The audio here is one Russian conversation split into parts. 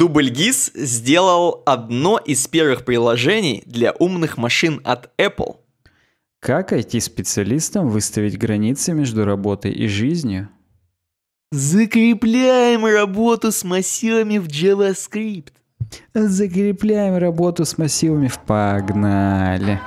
DoubleGIS сделал одно из первых приложений для умных машин от Apple. Как IT-специалистам выставить границы между работой и жизнью? Закрепляем работу с массивами в JavaScript. Закрепляем работу с массивами в погнали.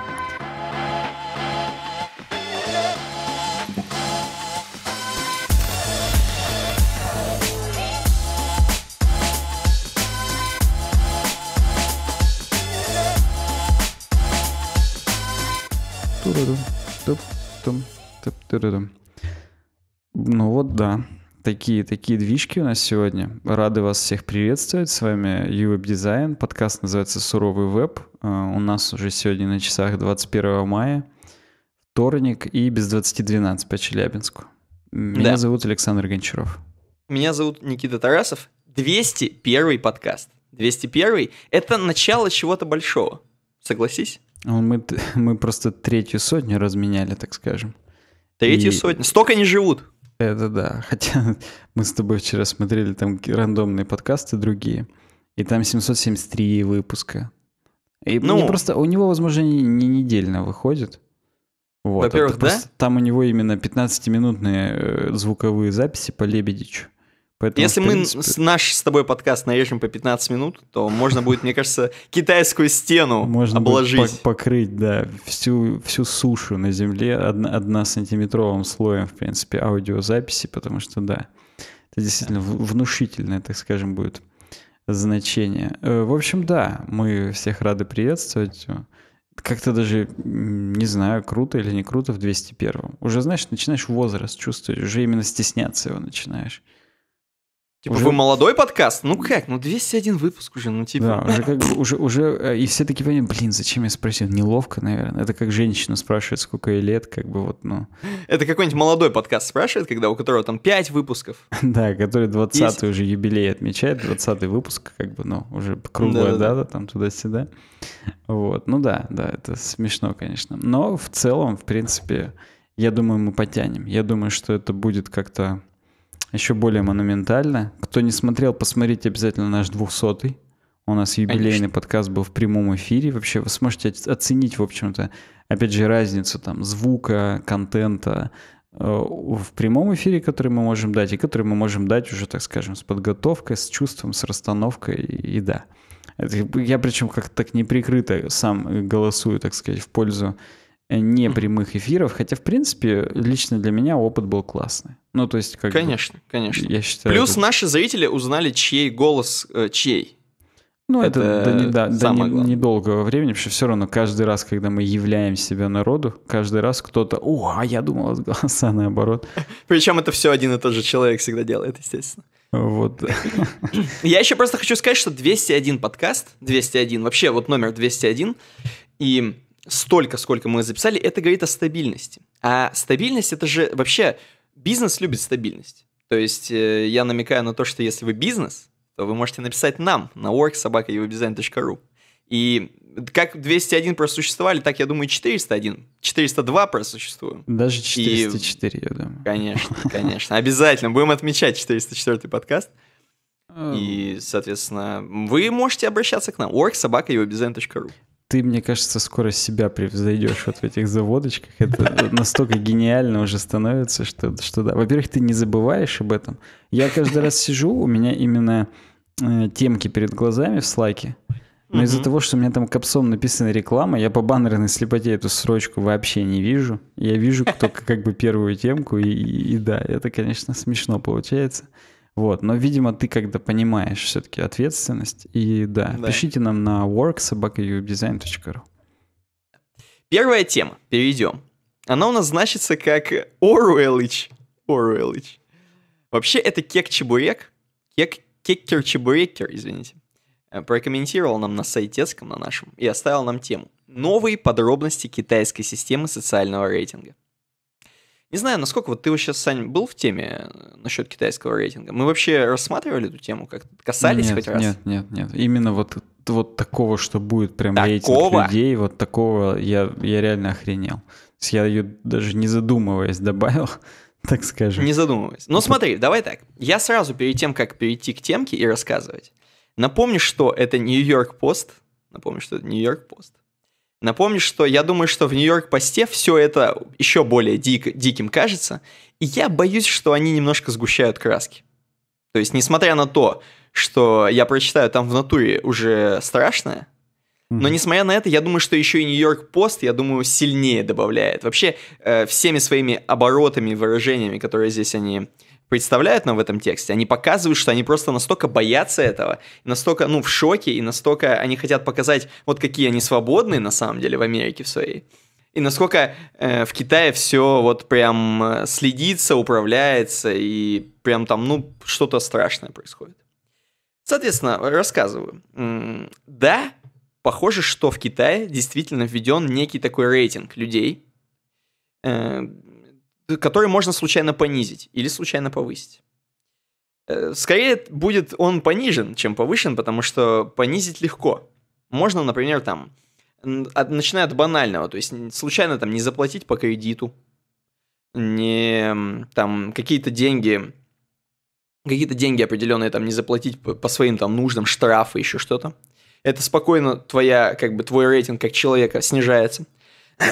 Ну вот да. Такие, такие движки у нас сегодня. Рады вас всех приветствовать. С вами UWeb Design. Подкаст называется «Суровый веб». А, у нас уже сегодня на часах 21 мая. Вторник и без 20.12 по Челябинску. Меня да. зовут Александр Гончаров. Меня зовут Никита Тарасов. 201 подкаст. 201 — это начало чего-то большого. Согласись? Ну, мы, мы просто третью сотню разменяли, так скажем. Третьи и... сотни. Столько не живут. Это да. Хотя мы с тобой вчера смотрели там рандомные подкасты другие, и там 773 выпуска. И ну, просто у него, возможно, не, не недельно выходит. Вот, Во-первых, да? Там у него именно 15-минутные э, звуковые записи по Лебедичу. Поэтому, Если принципе... мы наш с тобой подкаст нарежем по 15 минут, то можно будет, мне кажется, китайскую стену можно обложить. Будет покрыть, да, всю, всю сушу на земле одна, одна сантиметровым слоем, в принципе, аудиозаписи, потому что, да, это действительно внушительное, так скажем, будет значение. Э, в общем, да, мы всех рады приветствовать. Как-то даже, не знаю, круто или не круто в 201-м. Уже, знаешь, начинаешь возраст чувствовать, уже именно стесняться его начинаешь. Типа, уже... вы молодой подкаст? Ну как? Ну 201 выпуск уже, ну типа. Да, уже как бы, уже, уже, э, и все такие понимают, блин, зачем я спросил? Неловко, наверное. Это как женщина спрашивает, сколько ей лет, как бы вот, ну. Это какой-нибудь молодой подкаст спрашивает, когда у которого там 5 выпусков. Да, который 20 уже юбилей отмечает, 20 выпуск, как бы, ну, уже круглая дата, там туда-сюда. Вот, ну да, да, это смешно, конечно. Но в целом, в принципе, я думаю, мы потянем. Я думаю, что это будет как-то еще более монументально. Кто не смотрел, посмотрите обязательно наш 200-й. У нас юбилейный Конечно. подкаст был в прямом эфире. Вообще вы сможете оценить, в общем-то, опять же, разницу там звука, контента э, в прямом эфире, который мы можем дать, и который мы можем дать уже, так скажем, с подготовкой, с чувством, с расстановкой и, да. я причем как-то так неприкрыто сам э, голосую, так сказать, в пользу Э, не прямых эфиров, хотя, в принципе, лично для меня опыт был классный. Ну, то есть, как Конечно, бы, конечно. Я считаю, Плюс это... наши зрители узнали, чей голос, э, чей. Ну, это, это до, не, да, до не, недолгого времени, потому что все равно каждый раз, когда мы являем себя народу, каждый раз кто-то «О, а я думал от голоса наоборот». Причем это все один и тот же человек всегда делает, естественно. Вот. Я еще просто хочу сказать, что 201 подкаст, 201, вообще вот номер 201, и столько, сколько мы записали, это говорит о стабильности. А стабильность это же вообще бизнес любит стабильность. То есть э, я намекаю на то, что если вы бизнес, то вы можете написать нам на worksobaka.evobdesign.ru. И как 201 просуществовали, так, я думаю, 401. 402 просуществуем. Даже 404, и... я думаю. Конечно, конечно. Обязательно. Будем отмечать 404 подкаст. Эм. И, соответственно, вы можете обращаться к нам. orgsobaka.evobdesign.ru ты, мне кажется, скоро себя превзойдешь вот в этих заводочках. Это настолько гениально уже становится, что, что да. Во-первых, ты не забываешь об этом. Я каждый раз сижу, у меня именно э, темки перед глазами в слайке. Но угу. из-за того, что у меня там капсом написана реклама, я по баннерной слепоте эту строчку вообще не вижу. Я вижу только как бы первую темку, и, и, и да, это, конечно, смешно получается. Вот, но, видимо, ты когда понимаешь все-таки ответственность. И да, да. пишите нам на worksobakaubdesign.ru Первая тема, перейдем. Она у нас значится как Оруэллич. Оруэллич. Вообще, это кек-чебурек. Кек, кекер-чебурекер, извините. Э, прокомментировал нам на сайтецком, на нашем, и оставил нам тему. Новые подробности китайской системы социального рейтинга. Не знаю, насколько вот ты вот сейчас, Сань, был в теме э, насчет китайского рейтинга? Мы вообще рассматривали эту тему, как касались нет, хоть раз? Нет, нет, нет. Именно вот, вот такого, что будет прям такого? рейтинг людей, вот такого я, я реально охренел. То есть я ее даже не задумываясь добавил, так скажем. Не задумываясь. Ну смотри, давай так. Я сразу перед тем, как перейти к темке и рассказывать, напомню, что это Нью-Йорк Пост. Напомню, что это Нью-Йорк Пост. Напомню, что я думаю, что в Нью-Йорк-посте все это еще более дик, диким кажется, и я боюсь, что они немножко сгущают краски. То есть, несмотря на то, что я прочитаю там в натуре уже страшное, но несмотря на это, я думаю, что еще и Нью-Йорк-Пост, я думаю, сильнее добавляет. Вообще, э, всеми своими оборотами, выражениями, которые здесь они представляют нам в этом тексте, они показывают, что они просто настолько боятся этого, настолько, ну, в шоке, и настолько они хотят показать, вот какие они свободные на самом деле в Америке в своей, и насколько э, в Китае все вот прям э, следится, управляется, и прям там, ну, что-то страшное происходит. Соответственно, рассказываю. Да, похоже, что в Китае действительно введен некий такой рейтинг людей, э, Э, который можно случайно понизить или случайно повысить. Э, скорее будет он понижен, чем повышен, потому что понизить легко. Можно, например, там, а, начиная от банального, то есть случайно там не заплатить по кредиту, не там какие-то деньги, какие-то деньги определенные там не заплатить по, по своим там нуждам, штрафы, еще что-то. Это спокойно твоя, как бы твой рейтинг как человека снижается.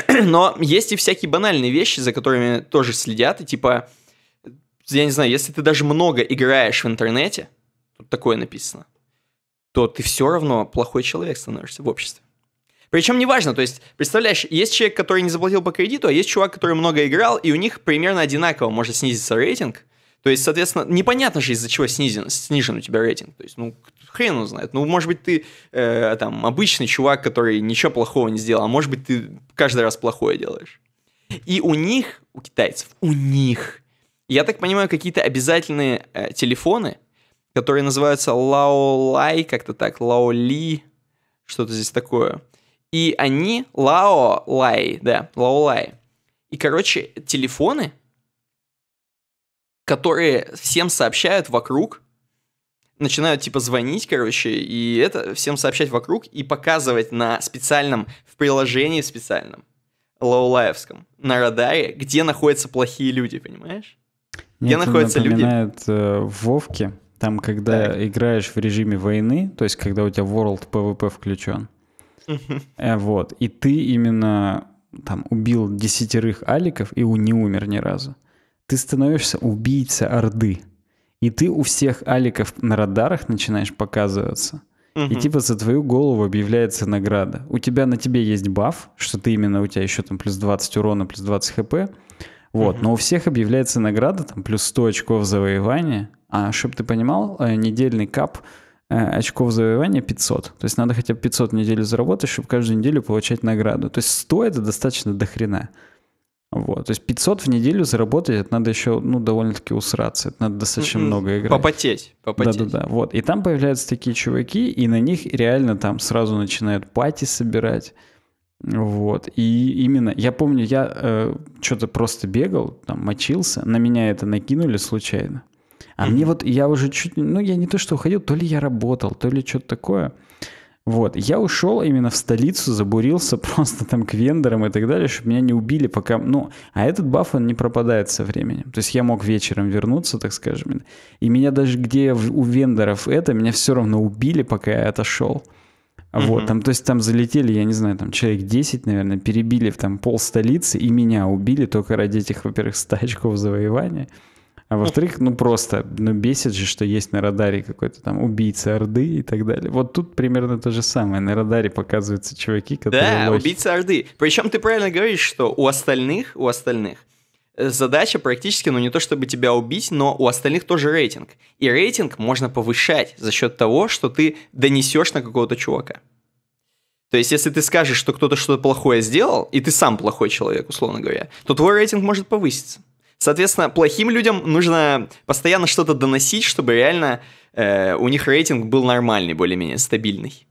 Но есть и всякие банальные вещи, за которыми тоже следят, и типа, я не знаю, если ты даже много играешь в интернете, тут такое написано, то ты все равно плохой человек становишься в обществе. Причем неважно, то есть, представляешь, есть человек, который не заплатил по кредиту, а есть чувак, который много играл, и у них примерно одинаково может снизиться рейтинг. То есть, соответственно, непонятно же, из-за чего снизен, снижен у тебя рейтинг. То есть, ну, хрен он знает. Ну, может быть, ты э, там обычный чувак, который ничего плохого не сделал, а может быть, ты каждый раз плохое делаешь. И у них, у китайцев, у них, я так понимаю, какие-то обязательные э, телефоны, которые называются Лаолай, как-то так, Лаоли, что-то здесь такое. И они Лаолай, да, Лаолай. И, короче, телефоны, которые всем сообщают вокруг, начинают типа звонить, короче, и это всем сообщать вокруг и показывать на специальном, в приложении специальном, лоулаевском, на радаре, где находятся плохие люди, понимаешь? Мне где находятся люди? Э, Вовки, там, когда так. играешь в режиме войны, то есть когда у тебя World PvP включен, э, вот, и ты именно там убил десятерых аликов и у не умер ни разу, ты становишься убийца Орды и ты у всех аликов на радарах начинаешь показываться. Угу. И типа за твою голову объявляется награда. У тебя на тебе есть баф, что ты именно у тебя еще там плюс 20 урона, плюс 20 хп. Вот, угу. но у всех объявляется награда, там плюс 100 очков завоевания. А чтобы ты понимал, э, недельный кап э, очков завоевания 500. То есть надо хотя бы 500 в неделю заработать, чтобы каждую неделю получать награду. То есть 100 это достаточно дохрена. хрена. Вот. То есть 500 в неделю заработать, это надо еще, ну, довольно-таки усраться. Это надо достаточно mm-hmm. много играть. Попотеть, попотеть. Да-да-да, вот. И там появляются такие чуваки, и на них реально там сразу начинают пати собирать. Вот. И именно, я помню, я э, что-то просто бегал, там, мочился, на меня это накинули случайно. А mm-hmm. мне вот, я уже чуть, ну, я не то что уходил, то ли я работал, то ли что-то такое – вот, я ушел именно в столицу, забурился просто там к вендорам и так далее, чтобы меня не убили пока, ну, а этот баф, он не пропадает со временем. То есть я мог вечером вернуться, так скажем, и меня даже где у вендоров это, меня все равно убили, пока я отошел. Вот, mm-hmm. там, то есть там залетели, я не знаю, там человек 10, наверное, перебили в там пол столицы и меня убили только ради этих, во-первых, стачков завоевания. А во-вторых, ну просто, ну бесит же, что есть на радаре какой-то там убийца Орды и так далее. Вот тут примерно то же самое. На радаре показываются чуваки, которые... Да, лохи. убийца Орды. Причем ты правильно говоришь, что у остальных, у остальных э, задача практически, ну не то чтобы тебя убить, но у остальных тоже рейтинг. И рейтинг можно повышать за счет того, что ты донесешь на какого-то чувака. То есть, если ты скажешь, что кто-то что-то плохое сделал, и ты сам плохой человек, условно говоря, то твой рейтинг может повыситься. Соответственно, плохим людям нужно постоянно что-то доносить, чтобы реально э, у них рейтинг был нормальный, более-менее стабильный.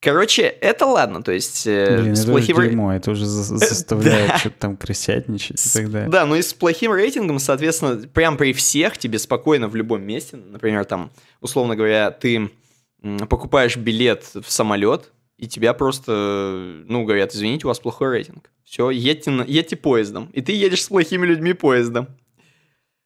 Короче, это ладно, то есть... Э, Блин, с это плохим... уже дерьмо, это уже за э, заставляет что-то там крысятничать и так далее. Да, но ну и с плохим рейтингом, соответственно, прям при всех тебе спокойно в любом месте, например, там, условно говоря, ты покупаешь билет в самолет, и тебя просто, ну, говорят, извините, у вас плохой рейтинг. Все, едьте, на, едьте поездом. И ты едешь с плохими людьми поездом.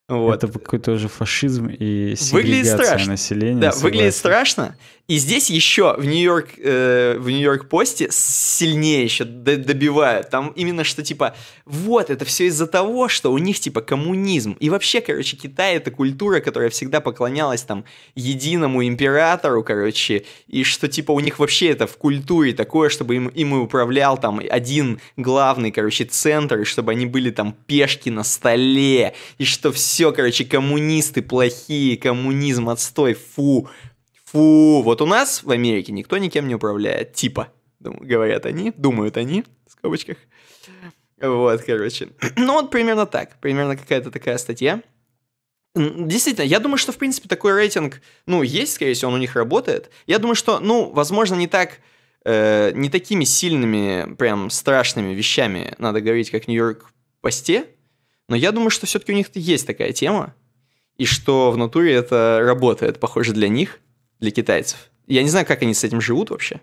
Вот. Это какой-то уже фашизм и сегрегация населения. Да, выглядит страшно. И здесь еще в Нью-Йорк, э, в Нью-Йорк Посте сильнее еще добивают. Там именно что типа, вот это все из-за того, что у них типа коммунизм. И вообще, короче, Китай это культура, которая всегда поклонялась там единому императору, короче, и что типа у них вообще это в культуре такое, чтобы им, им и управлял там один главный, короче, центр, и чтобы они были там пешки на столе, и что все все, короче, коммунисты плохие, коммунизм отстой, фу, фу. Вот у нас в Америке никто никем не управляет, типа, говорят они, думают они, в скобочках. Вот, короче. Ну вот примерно так, примерно какая-то такая статья. Действительно, я думаю, что, в принципе, такой рейтинг, ну, есть, скорее всего, он у них работает. Я думаю, что, ну, возможно, не так э, не такими сильными, прям страшными вещами надо говорить, как Нью-Йорк посте, но я думаю, что все-таки у них есть такая тема, и что в натуре это работает, похоже, для них, для китайцев. Я не знаю, как они с этим живут вообще.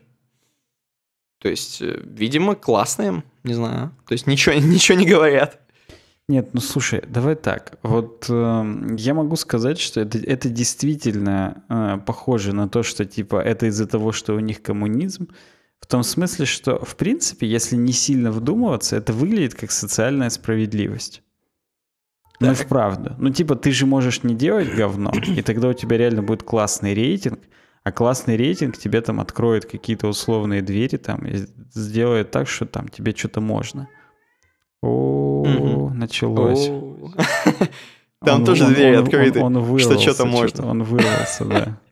То есть, э, видимо, классные, не знаю. То есть ничего, ничего не говорят. Нет, ну слушай, давай так. Вот э, я могу сказать, что это, это действительно э, похоже на то, что типа это из-за того, что у них коммунизм. В том смысле, что в принципе, если не сильно вдумываться, это выглядит как социальная справедливость ну Ну, вправду. Ну, типа, ты же можешь не делать говно, и тогда у тебя реально будет классный рейтинг, а классный рейтинг тебе там откроет какие-то условные двери, там, и сделает так, что там тебе что-то можно. О, началось. Там тоже двери он, открыты, он, вырвался, что что-то можно. он вырвался, да.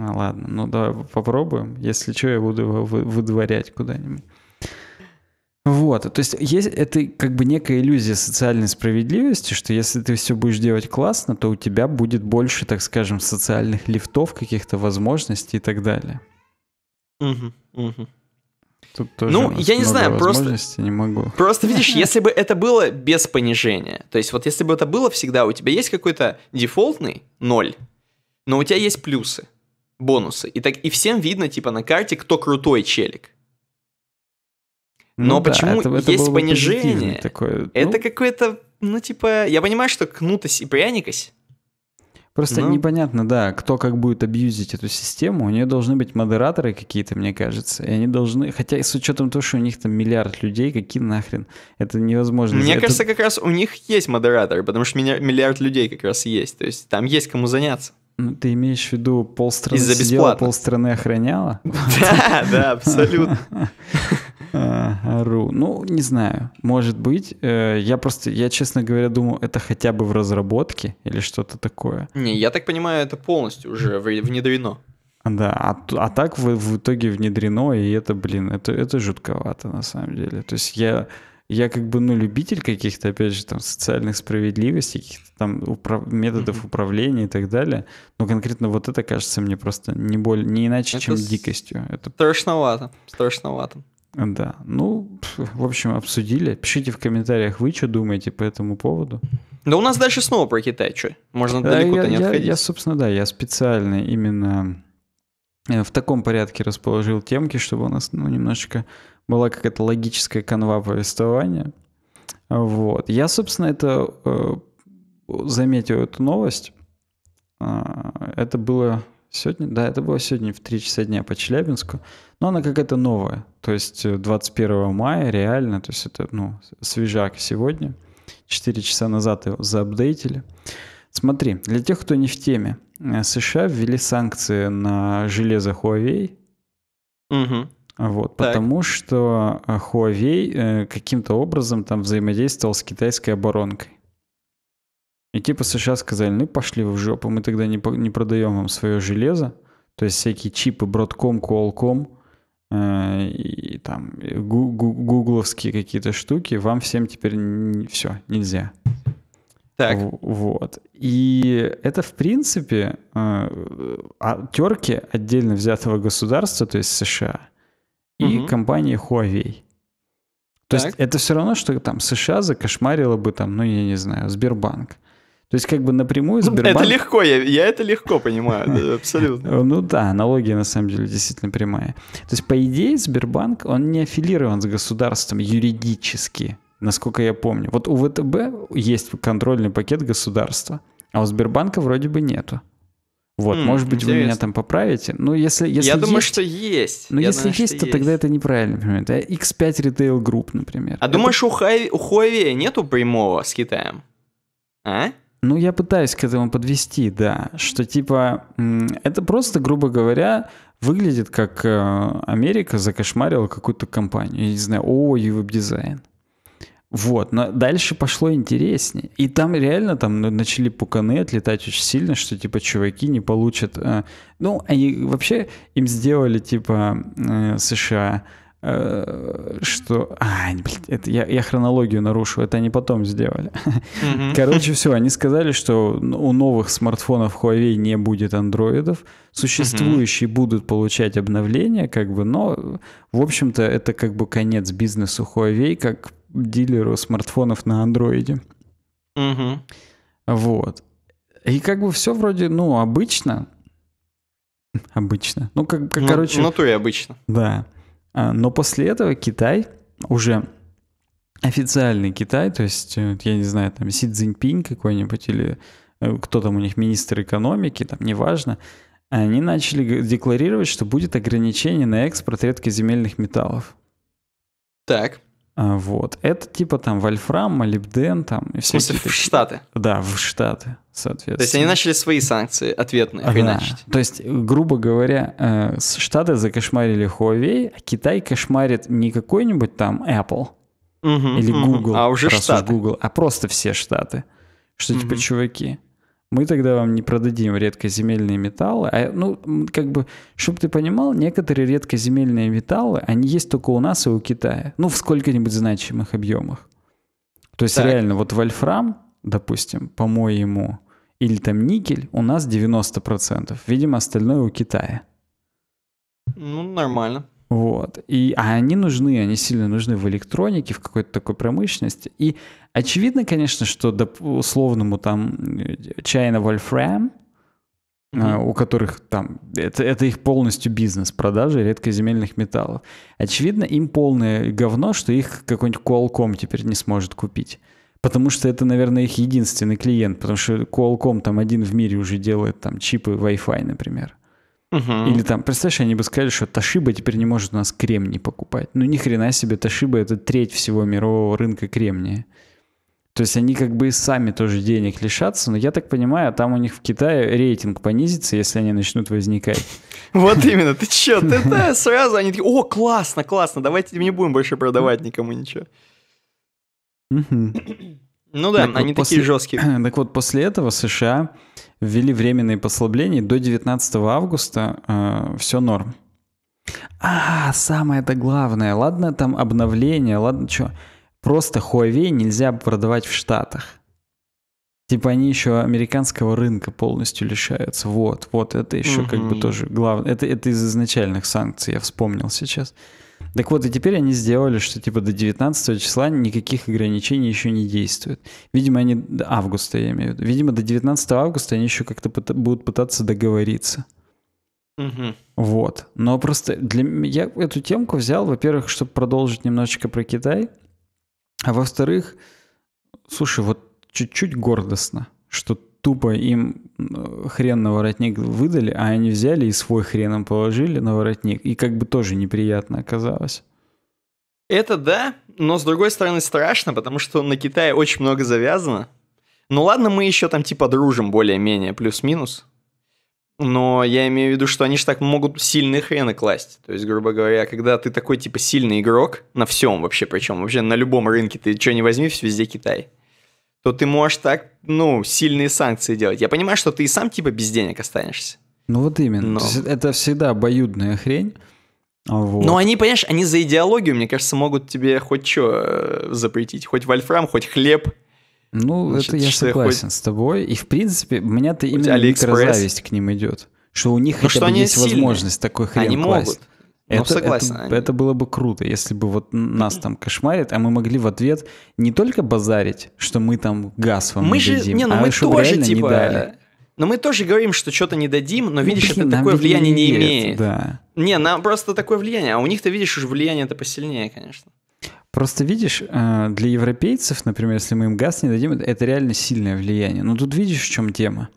А, ладно, ну давай попробуем. Если что, я буду его выдворять куда-нибудь. Вот, то есть, есть это как бы некая иллюзия социальной справедливости, что если ты все будешь делать классно, то у тебя будет больше, так скажем, социальных лифтов, каких-то возможностей и так далее. Тут тоже ну, я не знаю, просто... не могу. Просто, видишь, если бы это было без понижения, то есть вот если бы это было всегда, у тебя есть какой-то дефолтный ноль, но у тебя есть плюсы, бонусы, и так и всем видно, типа, на карте, кто крутой челик. Но ну, почему да, это, это есть понижение? Такое, ну... Это какое-то, ну, типа, я понимаю, что кнутость и пряникость. Просто ну... непонятно, да, кто как будет абьюзить эту систему. У нее должны быть модераторы какие-то, мне кажется. И они должны, хотя с учетом того, что у них там миллиард людей, какие нахрен, это невозможно. Мне это... кажется, как раз у них есть модераторы, потому что миллиард людей как раз есть. То есть там есть кому заняться. Ну, ты имеешь в виду полстраны Из-за сидела, полстраны охраняла? Да, да, абсолютно. А, Ру. Ну, не знаю. Может быть. Э, я просто, я, честно говоря, думаю, это хотя бы в разработке или что-то такое. Не, я так понимаю, это полностью уже внедрено. Да, а, а так в, в итоге внедрено, и это, блин, это, это жутковато на самом деле. То есть я я как бы, ну, любитель каких-то, опять же, там, социальных справедливостей, каких-то там управ... методов mm-hmm. управления и так далее. Но конкретно вот это кажется мне просто не, боль... не иначе, это чем с... дикостью. Это... Страшновато, страшновато. Да, ну, в общем, обсудили. Пишите в комментариях, вы что думаете по этому поводу. Да у нас дальше снова про Китай, что? Можно а, далеко-то я, не я, отходить. Я, собственно, да, я специально именно Э, в таком порядке расположил темки, чтобы у нас ну, немножечко была какая-то логическая канва повествования. Вот. Я, собственно, это э, заметил эту новость. А, это было сегодня, да, это было сегодня в 3 часа дня по Челябинску, но она какая-то новая, то есть 21 э, мая реально, то есть это, ну, свежак сегодня, 4 часа назад ее заапдейтили. Смотри, для тех, кто не в теме, Э, США ввели санкции на железо Huawei. Угу. Вот, так. потому что э, Huawei э, каким-то образом там взаимодействовал с китайской оборонкой. И типа США сказали, ну пошли вы в жопу, мы тогда не, не продаем вам свое железо. То есть всякие чипы Broadcom, Qualcomm э, и там гугловские какие-то штуки, вам всем теперь не, все, нельзя. Так. В, вот. И это, в принципе, э, а, терки отдельно взятого государства, то есть США, и угу. компании Huawei. То так. есть это все равно, что там США закошмарило бы там, ну, я не знаю, Сбербанк. То есть как бы напрямую Сбербанк... Это легко, я, я это легко понимаю, абсолютно. Ну да, аналогия на самом деле действительно прямая. То есть по идее Сбербанк, он не аффилирован с государством юридически насколько я помню. Вот у ВТБ есть контрольный пакет государства, а у Сбербанка вроде бы нету. Вот, М, хм, может быть, интересно. вы меня там поправите. Но если, если Я есть, думаю, что есть. Но Я если думаю, есть, то есть. тогда это неправильно, например. Это X5 Retail Group, например. А это... думаешь, у, Хай... у Huawei нету прямого с Китаем? А? Ну, я пытаюсь к этому подвести, да. Что типа, это просто, грубо говоря, выглядит как э, Америка закошмарила какую-то компанию. Я не знаю, о, и веб-дизайн. Вот, но дальше пошло интереснее. И там реально там начали пуканы отлетать очень сильно, что типа чуваки не получат... Э, ну, они вообще им сделали типа э, США э, что... А, блин, это я, я хронологию нарушу, это они потом сделали. Mm-hmm. Короче, все, они сказали, что у новых смартфонов Huawei не будет андроидов, существующие mm-hmm. будут получать обновления, как бы, но, в общем-то, это как бы конец бизнесу Huawei, как дилеру смартфонов на андроиде. Угу. Вот. И как бы все вроде, ну, обычно. Обычно. Ну, как, как ну, короче... В ну, натуре обычно. Да. А, но после этого Китай уже официальный Китай, то есть, э, я не знаю, там Си Цзиньпинь какой-нибудь или э, кто там у них министр экономики, там неважно, они начали декларировать, что будет ограничение на экспорт редкоземельных металлов. Так. А, вот. Это типа там вольфрам, молибден там. И все. в такие... Штаты? Да, в Штаты, соответственно. То есть они начали свои санкции ответные да. хреначить. То есть, грубо говоря, э, Штаты закошмарили Huawei, а Китай кошмарит не какой-нибудь там Apple угу, или Google, угу. а уже Штаты. Google, а просто все Штаты. Что угу. типа, чуваки, мы тогда вам не продадим редкоземельные металлы. А, ну, как бы, чтобы ты понимал, некоторые редкоземельные металлы, они есть только у нас и у Китая. Ну, в сколько-нибудь значимых объемах. То есть так. реально, вот вольфрам, допустим, по-моему, или там никель, у нас 90%. Видимо, остальное у Китая. Ну, нормально. Вот. И, а они нужны, они сильно нужны в электронике, в какой-то такой промышленности. И очевидно, конечно, что до условному там China Wolfram, mm-hmm. у которых там, это, это их полностью бизнес, продажи редкоземельных металлов. Очевидно, им полное говно, что их какой-нибудь Qualcomm теперь не сможет купить. Потому что это, наверное, их единственный клиент, потому что Qualcomm там один в мире уже делает там чипы Wi-Fi, например. Угу. Или там, представляешь, они бы сказали, что Ташиба теперь не может у нас кремний покупать. Ну ни хрена себе, Ташиба это треть всего мирового рынка кремния. То есть они как бы и сами тоже денег лишатся, но я так понимаю, там у них в Китае рейтинг понизится, если они начнут возникать. Вот именно, ты чё, ты да, сразу они такие, о, классно, классно, давайте не будем больше продавать никому ничего. Ну да, они такие жесткие. Так вот, после этого США ввели временные послабления, до 19 августа э, все норм. А, самое-то главное, ладно там обновление, ладно что, просто Huawei нельзя продавать в Штатах. Типа они еще американского рынка полностью лишаются. Вот, вот это еще угу. как бы тоже главное. Это, это из изначальных санкций, я вспомнил сейчас. Так вот, и теперь они сделали, что типа до 19 числа никаких ограничений еще не действует. Видимо, они... до Августа, я имею в виду. Видимо, до 19 августа они еще как-то пыта... будут пытаться договориться. Угу. Вот. Но просто для я эту темку взял, во-первых, чтобы продолжить немножечко про Китай, а во-вторых, слушай, вот чуть-чуть гордостно, что тупо им хрен на воротник выдали, а они взяли и свой хреном положили на воротник. И как бы тоже неприятно оказалось. Это да, но с другой стороны страшно, потому что на Китае очень много завязано. Ну ладно, мы еще там типа дружим более-менее, плюс-минус. Но я имею в виду, что они же так могут сильные хрены класть. То есть, грубо говоря, когда ты такой типа сильный игрок на всем вообще, причем вообще на любом рынке, ты что не возьми, везде Китай то ты можешь так, ну, сильные санкции делать. Я понимаю, что ты и сам типа без денег останешься. Ну вот именно. Но. это всегда обоюдная хрень. Вот. Но они, понимаешь, они за идеологию, мне кажется, могут тебе хоть что э, запретить. Хоть вольфрам, хоть хлеб. Ну, Значит, это я согласен хоть... с тобой. И, в принципе, у меня-то именно микрозависть к ним идет. Что у них ну, хотя бы есть сильные. возможность такой хрень. они класть. Могут. Ну, это, ну, согласен. Это, это было бы круто, если бы вот нас там кошмарит, а мы могли в ответ не только базарить, что мы там газ вам мы не же, дадим, не, ну а мы тоже, реально типа, не дали. Но ну, мы тоже говорим, что что-то не дадим, но ну, видишь, Блин, это такое влияние не имеет. Да. Не, нам просто такое влияние, а у них-то, видишь, уже влияние это посильнее, конечно. Просто видишь, э, для европейцев, например, если мы им газ не дадим, это реально сильное влияние. Но тут видишь, в чем тема.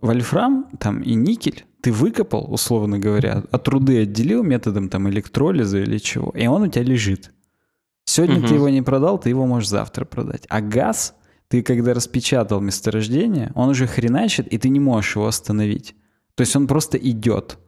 Вольфрам там и никель ты выкопал, условно говоря, а труды отделил методом там электролиза или чего, и он у тебя лежит. Сегодня угу. ты его не продал, ты его можешь завтра продать. А газ, ты когда распечатал месторождение, он уже хреначит, и ты не можешь его остановить. То есть он просто идет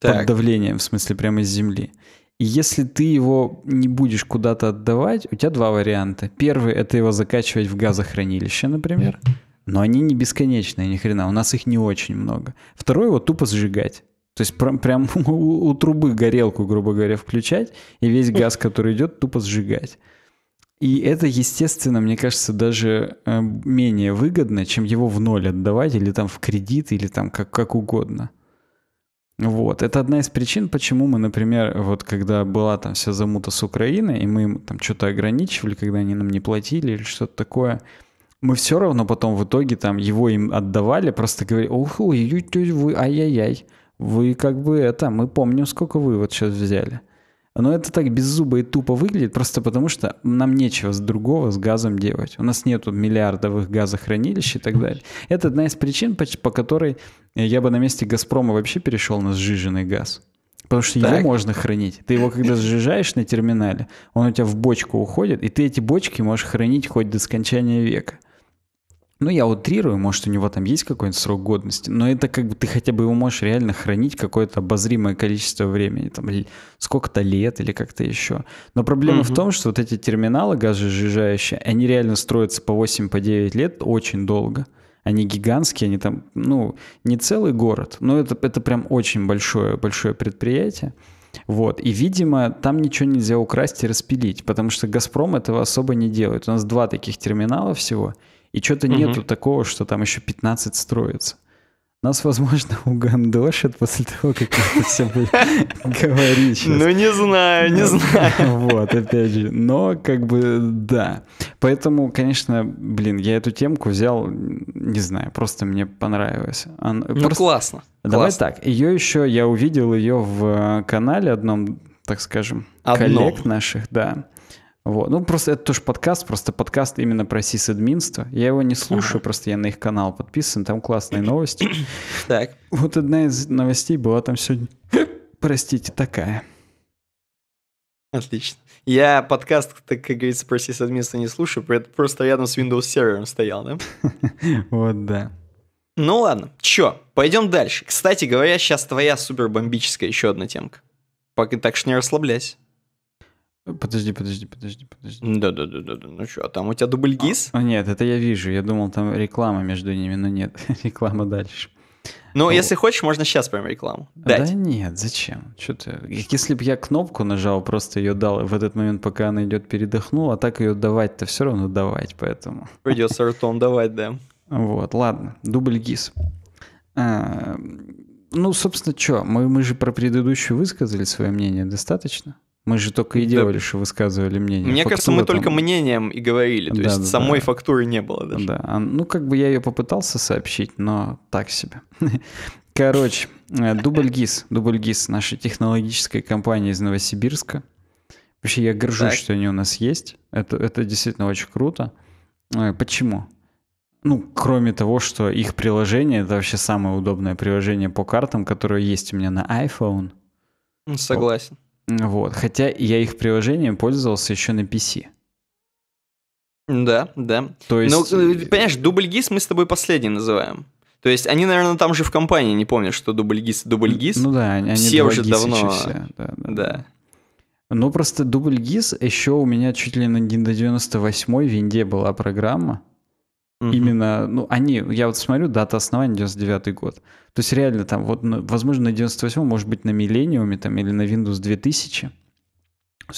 так. под давлением, в смысле, прямо из земли. И если ты его не будешь куда-то отдавать, у тебя два варианта. Первый — это его закачивать в газохранилище, например. Нет но они не бесконечные, ни хрена, у нас их не очень много. Второе, вот тупо сжигать, То есть прям, прям у, у трубы горелку, грубо говоря, включать, и весь газ, который идет, тупо сжигать. И это, естественно, мне кажется, даже э, менее выгодно, чем его в ноль отдавать, или там в кредит, или там как, как угодно. Вот, это одна из причин, почему мы, например, вот когда была там вся замута с Украиной, и мы им там что-то ограничивали, когда они нам не платили или что-то такое – мы все равно потом в итоге там его им отдавали, просто говорили, ох, ой, вы, ай-яй-яй, вы как бы это, мы помним, сколько вы вот сейчас взяли. Но это так беззубо и тупо выглядит, просто потому что нам нечего с другого с газом делать. У нас нету миллиардовых газохранилищ и так далее. Это одна из причин, по, по которой я бы на месте «Газпрома» вообще перешел на сжиженный газ. Потому что так. его можно хранить. Ты его когда сжижаешь на терминале, он у тебя в бочку уходит, и ты эти бочки можешь хранить хоть до скончания века ну, я утрирую, может, у него там есть какой-нибудь срок годности, но это как бы ты хотя бы его можешь реально хранить какое-то обозримое количество времени, там сколько-то лет или как-то еще. Но проблема mm-hmm. в том, что вот эти терминалы газосжижающие, они реально строятся по 8-9 по лет очень долго. Они гигантские, они там, ну, не целый город, но это, это прям очень большое, большое предприятие. Вот. И, видимо, там ничего нельзя украсть и распилить, потому что «Газпром» этого особо не делает. У нас два таких терминала всего — и что-то угу. нету такого, что там еще 15 строится. Нас, возможно, угандошит после того, как мы это все будем говорить. Сейчас. Ну, не знаю, не знаю. Вот, опять же. Но, как бы, да. Поэтому, конечно, блин, я эту темку взял, не знаю, просто мне понравилось. Она, ну, просто... классно. Давай классно. так, ее еще, я увидел ее в э, канале одном, так скажем, Одно. коллег наших, да. Вот. Ну, просто это тоже подкаст, просто подкаст именно про сисадминство. Я его не слушаю, ага. просто я на их канал подписан, там классные новости. Так. Вот одна из новостей была там сегодня, простите, такая. Отлично. Я подкаст, так как говорится, про сисадминство не слушаю, просто рядом с Windows сервером стоял, да? Вот да. Ну ладно, чё, пойдем дальше. Кстати говоря, сейчас твоя супер бомбическая еще одна темка. Так что не расслабляйся. Подожди, подожди, подожди, подожди. Да-да-да, да. ну что, а там у тебя дубльгиз? А, а, нет, это я вижу, я думал, там реклама между ними, но нет, реклама дальше. Ну, ну, если хочешь, можно сейчас прям рекламу дать. Да нет, зачем? Что ты? Если бы я кнопку нажал, просто ее дал, в этот момент, пока она идет, передохнул, а так ее давать-то все равно давать, поэтому... Придется ртом давать, да. Вот, ладно, дубль ГИС. А, ну, собственно, что, мы, мы же про предыдущую высказали свое мнение достаточно? Мы же только и делали, да. что высказывали мнение. Мне Фактура кажется, мы только мнением и говорили, то да, есть да, самой да. фактуры не было даже. Да, а, ну как бы я ее попытался сообщить, но так себе. Короче, Дубль э, ГИС, Дубль ГИС, наша технологическая компания из Новосибирска. Вообще я горжусь, так. что они у нас есть. Это, это действительно очень круто. Э, почему? Ну, кроме того, что их приложение это вообще самое удобное приложение по картам, которое есть у меня на iPhone. Согласен. Вот. Хотя я их приложением пользовался еще на PC. Да, да. То ну, есть... Ну, понимаешь, дубль ГИС мы с тобой последний называем. То есть они, наверное, там же в компании не помнят, что дубль ГИС, дубль ГИС. Ну да, они все уже давно. Все. Да, да, да. Ну просто дубль ГИС еще у меня чуть ли на 98-й винде была программа. Угу. Именно, ну, они, я вот смотрю, дата основания 99 год. То есть реально там, вот, ну, возможно, на 98 может быть, на миллениуме там или на Windows 2000.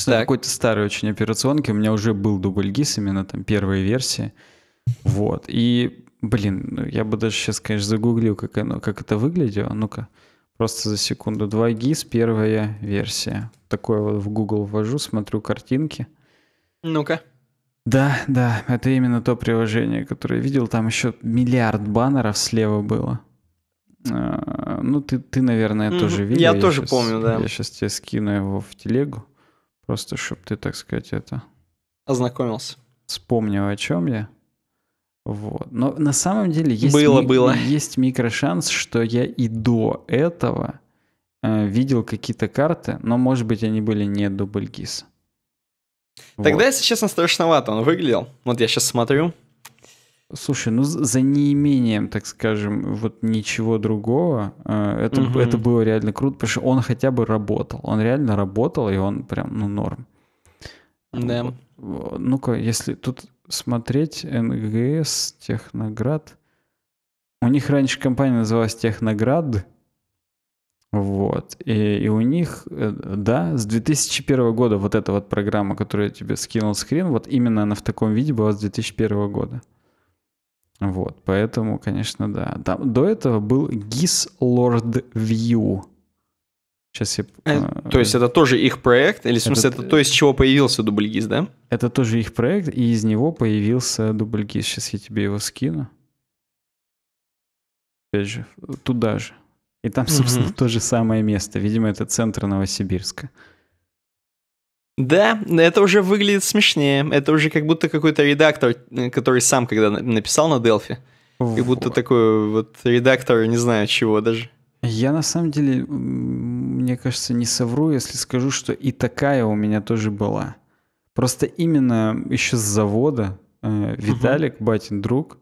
На какой-то старой очень операционки, у меня уже был дубль ГИС, именно там первая версия, Вот. И, блин, ну, я бы даже сейчас, конечно, загуглил, как, оно, как это выглядело. Ну-ка, просто за секунду. 2 ГИС, первая версия. Такое вот в Google ввожу, смотрю картинки. Ну-ка. Да, да, это именно то приложение, которое я видел. Там еще миллиард баннеров слева было. А, ну, ты, ты наверное, mm-hmm. тоже видел. Я, я тоже сейчас, помню, да. Я сейчас тебе скину его в телегу. Просто, чтобы ты, так сказать, это... Ознакомился. Вспомнил, о чем я. Вот. Но на самом деле есть, было, ми- было. есть микрошанс, что я и до этого э, видел какие-то карты, но, может быть, они были не дубльгиз. Тогда, вот. если честно, страшновато он выглядел. Вот я сейчас смотрю. Слушай, ну за неимением, так скажем, вот ничего другого, э, это, угу. это было реально круто, потому что он хотя бы работал. Он реально работал, и он прям, ну, норм. Да. Ну-ка, если тут смотреть НГС, Техноград. У них раньше компания называлась Техноград, вот. И, и у них, э, да, с 2001 года вот эта вот программа, которую я тебе скинул скрин, вот именно она в таком виде была с 2001 года. Вот, поэтому, конечно, да. Там, до этого был GIS Lord View. Сейчас я... Э, э, то есть это тоже их проект? Или, в смысле, это, это то, из чего появился Дубль дубльгиз, да? Это тоже их проект, и из него появился Дубль дубльгиз. Сейчас я тебе его скину. Опять же, туда же. И там, собственно, угу. то же самое место. Видимо, это центр Новосибирска. Да, это уже выглядит смешнее. Это уже как будто какой-то редактор, э, который сам когда написал на Delphi. Вот. Как будто такой вот редактор, не знаю чего даже. Я на самом деле, мне кажется, не совру, если скажу, что и такая у меня тоже была. Просто именно еще с завода э, Виталик, угу. батин друг,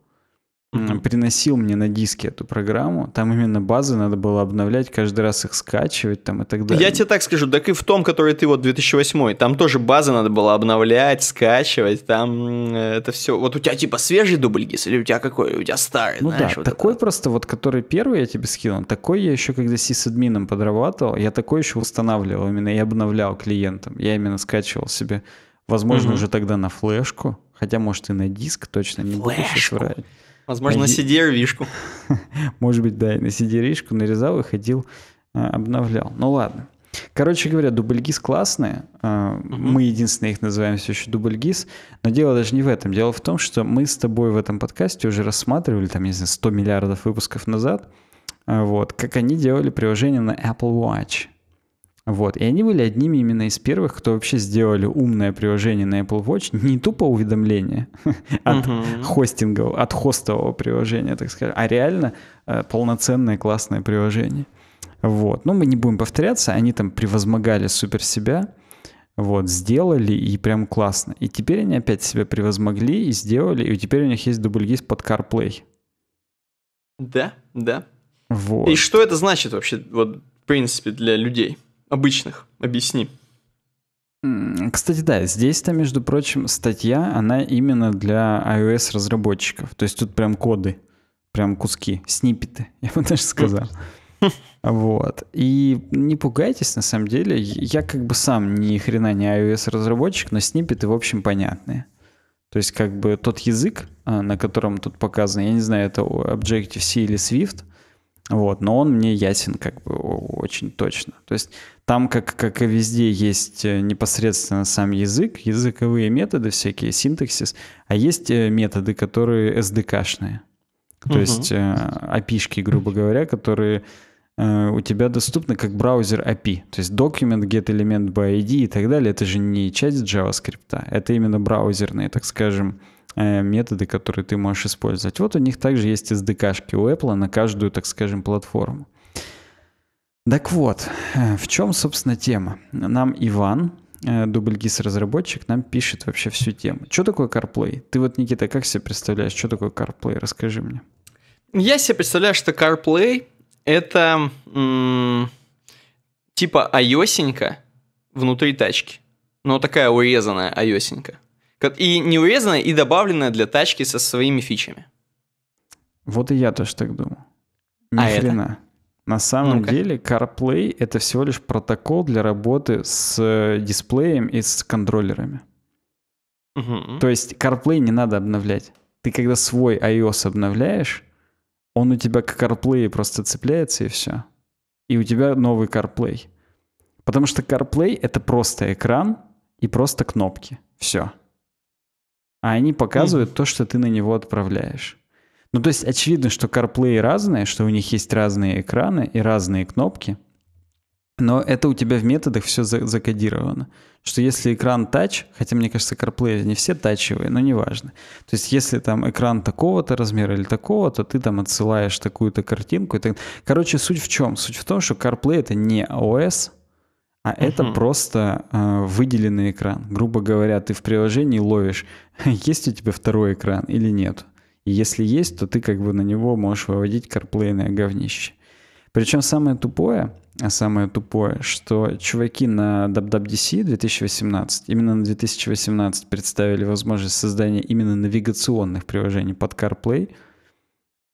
приносил мне на диске эту программу. Там именно базы надо было обновлять, каждый раз их скачивать там и так далее. Я тебе так скажу, так и в том, который ты вот 2008, там тоже базы надо было обновлять, скачивать, там это все. Вот у тебя типа свежий дубль гис или у тебя какой? У тебя старый, Ну знаешь, да, вот такой это. просто вот, который первый я тебе скинул, такой я еще когда с админом подрабатывал, я такой еще устанавливал именно и обновлял клиентам. Я именно скачивал себе, возможно, угу. уже тогда на флешку, хотя может и на диск, точно не флешку. буду сейчас врать. Возможно, на CD-рвишку. Может быть, да, и на CD-рвишку нарезал и ходил, а, обновлял. Ну ладно. Короче говоря, дубльгиз классные. Угу. Мы единственные их называем все еще дубльгиз. Но дело даже не в этом. Дело в том, что мы с тобой в этом подкасте уже рассматривали, там, не знаю, 100 миллиардов выпусков назад, а, вот, как они делали приложение на Apple Watch. Вот. И они были одними именно из первых, кто вообще сделали умное приложение на Apple Watch, не тупо уведомление от uh хостингового, от хостового приложения, так сказать, а реально э, полноценное классное приложение. Вот. но ну, мы не будем повторяться, они там превозмогали супер себя, вот, сделали, и прям классно. И теперь они опять себя превозмогли и сделали, и теперь у них есть дубльгиз под CarPlay. Да, да. Вот. И что это значит вообще, вот, в принципе, для людей? обычных? Объясни. Кстати, да, здесь-то, между прочим, статья, она именно для iOS-разработчиков. То есть тут прям коды, прям куски, снипеты, я бы даже сказал. Вот. И не пугайтесь, на самом деле. Я как бы сам ни хрена не iOS-разработчик, но снипеты, в общем, понятные. То есть как бы тот язык, а, на котором тут показано, я не знаю, это Objective-C или Swift, вот, но он мне ясен как бы очень точно. То есть там, как, как и везде, есть э, непосредственно сам язык, языковые методы всякие, синтаксис, а есть э, методы, которые SDK-шные. То угу. есть api э, шки грубо говоря, которые у тебя доступны как браузер API. То есть document, get element by ID и так далее. Это же не часть JavaScript, а это именно браузерные, так скажем, методы, которые ты можешь использовать. Вот у них также есть SDK-шки у Apple на каждую, так скажем, платформу. Так вот, в чем, собственно, тема? Нам Иван, э, дубльгиз-разработчик, нам пишет вообще всю тему. Что такое CarPlay? Ты вот, Никита, как себе представляешь, что такое CarPlay? Расскажи мне. Я себе представляю, что CarPlay — это типа iOSенька внутри тачки. Но такая урезанная iOSенька. И не урезанная, и добавленная для тачки со своими фичами. Вот и я тоже так думаю. А Ни а хрена. Это? На самом ну деле CarPlay — это всего лишь протокол для работы с э, дисплеем и с контроллерами. Угу. То есть CarPlay не надо обновлять. Ты когда свой iOS обновляешь, он у тебя к CarPlay просто цепляется и все. И у тебя новый CarPlay. Потому что CarPlay — это просто экран и просто кнопки. Все. А они показывают mm-hmm. то, что ты на него отправляешь. Ну, то есть очевидно, что CarPlay разные, что у них есть разные экраны и разные кнопки, но это у тебя в методах все закодировано. Что если экран тач, хотя мне кажется, CarPlay не все тачевые, но неважно. То есть если там экран такого-то размера или такого-то, ты там отсылаешь такую-то картинку. И так... Короче, суть в чем? Суть в том, что CarPlay это не OS, а uh это просто э, выделенный экран. Грубо говоря, ты в приложении ловишь, есть у тебя второй экран или нет. И если есть, то ты как бы на него можешь выводить карплейное говнище. Причем самое тупое, а самое тупое, что чуваки на WWDC 2018, именно на 2018 представили возможность создания именно навигационных приложений под CarPlay.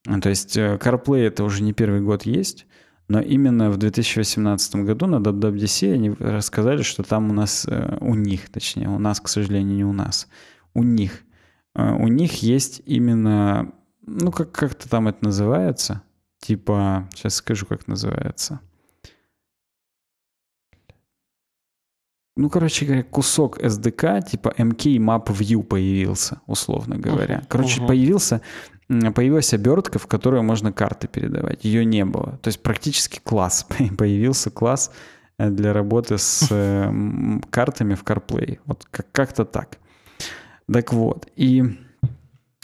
Ну, то есть э, CarPlay это уже не первый год есть, но именно в 2018 году на WWDC они рассказали, что там у нас, э, у них, точнее, у нас, к сожалению, не у нас, у них – Э, у них есть именно, ну как- как-то там это называется, типа, сейчас скажу, как называется. Ну, короче говоря, кусок SDK типа MK эм Map View появился, условно говоря. Uh-huh. Короче, uh-huh. появился, появилась обертка, в которую можно карты передавать. Ее не было. То есть практически класс. Появился класс э, для работы с э, картами в CarPlay. Вот как- как-то так. Так вот, и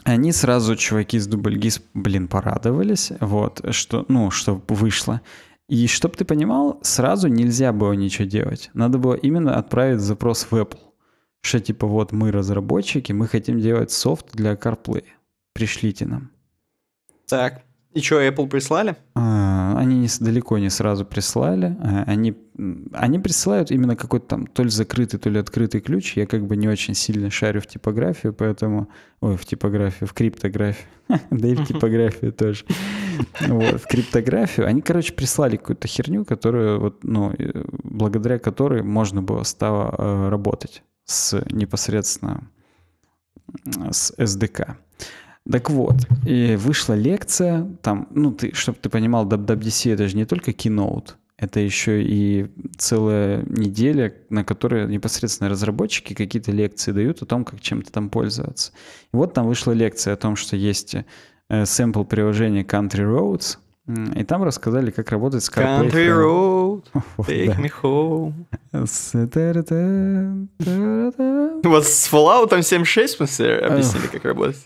они сразу, чуваки из Дубльгиз, блин, порадовались, вот, что, ну, что вышло. И чтобы ты понимал, сразу нельзя было ничего делать. Надо было именно отправить запрос в Apple, что типа вот мы разработчики, мы хотим делать софт для CarPlay, пришлите нам. Так, и что, Apple прислали? А, они не, далеко не сразу прислали. А, они, они присылают именно какой-то там то ли закрытый, то ли открытый ключ. Я как бы не очень сильно шарю в типографию, поэтому... Ой, в типографию, в криптографию. Да и в типографию тоже. В криптографию. Они, короче, прислали какую-то херню, которую вот, ну, благодаря которой можно было стало э, работать с непосредственно с SDK. Так вот, и вышла лекция, там, ну, ты, чтобы ты понимал, WWDC это же не только keynote, это еще и целая неделя, на которой непосредственно разработчики какие-то лекции дают о том, как чем-то там пользоваться. И вот там вышла лекция о том, что есть э, сэмпл приложения Country Roads — и там рассказали, как работать с Country Road, take me home. С... У вас с Fallout 76, в объяснили, как работать?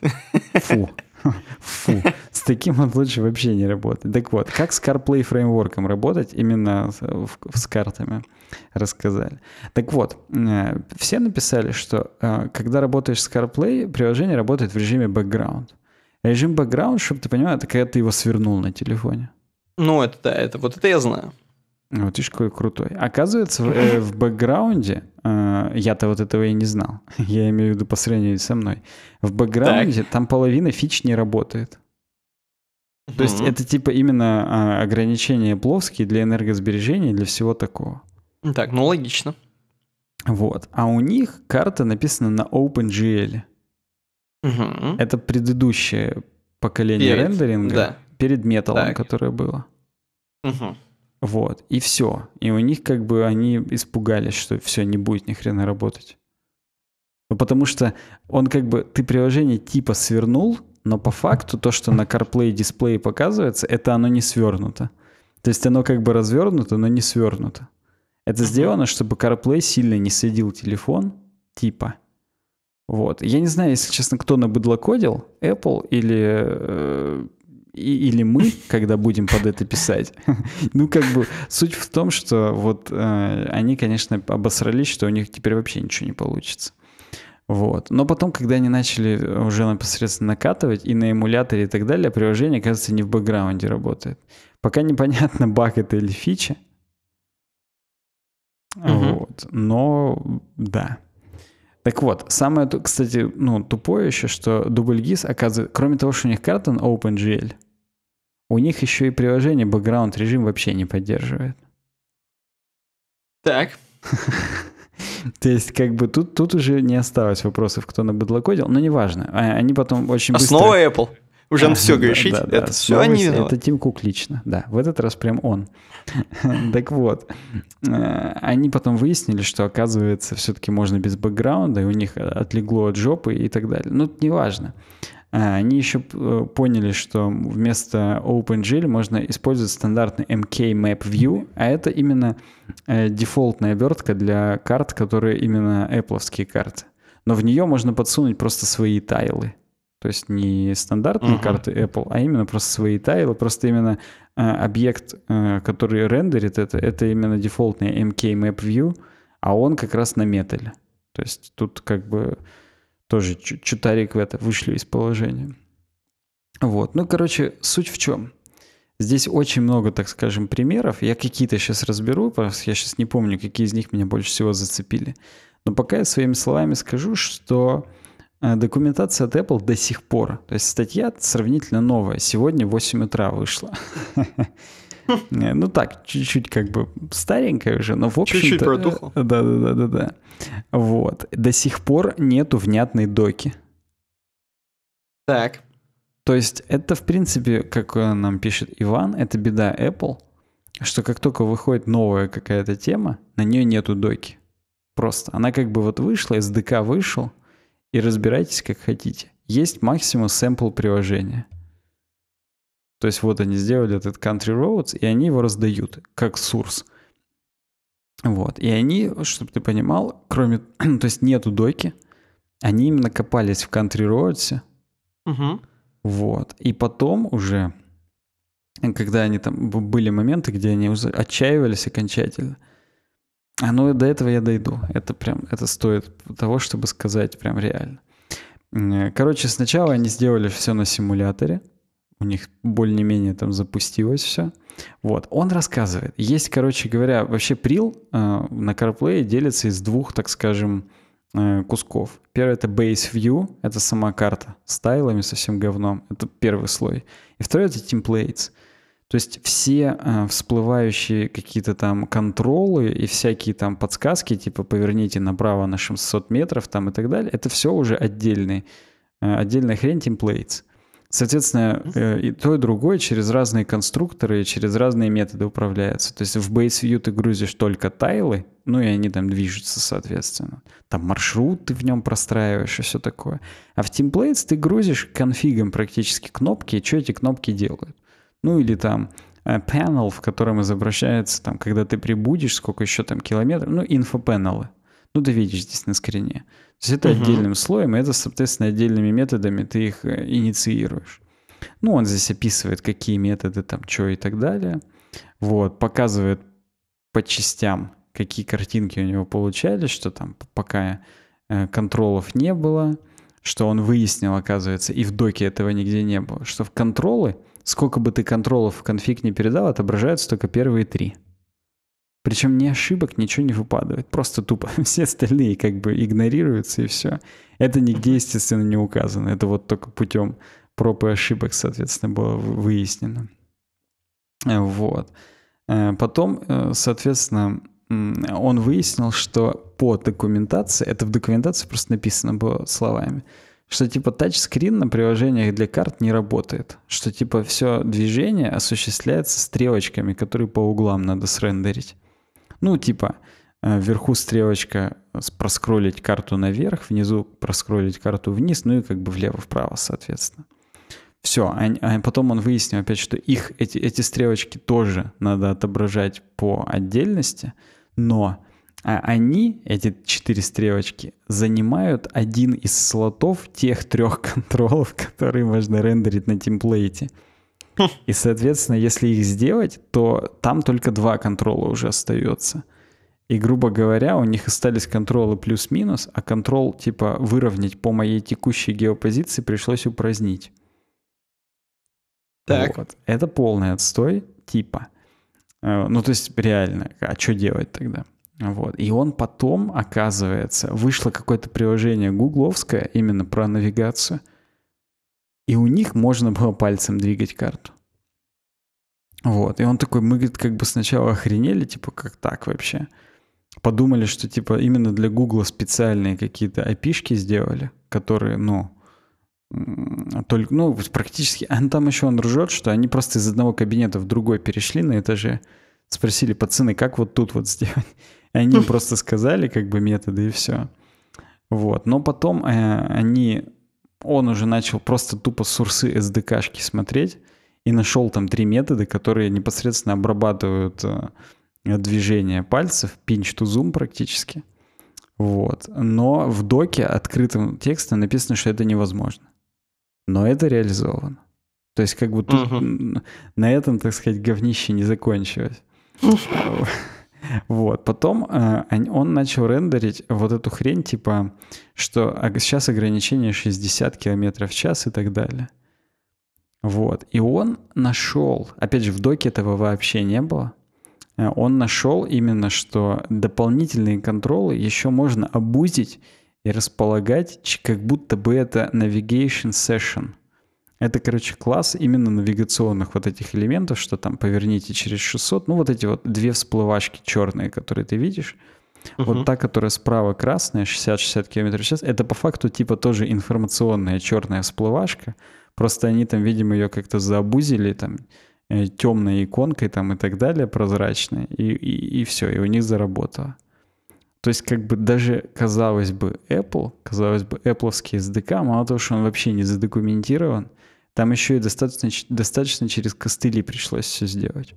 Фу. Фу, с таким он лучше вообще не работать. Так вот, как с CarPlay фреймворком работать именно в, в, с картами, рассказали. Так вот, э, все написали, что э, когда работаешь с CarPlay, приложение работает в режиме background. Режим бэкграунд, чтобы ты понимал, это когда ты его свернул на телефоне. Ну, это да, это вот это я знаю. Вот ну, видишь, какой крутой. Оказывается, в, э, бэкграунде, э, я-то вот этого и не знал, я имею в виду по сравнению со мной, в бэкграунде там половина фич не работает. То есть это типа именно а, ограничения плоские для энергосбережения, для всего такого. Так, ну логично. Вот. А у них карта написана на OpenGL. Угу. Это предыдущее поколение перед, рендеринга да. перед металлом, которое было. Угу. Вот, и все. И у них как бы они испугались, что все, не будет ни хрена работать. Ну, потому что он как бы, ты приложение типа свернул, но по факту то, что на CarPlay дисплее показывается, это оно не свернуто. То есть оно как бы развернуто, но не свернуто. Это сделано, чтобы CarPlay сильно не следил телефон, типа, вот. Я не знаю, если честно, кто на быдлокодил, Apple или, э, или мы, когда будем под это писать. Ну, как бы, суть в том, что вот э, они, конечно, обосрались, что у них теперь вообще ничего не получится. Вот. Но потом, когда они начали уже непосредственно накатывать и на эмуляторе и так далее, приложение, кажется, не в бэкграунде работает. Пока непонятно, баг это или фича. Угу. Вот. Но да. Так вот, самое, кстати, ну, тупое еще, что дубль GIS оказывает, кроме того, что у них карта на OpenGL, у них еще и приложение бэкграунд режим вообще не поддерживает. Так. То есть, как бы тут, тут уже не осталось вопросов, кто на бедлокодил, но неважно. А, они потом очень быстро... Основа а Apple уже он все грешить, да, да, это да. все они виноваты. Это Тим Кук лично, да, в этот раз прям он. так вот, э, они потом выяснили, что оказывается все-таки можно без бэкграунда, и у них э, отлегло от жопы и так далее. Ну, неважно. Э, они еще поняли, что вместо OpenGL можно использовать стандартный MK Map View, а это именно дефолтная обертка для карт, которые именно Apple карты. Но в нее можно подсунуть просто свои тайлы. То есть не стандартные uh-huh. карты Apple, а именно просто свои тайлы, просто именно э, объект, э, который рендерит это, это именно дефолтный MK Map View, а он как раз на металле. То есть тут как бы тоже чутарик в это вышли из положения. Вот. Ну, короче, суть в чем? Здесь очень много, так скажем, примеров. Я какие-то сейчас разберу, потому что я сейчас не помню, какие из них меня больше всего зацепили. Но пока я своими словами скажу, что Э, документация от Apple до сих пор. То есть статья сравнительно новая. Сегодня в 8 утра вышла. Э, ну так, чуть-чуть как бы старенькая уже, но в общем Чуть-чуть э, протухла. Да-да-да-да-да. Вот. До сих пор нету внятной доки. Так. То есть это, в принципе, как нам пишет Иван, это беда Apple, что как только выходит новая какая-то тема, на нее нету доки. Просто. Она как бы вот вышла, SDK вышел — и разбирайтесь как хотите. Есть максимум сэмпл приложения. То есть вот они сделали этот Country Roads, и они его раздают как сурс. Вот. И они, чтобы ты понимал, кроме... то есть нету дойки, они именно копались в Country Roads. Угу. Вот. И потом уже, когда они там... Были моменты, где они отчаивались окончательно. А ну до этого я дойду. Это прям, это стоит того, чтобы сказать прям реально. Э, короче, сначала они сделали все на симуляторе. У них более-менее там запустилось все. Вот, он рассказывает. Есть, короче говоря, вообще прил э, на CarPlay делится из двух, так скажем, э, кусков. Первый — это Base View, это сама карта с тайлами, со всем говном. Это первый слой. И второй — это Templates — то есть все э, всплывающие какие-то там контролы и всякие там подсказки, типа поверните направо на 600 метров там и так далее, это все уже отдельный, э, отдельная хрень темплейтс. Соответственно, э, и то, и другое через разные конструкторы через разные методы управляется. То есть в BaseView ты грузишь только тайлы, ну и они там движутся, соответственно. Там маршрут ты в нем простраиваешь и все такое. А в Templates ты грузишь конфигом практически кнопки, и что эти кнопки делают ну или там э, panel, в котором изображается, там, когда ты прибудешь, сколько еще там километров, ну, инфопанелы. Ну, ты видишь здесь на скрине. То есть это угу. отдельным слоем, и это, соответственно, отдельными методами ты их э, инициируешь. Ну, он здесь описывает, какие методы там, что и так далее. Вот, показывает по частям, какие картинки у него получались, что там пока э, контролов не было, что он выяснил, оказывается, и в доке этого нигде не было, что в контролы — Сколько бы ты контролов в конфиг не передал, отображаются только первые три. Причем ни ошибок, ничего не выпадает. Просто тупо все остальные как бы игнорируются и все. Это нигде, естественно, не указано. Это вот только путем проб и ошибок, соответственно, было выяснено. Э, вот. Э, потом, э, соответственно, он выяснил, что по документации, это в документации просто написано было словами, что типа тачскрин на приложениях для карт не работает, что типа все движение осуществляется стрелочками, которые по углам надо срендерить. Ну, типа, э, вверху стрелочка э, проскролить карту наверх, внизу проскролить карту вниз, ну и как бы влево-вправо, соответственно. Все, а, а, потом он выяснил опять, что их эти, эти стрелочки тоже надо отображать по отдельности, но а они, эти четыре стрелочки, занимают один из слотов тех трех контролов, которые можно рендерить на темплейте. И, соответственно, если их сделать, то там только два контрола уже остается. И, грубо говоря, у них остались контролы плюс-минус, а контрол типа выровнять по моей текущей геопозиции пришлось упразднить. Так. Вот. Это полный отстой типа. Э, ну, то есть реально, а что делать тогда? Вот. И он потом, оказывается, вышло какое-то приложение гугловское именно про навигацию, и у них можно было пальцем двигать карту. Вот. И он такой, мы, говорит, как бы сначала охренели, типа, как так вообще? Подумали, что, типа, именно для Гугла специальные какие-то опишки сделали, которые, ну, только, ну, практически... А там еще он ржет, что они просто из одного кабинета в другой перешли на этаже, спросили, пацаны, как вот тут вот сделать? Они хм. просто сказали как бы методы и все. Вот. Но потом э, они, он уже начал просто тупо сурсы SDK-шки смотреть и нашел там три метода, которые непосредственно обрабатывают э, движение пальцев, pinch to zoom практически. Вот. Но в доке открытым текстом написано, что это невозможно. Но это реализовано. То есть как бы тут угу. на этом, так сказать, говнище не закончилось. Вот, потом э, он начал рендерить вот эту хрень, типа, что сейчас ограничение 60 км в час и так далее. Вот, и он нашел, опять же, в доке этого вообще не было, э, он нашел именно, что дополнительные контролы еще можно обузить и располагать, как будто бы это navigation session — это, короче, класс именно навигационных вот этих элементов, что там поверните через 600, ну вот эти вот две всплывачки черные, которые ты видишь, Угу. Вот та, которая справа красная, 60-60 км в час, это по факту типа тоже информационная черная всплывашка. Просто они там, видимо, ее как-то забузили там э, темной иконкой там и так далее, прозрачной, и, и, и все, и у них заработало. То есть как бы даже, казалось бы, Apple, казалось бы, Apple SDK, мало того, что он вообще не задокументирован, там еще и достаточно, достаточно через костыли пришлось все сделать.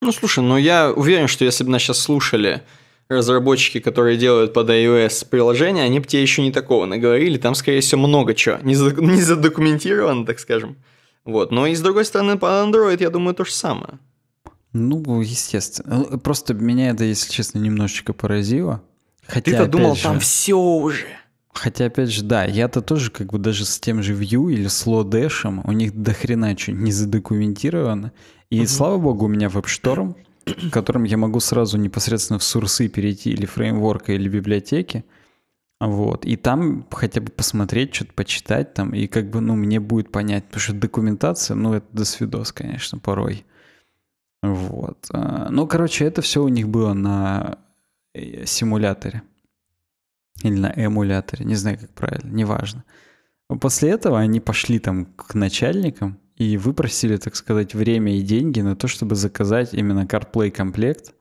Ну, слушай, ну я уверен, что если бы нас сейчас слушали разработчики, которые делают под iOS приложения, они бы тебе еще не такого наговорили. Там, скорее всего, много чего не, задок... не задокументировано, так скажем. Вот. Но и с другой стороны, по Android, я думаю, то же самое. Ну, естественно. Э, просто меня это, если честно, немножечко поразило. Хотя, Ты-то думал, же, там все уже. Хотя, опять же, да, я-то тоже как бы даже с тем же Vue или с Лодэшем, у них до хрена что не задокументировано. И угу. слава богу, у меня WebStorm, в котором я могу сразу непосредственно в сурсы перейти или фреймворка, или библиотеки. Вот. И там хотя бы посмотреть, что-то почитать там, и как бы, ну, мне будет понять, потому что документация, ну, это досвидос, конечно, порой. Вот. А, ну, короче, это все у них было на э, симуляторе. Или на эмуляторе, не знаю, как правильно, неважно. После этого они пошли там к начальникам и выпросили, так сказать, время и деньги на то, чтобы заказать именно CarPlay комплект.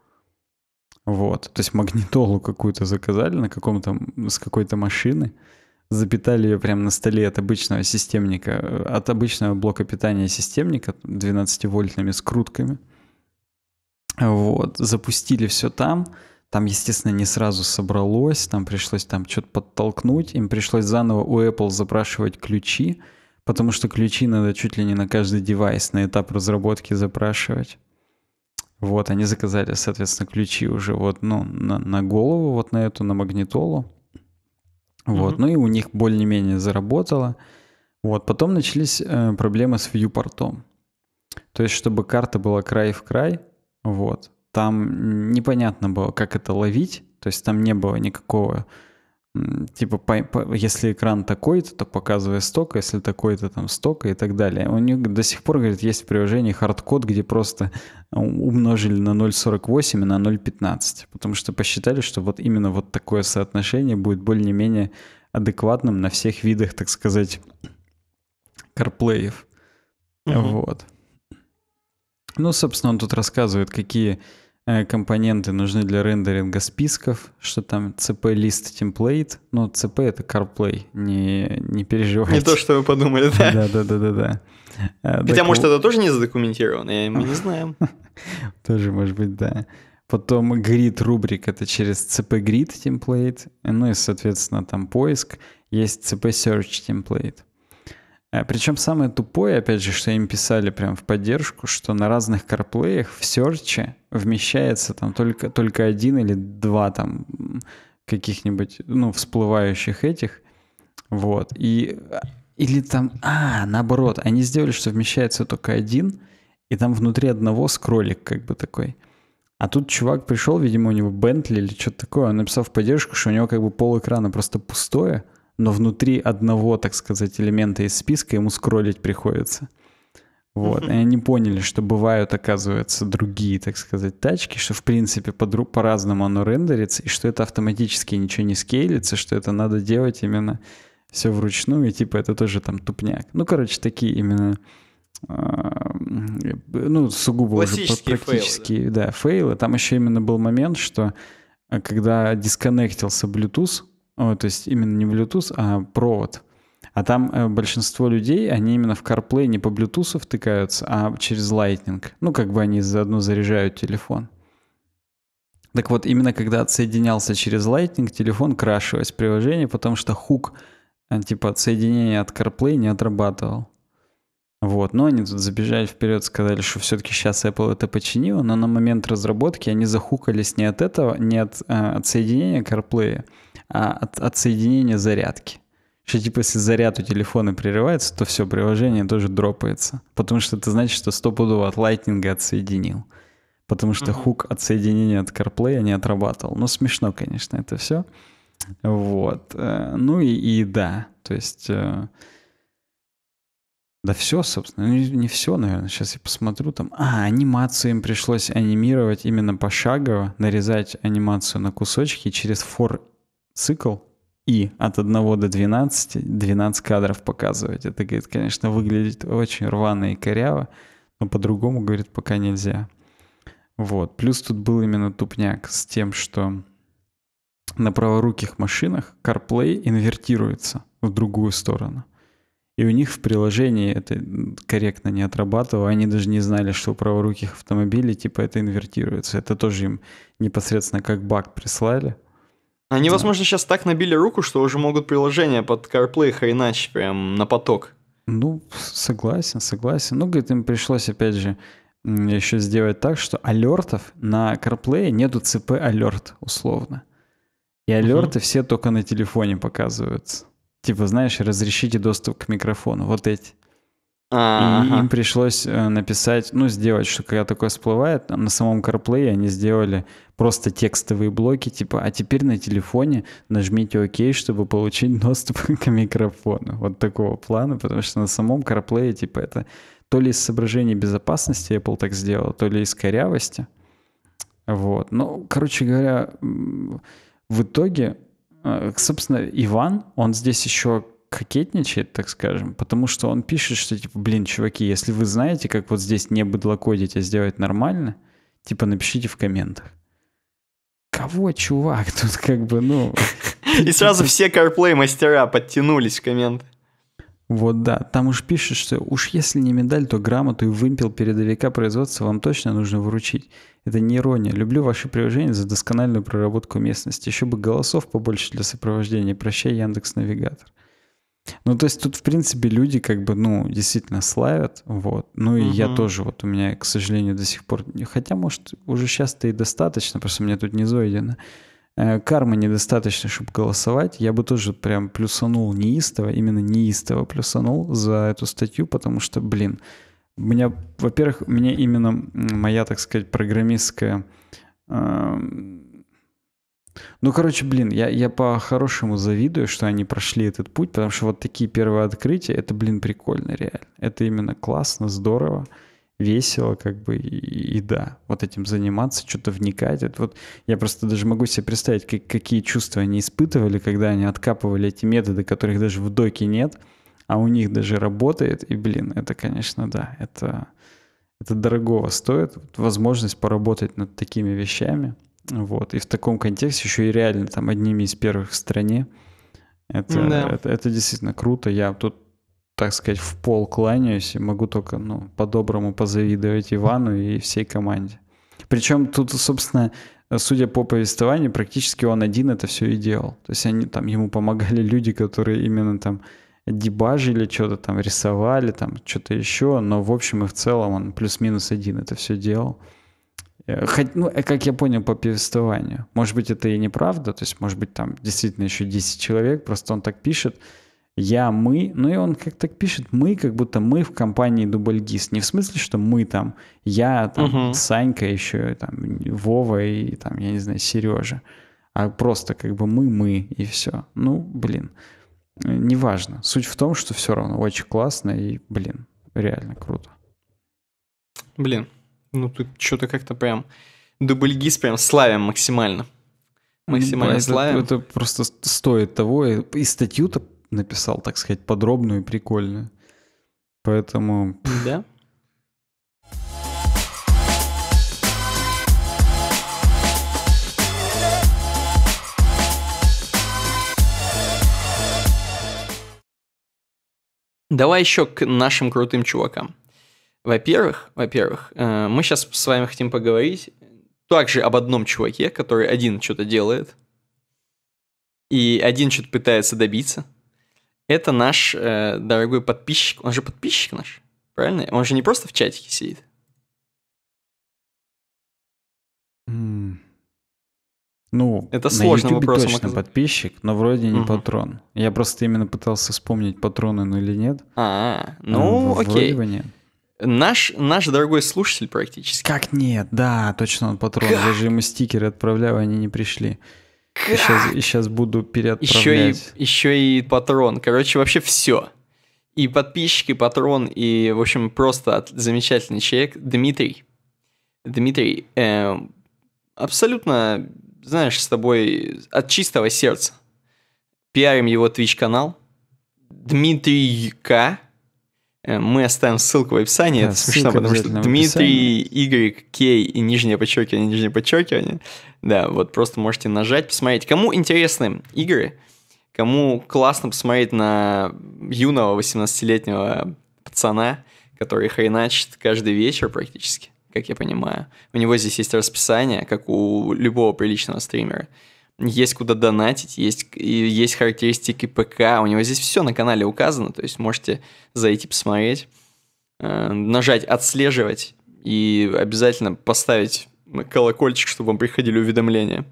Вот, то есть магнитолу какую-то заказали на каком-то, с какой-то машины, запитали ее прямо на столе от обычного системника, э, от обычного блока питания системника 12-вольтными скрутками – вот, запустили все там. Там, естественно, не сразу собралось, там пришлось там что-то подтолкнуть, им пришлось заново у Apple запрашивать ключи, потому что ключи надо чуть ли не на каждый девайс на этап разработки запрашивать. Вот, они заказали, соответственно, ключи уже вот, ну, на, на голову, вот на эту, на магнитолу. Вот, mm-hmm. ну и у них более-менее заработало. Вот, потом начались э, проблемы с вьюпортом. То есть, чтобы карта была край в край, вот. Там непонятно было, как это ловить, то есть там не было никакого типа, по, по, если экран такой-то, то показывай столько, если такой-то, там столько и так далее. У них до сих пор, говорит, есть приложение хардкод, где просто умножили на 0,48 и на 0,15, потому что посчитали, что вот именно вот такое соотношение будет более-менее адекватным на всех видах, так сказать, карплеев. Угу. Вот. Ну, собственно, он тут рассказывает, какие э, компоненты нужны для рендеринга списков, что там cp-лист темплейт, но ну, cp это CarPlay, не, не переживайте. Не то, что вы подумали, да? Да-да-да-да. А, Хотя, так... может, это тоже не задокументировано, мы не знаем. Тоже, может быть, да. Потом grid рубрик это через cp grid template. ну и, соответственно, там поиск. Есть cp search template. Э, Причем самое тупое, опять же, что им писали прям в поддержку, что на разных карплеях в серче вмещается там только, только один или два там каких-нибудь, ну, всплывающих этих. Вот. И, э, или там, а, наоборот, они сделали, что вмещается только один, и там внутри одного скролик как бы такой. А тут чувак пришел, видимо, у него Бентли или что-то такое, он написал в поддержку, что у него как бы пол экрана просто пустое, но внутри одного, так сказать, элемента из списка ему скроллить приходится. Вот, uh-huh. и они поняли, что бывают, оказывается, другие, так сказать, тачки, что, в принципе, по- по-разному оно рендерится, и что это автоматически ничего не скейлится, что это надо делать именно все вручную, и типа это тоже там тупняк. Ну, короче, такие именно а, ну, сугубо уже практически, фейлы, да. да, фейлы. Там еще именно был момент, что а, когда дисконнектился Bluetooth, о, то есть именно не Bluetooth, а провод. А там э, большинство людей, они именно в CarPlay не по Bluetooth втыкаются, а через Lightning. Ну, как бы они заодно заряжают телефон. Так вот, именно когда отсоединялся через Lightning, телефон крашилось приложение, потому что хук э, типа отсоединения от CarPlay не отрабатывал. Вот, но они тут забежали вперед, сказали, что все-таки сейчас Apple это починила, но на момент разработки они захукались не от этого, не от э, отсоединения CarPlay, а, от, отсоединения зарядки. Что типа если заряд у телефона прерывается, то все, приложение тоже дропается. Потому что это значит, что стопудово от лайтнинга отсоединил. Потому что mm-hmm. хук от соединения от CarPlay не отрабатывал. Ну, смешно, конечно, это все. Вот. Э, ну и, и да, то есть... Э, да все, собственно. Ну, не все, наверное. Сейчас я посмотрю там. А, анимацию им пришлось анимировать именно пошагово, нарезать анимацию на кусочки через for цикл и от 1 до 12 12 кадров показывать. Это, говорит, конечно, выглядит очень рвано и коряво, но по-другому, говорит, пока нельзя. Вот. Плюс тут был именно тупняк с тем, что на праворуких машинах CarPlay инвертируется в другую сторону. И у них в приложении это корректно не отрабатывало. Они даже не знали, что у праворуких автомобилей типа это инвертируется. Это тоже им непосредственно как баг прислали. Они, да. возможно, сейчас так набили руку, что уже могут приложение под CarPlay хреначить прям на поток. Ну, согласен, согласен. Ну, говорит, им пришлось, опять же, еще сделать так, что алертов на CarPlay нету CP алерт условно. И алерты угу. все только на телефоне показываются. Типа, знаешь, разрешите доступ к микрофону. Вот эти и им пришлось э, написать, ну, сделать, что когда такое всплывает, на самом CarPlay они сделали просто текстовые блоки, типа, а теперь на телефоне нажмите ОК, чтобы получить доступ к микрофону. Вот такого плана, потому что на самом CarPlay, типа, это то ли из соображений безопасности Apple так сделал, то ли из корявости. Вот. Ну, короче говоря, в итоге, э, собственно, Иван, он здесь еще кокетничает, так скажем, потому что он пишет, что типа, блин, чуваки, если вы знаете, как вот здесь не быдлокодить, а сделать нормально, типа напишите в комментах. Кого, чувак? Тут как бы, ну... И сразу типа все CarPlay мастера подтянулись в комменты. Вот да, там уж пишет, что уж если не медаль, то грамоту и вымпел передовика производства вам точно нужно вручить. Это не ирония. Люблю ваши приложения за доскональную проработку местности. Еще бы голосов побольше для сопровождения. Прощай, Яндекс Навигатор. Ну, то есть тут, в принципе, люди как бы, ну, действительно славят, вот. Ну, и угу. я тоже, вот у меня, к сожалению, до сих пор... Хотя, может, уже сейчас-то и достаточно, просто мне тут не зайдено. Э, карма недостаточно, чтобы голосовать. Я бы тоже прям плюсанул неистово, именно неистово плюсанул за эту статью, потому что, блин, меня, во-первых, меня именно моя, так сказать, программистская э, ну, короче, блин, я, я по-хорошему завидую, что они прошли этот путь, потому что вот такие первые открытия, это, блин, прикольно реально. Это именно классно, здорово, весело, как бы, и, и да, вот этим заниматься, что-то вникать. Это вот я просто даже могу себе представить, как, какие чувства они испытывали, когда они откапывали эти методы, которых даже в доке нет, а у них даже работает, и, блин, это, конечно, да, это, это дорогого стоит, возможность поработать над такими вещами — вот. И в таком контексте еще и реально там одними из первых в стране. Это, да. это, это действительно круто. Я тут, так сказать, в пол кланяюсь и могу только ну, по-доброму позавидовать Ивану и всей команде. Причем тут, собственно, судя по повествованию, практически он один это все и делал. То есть они там ему помогали люди, которые именно там дебажили что-то там, рисовали там, что-то еще, но в общем и в целом он плюс-минус один это все делал. Э, хоть, ну, э, как я понял по повествованию. Может быть, это и неправда, то есть, может быть, там действительно еще 10 человек, просто он так пишет. Я, мы, ну и он как так пишет, мы, как будто мы в компании Дубльгист. Не в смысле, что мы там, я, там, угу. Санька еще, там, Вова и, там, я не знаю, Сережа. А просто как бы мы, мы и все. Ну, блин, э, неважно. Суть в том, что все равно очень классно и, блин, реально круто. Блин, ну, тут что-то как-то прям... Дубльгиз прям славим максимально. Максимально ну, славим. это просто стоит того. И статью-то написал, так сказать, подробную и прикольную. Поэтому... Да? Давай еще к нашим крутым чувакам. Во-первых, во-первых, э, мы сейчас с вами хотим поговорить также об одном чуваке, который один что-то делает, и один что-то пытается добиться. Это наш э, дорогой подписчик. Он же подписчик наш, правильно? Он же не просто в чатике сидит. Ну, это сложно вопрос. точно оказалось. подписчик, но вроде не угу. патрон. Я просто именно пытался вспомнить, патроны, он ну или нет. А, ну, ну окей. Вроде бы нет. Наш, наш дорогой слушатель практически. Как нет? Да, точно он патрон. Как? Я же ему стикеры отправляю, они не пришли. Как? И сейчас, и сейчас буду переотправлять. Еще и, еще и патрон. Короче, вообще все. И подписчики и патрон, и, в общем, просто замечательный человек. Дмитрий. Дмитрий, э, абсолютно, знаешь, с тобой от чистого сердца. Пиарим его Twitch-канал. Дмитрий К Э, мы оставим ссылку в описании. Да, это смешно, потому что Дмитрий, Y, К и нижнее подчеркивание, нижнее подчеркивание. Да, вот просто можете нажать, посмотреть. Кому интересны игры, кому классно посмотреть на юного 18-летнего пацана, который хреначит каждый вечер практически, как я понимаю. У него здесь есть расписание, как у любого приличного стримера есть куда донатить, есть, есть характеристики ПК, у него здесь все на канале указано, то есть можете зайти посмотреть, э, нажать «Отслеживать» и обязательно поставить колокольчик, чтобы вам приходили уведомления.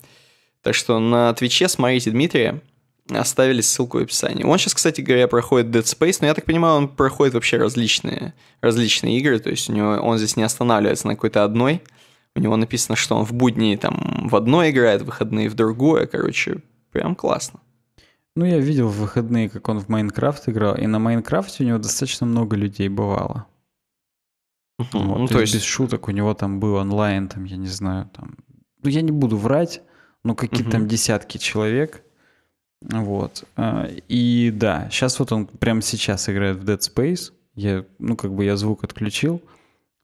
Так что на Твиче смотрите Дмитрия, оставили ссылку в описании. Он сейчас, кстати говоря, проходит Dead Space, но я так понимаю, он проходит вообще различные, различные игры, то есть у него, он здесь не останавливается на какой-то одной, у него написано, что он в будни там в одно играет, в выходные в другое. Короче, прям классно. Ну, я видел в выходные, как он в Майнкрафт играл, и на Майнкрафте у него достаточно много людей бывало. Uh-huh. Вот, ну, то есть без шуток у него там был онлайн, там, я не знаю, там... Ну, я не буду врать, но какие-то uh-huh. там десятки человек. Вот. Э, и да, сейчас вот он прямо сейчас играет в Dead Space. Я, ну, как бы я звук отключил. uh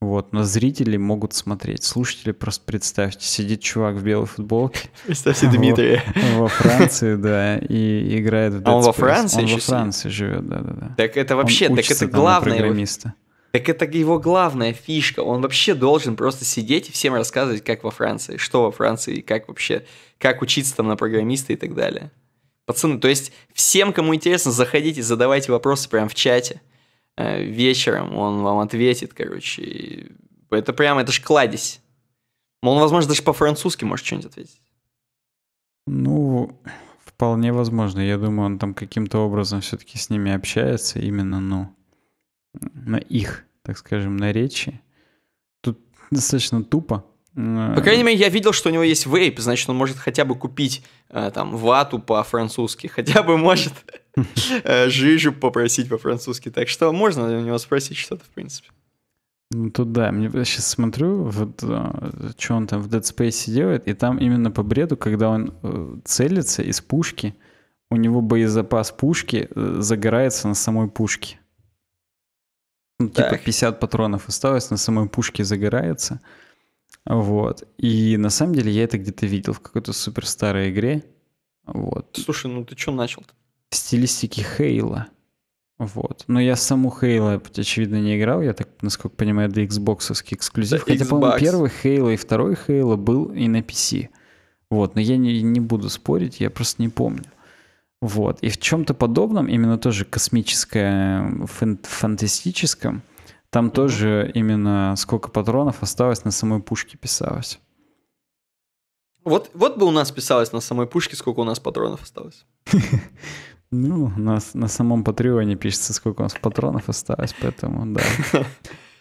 вот, но зрители могут смотреть. Слушатели просто представьте, сидит чувак в белой футболке. Представьте Дмитрия. Во, Франции, да, и играет в А он во Франции Он во Франции живет, да-да-да. Так это вообще, так это главное. Так это его главная фишка. Он вообще должен просто сидеть и всем рассказывать, как во Франции, что во Франции, и как вообще, как учиться там на программиста и так далее. Пацаны, то есть всем, кому интересно, заходите, задавайте вопросы прямо в чате. Э, вечером он вам ответит, короче. Это прямо, это ж кладезь. Он, возможно, даже по-французски может что-нибудь ответить. Ну, вполне возможно. Я думаю, он там каким-то образом все-таки с ними общается, именно, ну, на их, так скажем, на речи. Тут достаточно тупо. Э, По крайней мере, я видел, что у него есть вейп, значит, он может хотя бы купить э, там вату по-французски, хотя бы может Э, жижу попросить по-французски. Так что можно у него спросить что-то, в принципе. Ну, тут да, мне сейчас смотрю, вот, э, что он там в Dead Space делает, и там именно по бреду, когда он э, целится из пушки, у него боезапас пушки загорается на самой пушке. Ну, типа 50 патронов осталось, на самой пушке загорается. Вот. И на самом деле я это где-то видел в какой-то суперстарой игре. Вот. Слушай, ну ты что начал-то? в стилистике Хейла. Вот. Но я саму Хейла, очевидно, не играл. Я так, насколько понимаю, для Xbox эксклюзив. Да, Хотя, по-моему, первый Хейла и второй Хейла был и на PC. Вот. Но я не, не буду спорить, я просто не помню. Вот. И в чем-то подобном, именно тоже космическое, фэн- фантастическом, там mm-hmm. тоже именно сколько патронов осталось на самой пушке писалось. Вот, вот бы у нас писалось на самой пушке, сколько у нас патронов осталось. Ну, на, на самом Патреоне пишется, сколько у нас патронов осталось, поэтому да.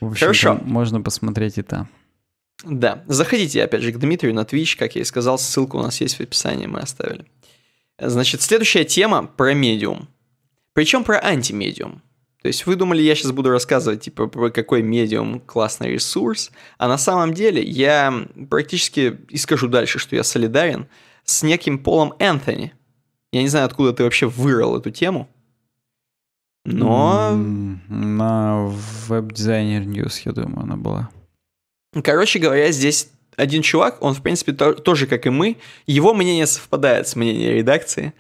В общем, Хорошо. Можно посмотреть и там. Да. Заходите, опять же, к Дмитрию на Twitch, как я и сказал, ссылка у нас есть в описании, мы оставили. Значит, следующая тема про медиум. Причем про антимедиум. То есть вы думали, я сейчас буду рассказывать, типа, про какой медиум классный ресурс, а на самом деле я практически и скажу дальше, что я солидарен с неким Полом Энтони, я не знаю, откуда ты вообще вырвал эту тему, но... На веб-дизайнер News, я думаю, она была. Короче говоря, здесь один чувак, он, в принципе, то, тоже, как и мы, его мнение совпадает с мнением редакции.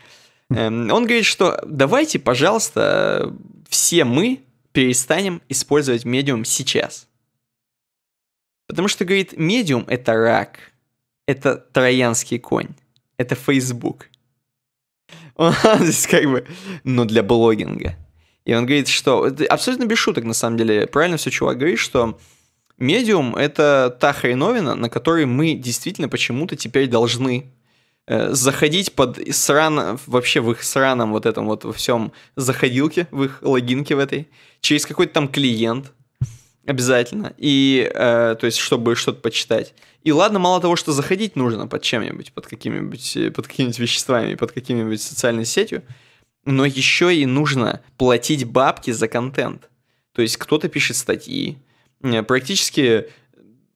Эм, он говорит, что давайте, пожалуйста, все мы перестанем использовать медиум сейчас. Потому что, говорит, медиум — это рак, это троянский конь, это Facebook — он здесь как бы, но для блогинга. И он говорит, что... Абсолютно без шуток, на самом деле. Правильно все чувак говорит, что медиум — это та хреновина, на которой мы действительно почему-то теперь должны э, заходить под сран, вообще в их сраном вот этом вот во всем заходилке, в их логинке в этой, через какой-то там клиент, Обязательно. И, э, то есть, чтобы что-то почитать. И ладно, мало того, что заходить нужно под чем-нибудь, под какими-нибудь, э, под какими-нибудь веществами, под какими-нибудь социальной сетью, но еще и нужно платить бабки за контент. То есть, кто-то пишет статьи, э, практически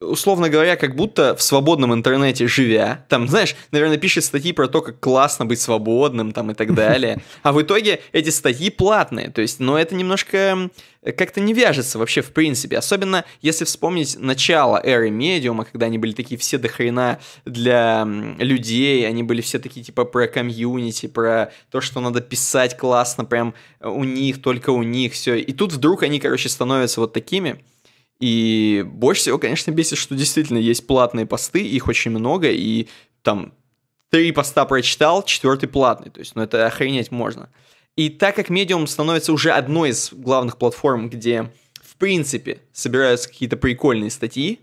условно говоря, как будто в свободном интернете живя, там, знаешь, наверное, пишет статьи про то, как классно быть свободным, там, и так далее. А в итоге эти статьи платные, то есть, но это немножко как-то не вяжется вообще в принципе. Особенно если вспомнить начало эры медиума, когда они были такие все дохрена для людей, они были все такие типа про комьюнити, про то, что надо писать классно, прям у них, только у них, все. И тут вдруг они, короче, становятся вот такими. И больше всего, конечно, бесит, что действительно есть платные посты, их очень много, и там три поста прочитал, четвертый платный. То есть, ну это охренеть можно. И так как Medium становится уже одной из главных платформ, где, в принципе, собираются какие-то прикольные статьи,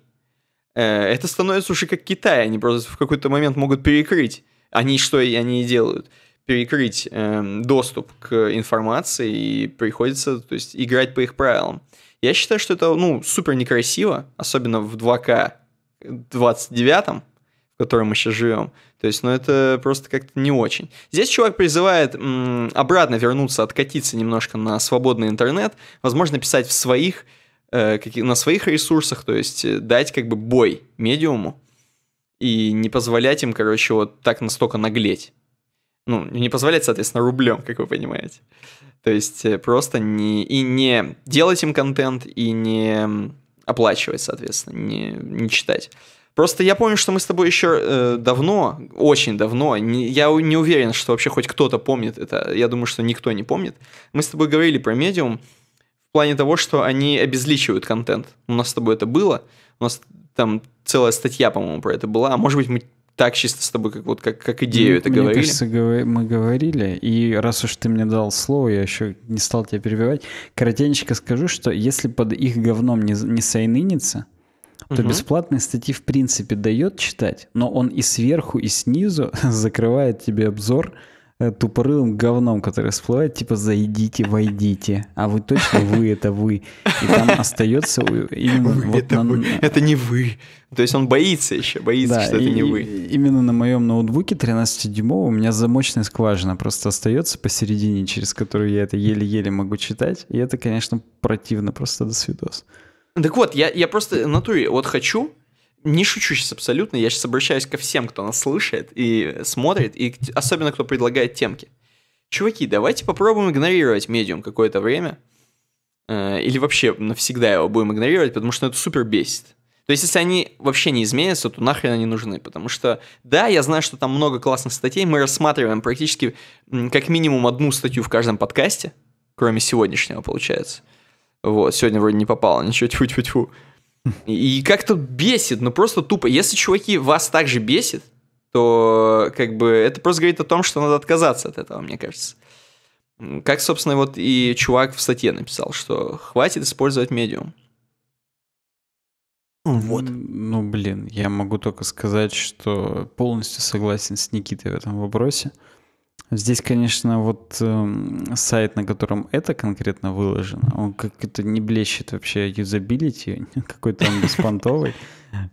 э, это становится уже как Китай. Они просто в какой-то момент могут перекрыть. Они что и они делают перекрыть э, доступ к информации и приходится, то есть, играть по их правилам. Я считаю, что это, ну, супер некрасиво, особенно в 2К 29 в котором мы сейчас живем. То есть, ну, это просто как-то не очень. Здесь чувак призывает м, обратно вернуться, откатиться немножко на свободный интернет, возможно, писать в своих, э, каких, на своих ресурсах, то есть э, дать как бы бой медиуму и не позволять им, короче, вот так настолько наглеть ну, не позволять, соответственно, рублем, как вы понимаете. То есть э, просто не, и не делать им контент, и не оплачивать, соответственно, не, не читать. Просто я помню, что мы с тобой еще э, давно, очень давно, не, я не уверен, что вообще хоть кто-то помнит это, я думаю, что никто не помнит, мы с тобой говорили про медиум в плане того, что они обезличивают контент. У нас с тобой это было, у нас там целая статья, по-моему, про это была, а может быть мы так чисто с тобой, как вот как, как идею это мне говорили. Кажется, мы говорили, и раз уж ты мне дал слово, я еще не стал тебя перебивать, коротенько скажу, что если под их говном не, не сайныниться, то угу. бесплатные статьи в принципе дает читать, но он и сверху, и снизу закрывает тебе обзор Э, тупорылым говном, который всплывает, типа «зайдите, войдите», а вы точно вы, это вы. И там остается именно... Вы, вот это, на... вы. это не вы. То есть он боится еще, боится, да, что это не вы. Именно на моем ноутбуке 13-дюймового у меня замочная скважина просто остается посередине, через которую я это еле-еле могу читать. И это, конечно, противно просто до свидос. Так вот, я, я просто, на натуре, вот хочу, не шучу сейчас абсолютно, я сейчас обращаюсь ко всем, кто нас слышит и смотрит, и особенно кто предлагает темки. Чуваки, давайте попробуем игнорировать медиум какое-то время, э, или вообще навсегда его будем игнорировать, потому что это супер бесит. То есть, если они вообще не изменятся, то нахрен они нужны, потому что, да, я знаю, что там много классных статей, мы рассматриваем практически как минимум одну статью в каждом подкасте, кроме сегодняшнего, получается. Вот, сегодня вроде не попало, ничего, тьфу-тьфу-тьфу. И как-то бесит, ну просто тупо. Если, чуваки, вас также бесит, то как бы это просто говорит о том, что надо отказаться от этого, мне кажется. Как, собственно, вот и чувак в статье написал, что хватит использовать медиум. Вот. Ну, блин, я могу только сказать, что полностью согласен с Никитой в этом вопросе. Здесь, конечно, вот э, сайт, на котором это конкретно выложено, он как-то не блещет вообще юзабилити, какой-то он беспонтовый.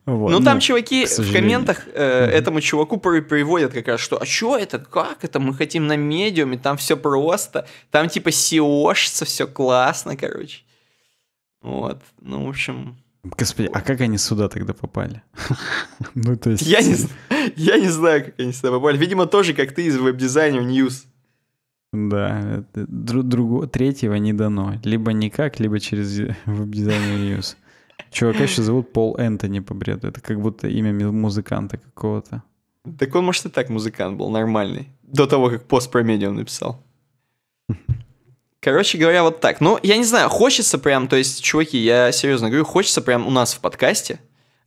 Вот. Ну, там чуваки в комментах э, этому чуваку приводят как раз, что «А что это? Как это? Мы хотим на медиуме, там все просто, там типа seo все классно, короче». Вот, ну, в общем, Господи, а как они сюда тогда попали? ну, то есть... Я не, я не знаю, как они сюда попали. Видимо, тоже, как ты, из веб-дизайна в Ньюс. Да, друг, друг, третьего не дано. Либо никак, либо через веб-дизайн Ньюс. Чувака еще зовут Пол Энтони по бреду. Это как будто имя музыканта какого-то. Так он, может, и так музыкант был, нормальный. До того, как пост про медиум написал. Короче говоря, вот так. Ну, я не знаю, хочется прям, то есть, чуваки, я серьезно говорю, хочется прям у нас в подкасте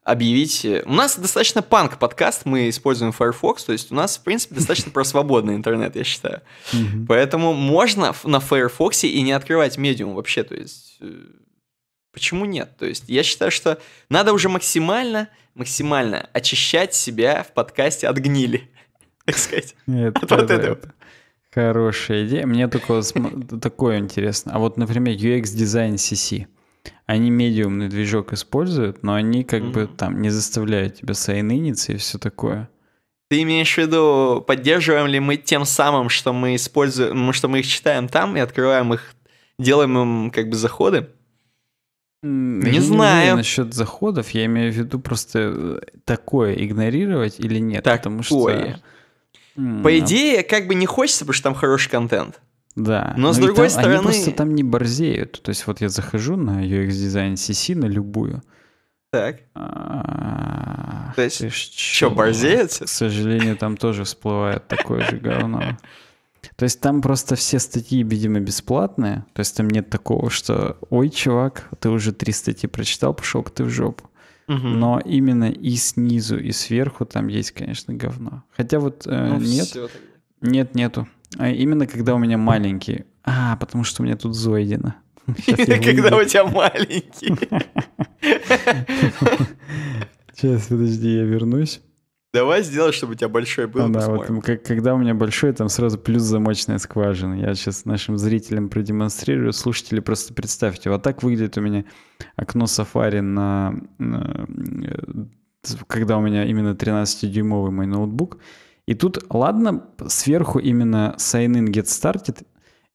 объявить... Э, у нас достаточно панк подкаст, мы используем Firefox, то есть у нас, в принципе, достаточно про свободный интернет, я считаю. Поэтому можно на Firefox и не открывать медиум вообще, то есть... Э, почему нет? То есть я считаю, что надо уже максимально, максимально очищать себя в подкасте от гнили, так сказать. Нет, от вот этого. Хорошая идея. Мне такое интересно. А вот, например, UX Design CC. Они медиумный движок используют, но они как бы там не заставляют тебя сайниниться и все такое. Ты имеешь в виду, поддерживаем ли мы тем самым, что мы используем, что мы их читаем там и открываем их, делаем им как бы заходы? Не я знаю. Не знаю насчет заходов, я имею в виду просто э, такое игнорировать или нет, такое. потому что по идее, как бы не хочется, потому что там хороший контент. Да. Но, Но с другой там, стороны... Они просто там не борзеют. То есть вот я захожу на UX Design CC, на любую. Так. А, То есть, что, борзеют? К сожалению, там тоже всплывает такое же говно. То есть там просто все статьи, видимо, бесплатные. То есть там нет такого, что «Ой, чувак, ты уже три статьи прочитал, пошел к ты в жопу». Но именно и снизу, и сверху там есть, конечно, говно. Хотя вот э, ну, нет, все нет, нету. А именно когда у меня маленький. А, потому что у меня тут зоидина. Когда у тебя маленький. Сейчас, подожди, я вернусь. Давай сделай, чтобы у тебя большой был. Ну, да, вот, когда у меня большой, там сразу плюс замочная скважина. Я сейчас нашим зрителям продемонстрирую. Слушатели, просто представьте, вот так выглядит у меня окно Safari на, на э, когда у меня именно 13-дюймовый мой ноутбук. И тут, ладно, сверху именно sign-in get started,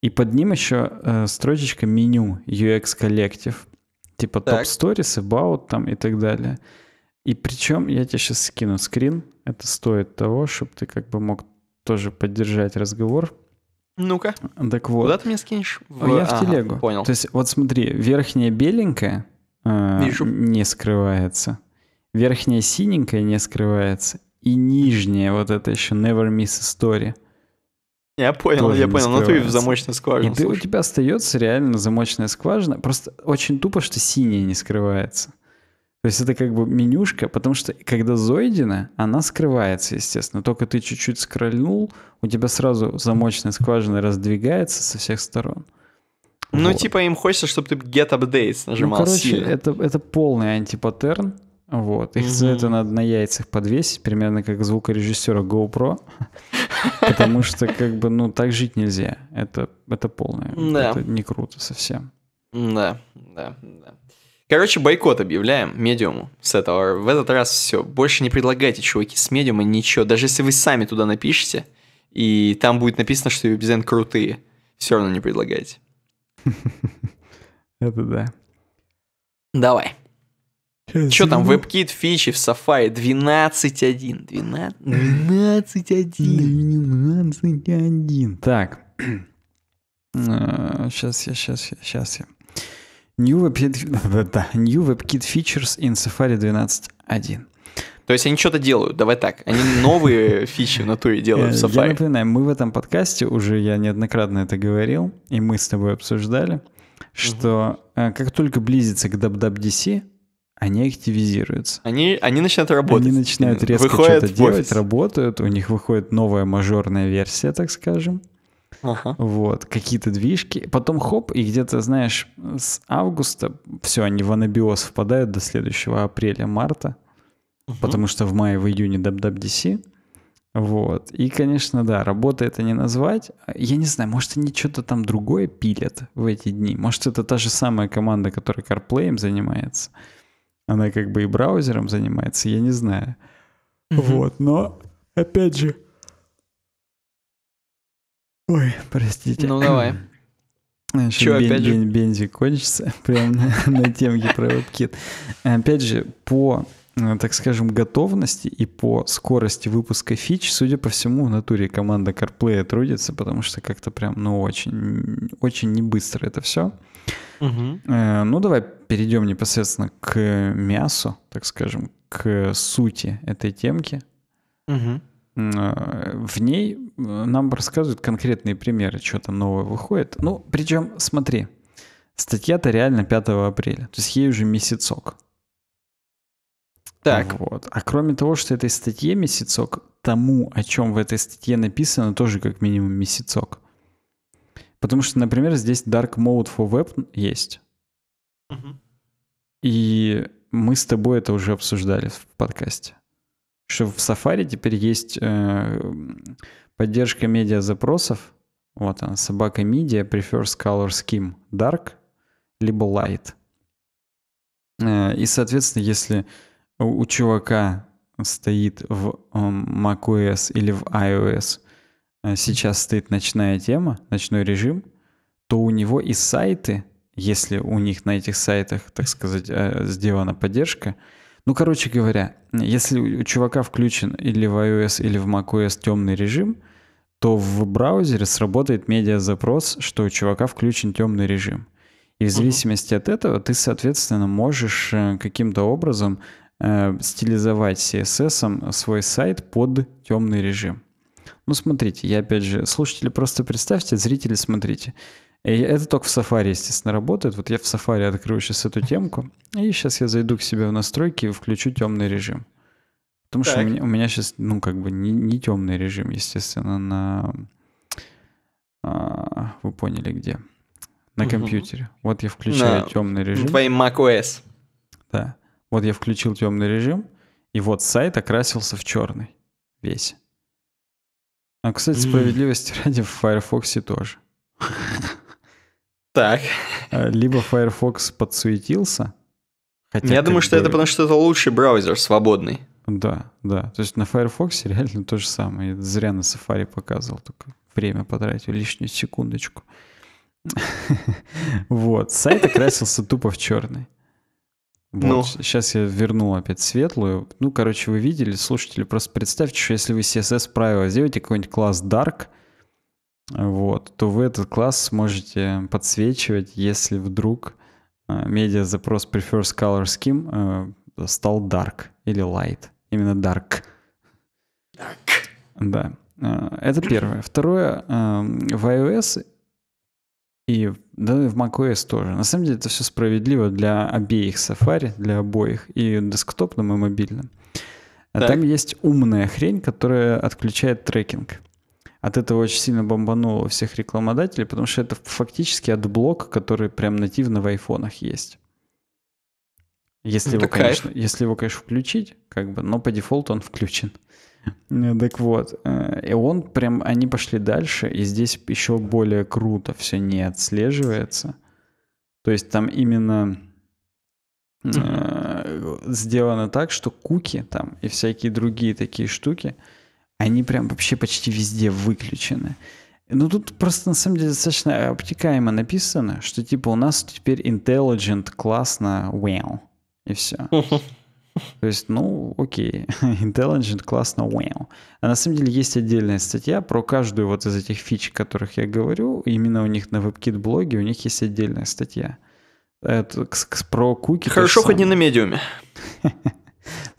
и под ним еще э, строчечка меню UX Collective, типа так. Top Stories, About там и так далее. И причем я тебе сейчас скину скрин. Это стоит того, чтобы ты как бы мог тоже поддержать разговор. Ну-ка. Так вот. Куда ты мне скинешь? А, в... Я в ага, телегу. Понял. То есть вот смотри, верхняя беленькая э, не скрывается. Верхняя синенькая не скрывается. И нижняя вот это еще Never Miss Story. Я понял, я понял. Ну ты в замочную скважину. И ты, у тебя остается реально замочная скважина. Просто очень тупо, что синяя не скрывается. То есть это как бы менюшка, потому что когда зойдена, она скрывается, естественно. Только ты чуть-чуть скрольнул, у тебя сразу замочная скважина раздвигается со всех сторон. Ну, вот. типа им хочется, чтобы ты get updates нажимал ну, короче, Это, это полный антипаттерн. Вот. Их mm за это надо на яйцах подвесить, примерно как звукорежиссера GoPro. Потому что, как бы, ну, так жить нельзя. Это, это полное. Это не круто совсем. Да, да, да. Короче, бойкот объявляем медиуму с этого. В этот раз все. Больше не предлагайте, чуваки, с медиума ничего. Даже если вы сами туда напишете, и там будет написано, что веб-дизайн крутые, все равно не предлагайте. Это да. Давай. Что там, WebKit, фичи в Safari 12.1. 12.1. 12.1. Так. Сейчас, а, я сейчас, я сейчас я. New WebKit, Features in Safari 12.1. То есть они что-то делают, давай так. Они новые фичи в натуре делают в Safari. Я напоминаю, мы в этом подкасте уже, я неоднократно это говорил, и мы с тобой обсуждали, что э, как только близится к WWDC, они активизируются. Они, они начинают работать. Они начинают резко что-то делать, работают, у них выходит новая мажорная версия, так скажем, Ага. Вот, какие-то движки. Потом хоп, и где-то, знаешь, с августа все, они в анабиоз впадают до следующего апреля-марта, угу. потому что в мае, в июне WWDC. Вот. И, конечно, да, работа это не назвать. Я не знаю, может, они что-то там другое пилят в эти дни. Может, это та же самая команда, которая CarPlay занимается. Она как бы и браузером занимается, я не знаю. Угу. Вот, но, опять же, Ой, простите. Ну давай. Что, бен, опять бен, же? Бензик кончится прямо на, на темке про WebKit. Опять же, по, э, так скажем, готовности и по скорости выпуска фич, судя по всему, в натуре команда CarPlay трудится, потому что как-то прям, ну, очень, очень не быстро это все. Угу. Э, ну, давай перейдем непосредственно к мясу, так скажем, к сути этой темки. Угу. Э, в ней э, нам рассказывают конкретные примеры, что там новое выходит. Ну, причем, смотри, статья-то реально 5 апреля, то есть ей уже месяцок. Так. Вот. А кроме того, что этой статье месяцок, тому, о чем в этой статье написано, тоже как минимум месяцок. Потому что, например, здесь Dark Mode for Web есть. Угу. И мы с тобой это уже обсуждали в подкасте. Что в Safari теперь есть э, поддержка медиа-запросов. Вот она, собака media prefers color scheme dark либо light. Э, и, соответственно, если у, у чувака стоит в эм, macOS или в iOS э, сейчас стоит ночная тема, ночной режим, то у него и сайты, если у них на этих сайтах, так сказать, э, сделана поддержка, ну, короче говоря, если у чувака включен или в iOS, или в macOS темный режим, то в браузере сработает медиа-запрос, что у чувака включен темный режим. И в зависимости uh-huh. от этого ты, соответственно, можешь э, каким-то образом э, стилизовать CSS свой сайт под темный режим. Ну, смотрите, я опять же, слушатели просто представьте, зрители смотрите. И это только в Safari, естественно, работает. Вот я в Safari открою сейчас эту темку, и сейчас я зайду к себе в настройки и включу темный режим. Потому так. что у меня, у меня сейчас, ну, как бы не, не темный режим, естественно, на... А, вы поняли где? На угу. компьютере. Вот я включаю на... темный режим. Твоим macOS. Да. Вот я включил темный режим, и вот сайт окрасился в черный весь. А, кстати, справедливости mm. ради в Firefox тоже. Так. А, либо Firefox подсуетился. Хотя Я думаю, что бы... это потому, что это лучший браузер, свободный. Да, да. То есть на Firefox реально то же самое. Я зря на Safari показывал, только время потратил, лишнюю секундочку. Вот. Сайт окрасился тупо в черный. Вот. Сейчас ну. я верну опять светлую. Ну, короче, вы видели, слушатели, просто представьте, что если вы CSS правила сделаете какой-нибудь класс Dark — вот, то вы этот класс сможете подсвечивать, если вдруг э, медиа-запрос prefers color scheme э, стал dark или light, именно dark. Dark. Да, э, это первое. Второе, эм, в iOS и да, в macOS тоже. На самом деле это все справедливо для обеих Safari, для обоих, и десктопным, и мобильным. А так. Там есть умная хрень, которая отключает трекинг от этого очень сильно бомбануло всех рекламодателей, потому что это фактически отблок, который прям нативно в айфонах есть. Если, да его, кайф. конечно, если его, конечно, включить, как бы, но по дефолту он включен. Э, так вот, э, и он прям, они пошли дальше, и здесь еще более круто все не отслеживается. То есть там именно э, сделано так, что куки там и всякие другие такие штуки – они прям вообще почти везде выключены. Ну, тут просто, на самом деле, достаточно обтекаемо написано, что, типа, у нас теперь intelligent, классно, well, и все. То есть, ну, окей, intelligent, классно, well. А на самом деле есть отдельная статья про каждую вот из этих фич, о которых я говорю, именно у них на WebKit блоге, у них есть отдельная статья. Это, про куки. Хорошо, хоть не на медиуме.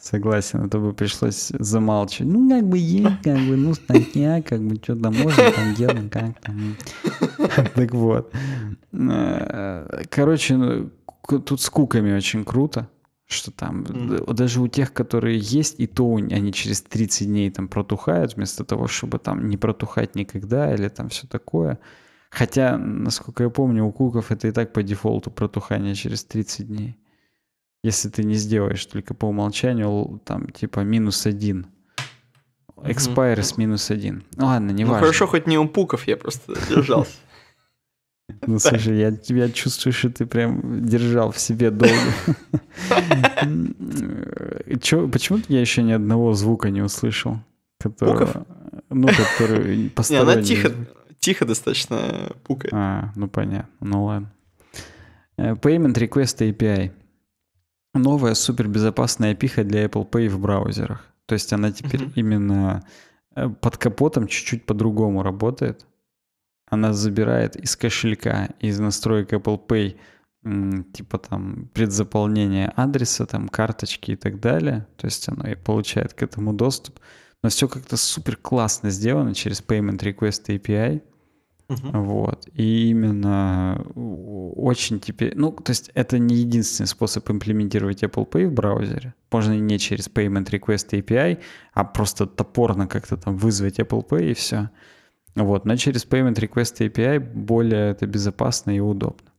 Согласен, это бы пришлось замалчивать. Ну, как бы есть, как бы, ну, статья, как бы, что то можно, там делаем, как там. Так вот. Э, короче, ну, тут с куками очень круто, что там э, даже у тех, которые есть, и то они через 30 дней там протухают, вместо того, чтобы там не протухать никогда или там все такое. Хотя, насколько я помню, у куков это и так по дефолту протухание через 30 дней если ты не сделаешь только по умолчанию, там типа минус один. Expire с минус один. Ну ладно, не ну, важно. хорошо, хоть не у пуков я просто держался. Ну слушай, я тебя чувствую, что ты прям держал в себе долго. Почему то я еще ни одного звука не услышал? Пуков? Ну, который Не, она тихо, тихо достаточно пукает. А, ну понятно, ну ладно. Э, payment Request API новая супербезопасная пиха для Apple Pay в браузерах. То есть она теперь mm-hmm. именно э, под капотом чуть-чуть по-другому работает. Она забирает из кошелька, из настроек Apple Pay, типа там предзаполнение адреса, там карточки и так далее. То есть она и получает к этому доступ. Но все как-то супер классно сделано через Payment Request API. Uh-huh. Вот. И именно очень теперь... Ну, то есть это не единственный способ имплементировать Apple Pay в браузере. Можно не через Payment Request API, а просто топорно как-то там вызвать Apple Pay и все. Вот. Но через Payment Request API более это безопасно и удобно.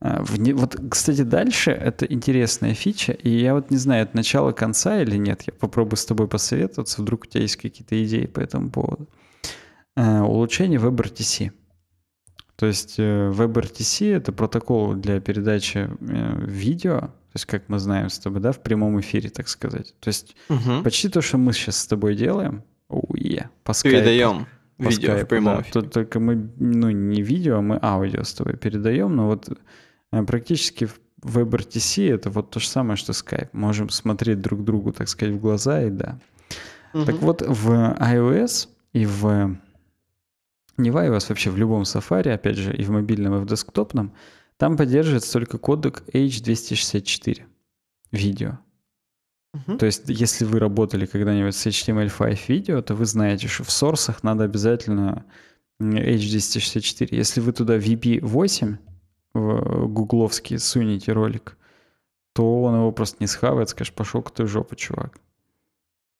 А, вот, кстати, дальше это интересная фича, и я вот не знаю, это начало конца или нет. Я попробую с тобой посоветоваться, вдруг у тебя есть какие-то идеи по этому поводу. Э, улучшение WebRTC. То есть WebRTC э, — это протокол для передачи э, видео, то есть как мы знаем с тобой, да, в прямом эфире, так сказать. То есть угу. почти то, что мы сейчас с тобой делаем, уе, oh, по скайпу. Передаем по видео скайпу, в прямом да. эфире. Тут только мы, ну, не видео, а мы аудио с тобой передаем, но вот практически WebRTC — это вот то же самое, что Skype. Можем смотреть друг другу, так сказать, в глаза и да. Угу. Так вот, в iOS и в не и вас вообще в любом сафари, опять же, и в мобильном, и в десктопном, там поддерживается только кодек H264 видео. Угу. То есть, если вы работали когда-нибудь с HTML5 видео, то вы знаете, что в сорсах надо обязательно H264. Если вы туда vp 8 в гугловский сунете ролик, то он его просто не схавает, скажешь, пошел к той жопе, чувак.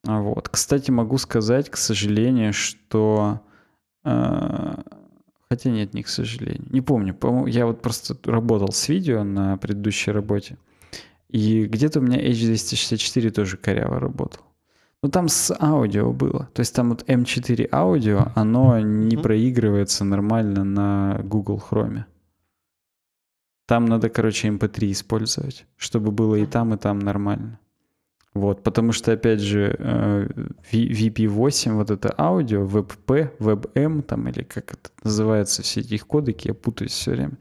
Вот. Кстати, могу сказать, к сожалению, что а, хотя нет, не к сожалению. Не помню. По я вот просто работал с видео на предыдущей работе. И где-то у меня H264 тоже коряво работал. Но там с аудио было. То есть там вот M4 эм аудио, оно не проигрывается нормально на Google Chrome. Там надо, короче, MP3 эм использовать, чтобы было и там, и там нормально. Вот, потому что, опять же, э, VP8, вот это аудио, WebP, WebM, там, или как это называется, все эти их кодеки, я путаюсь все время,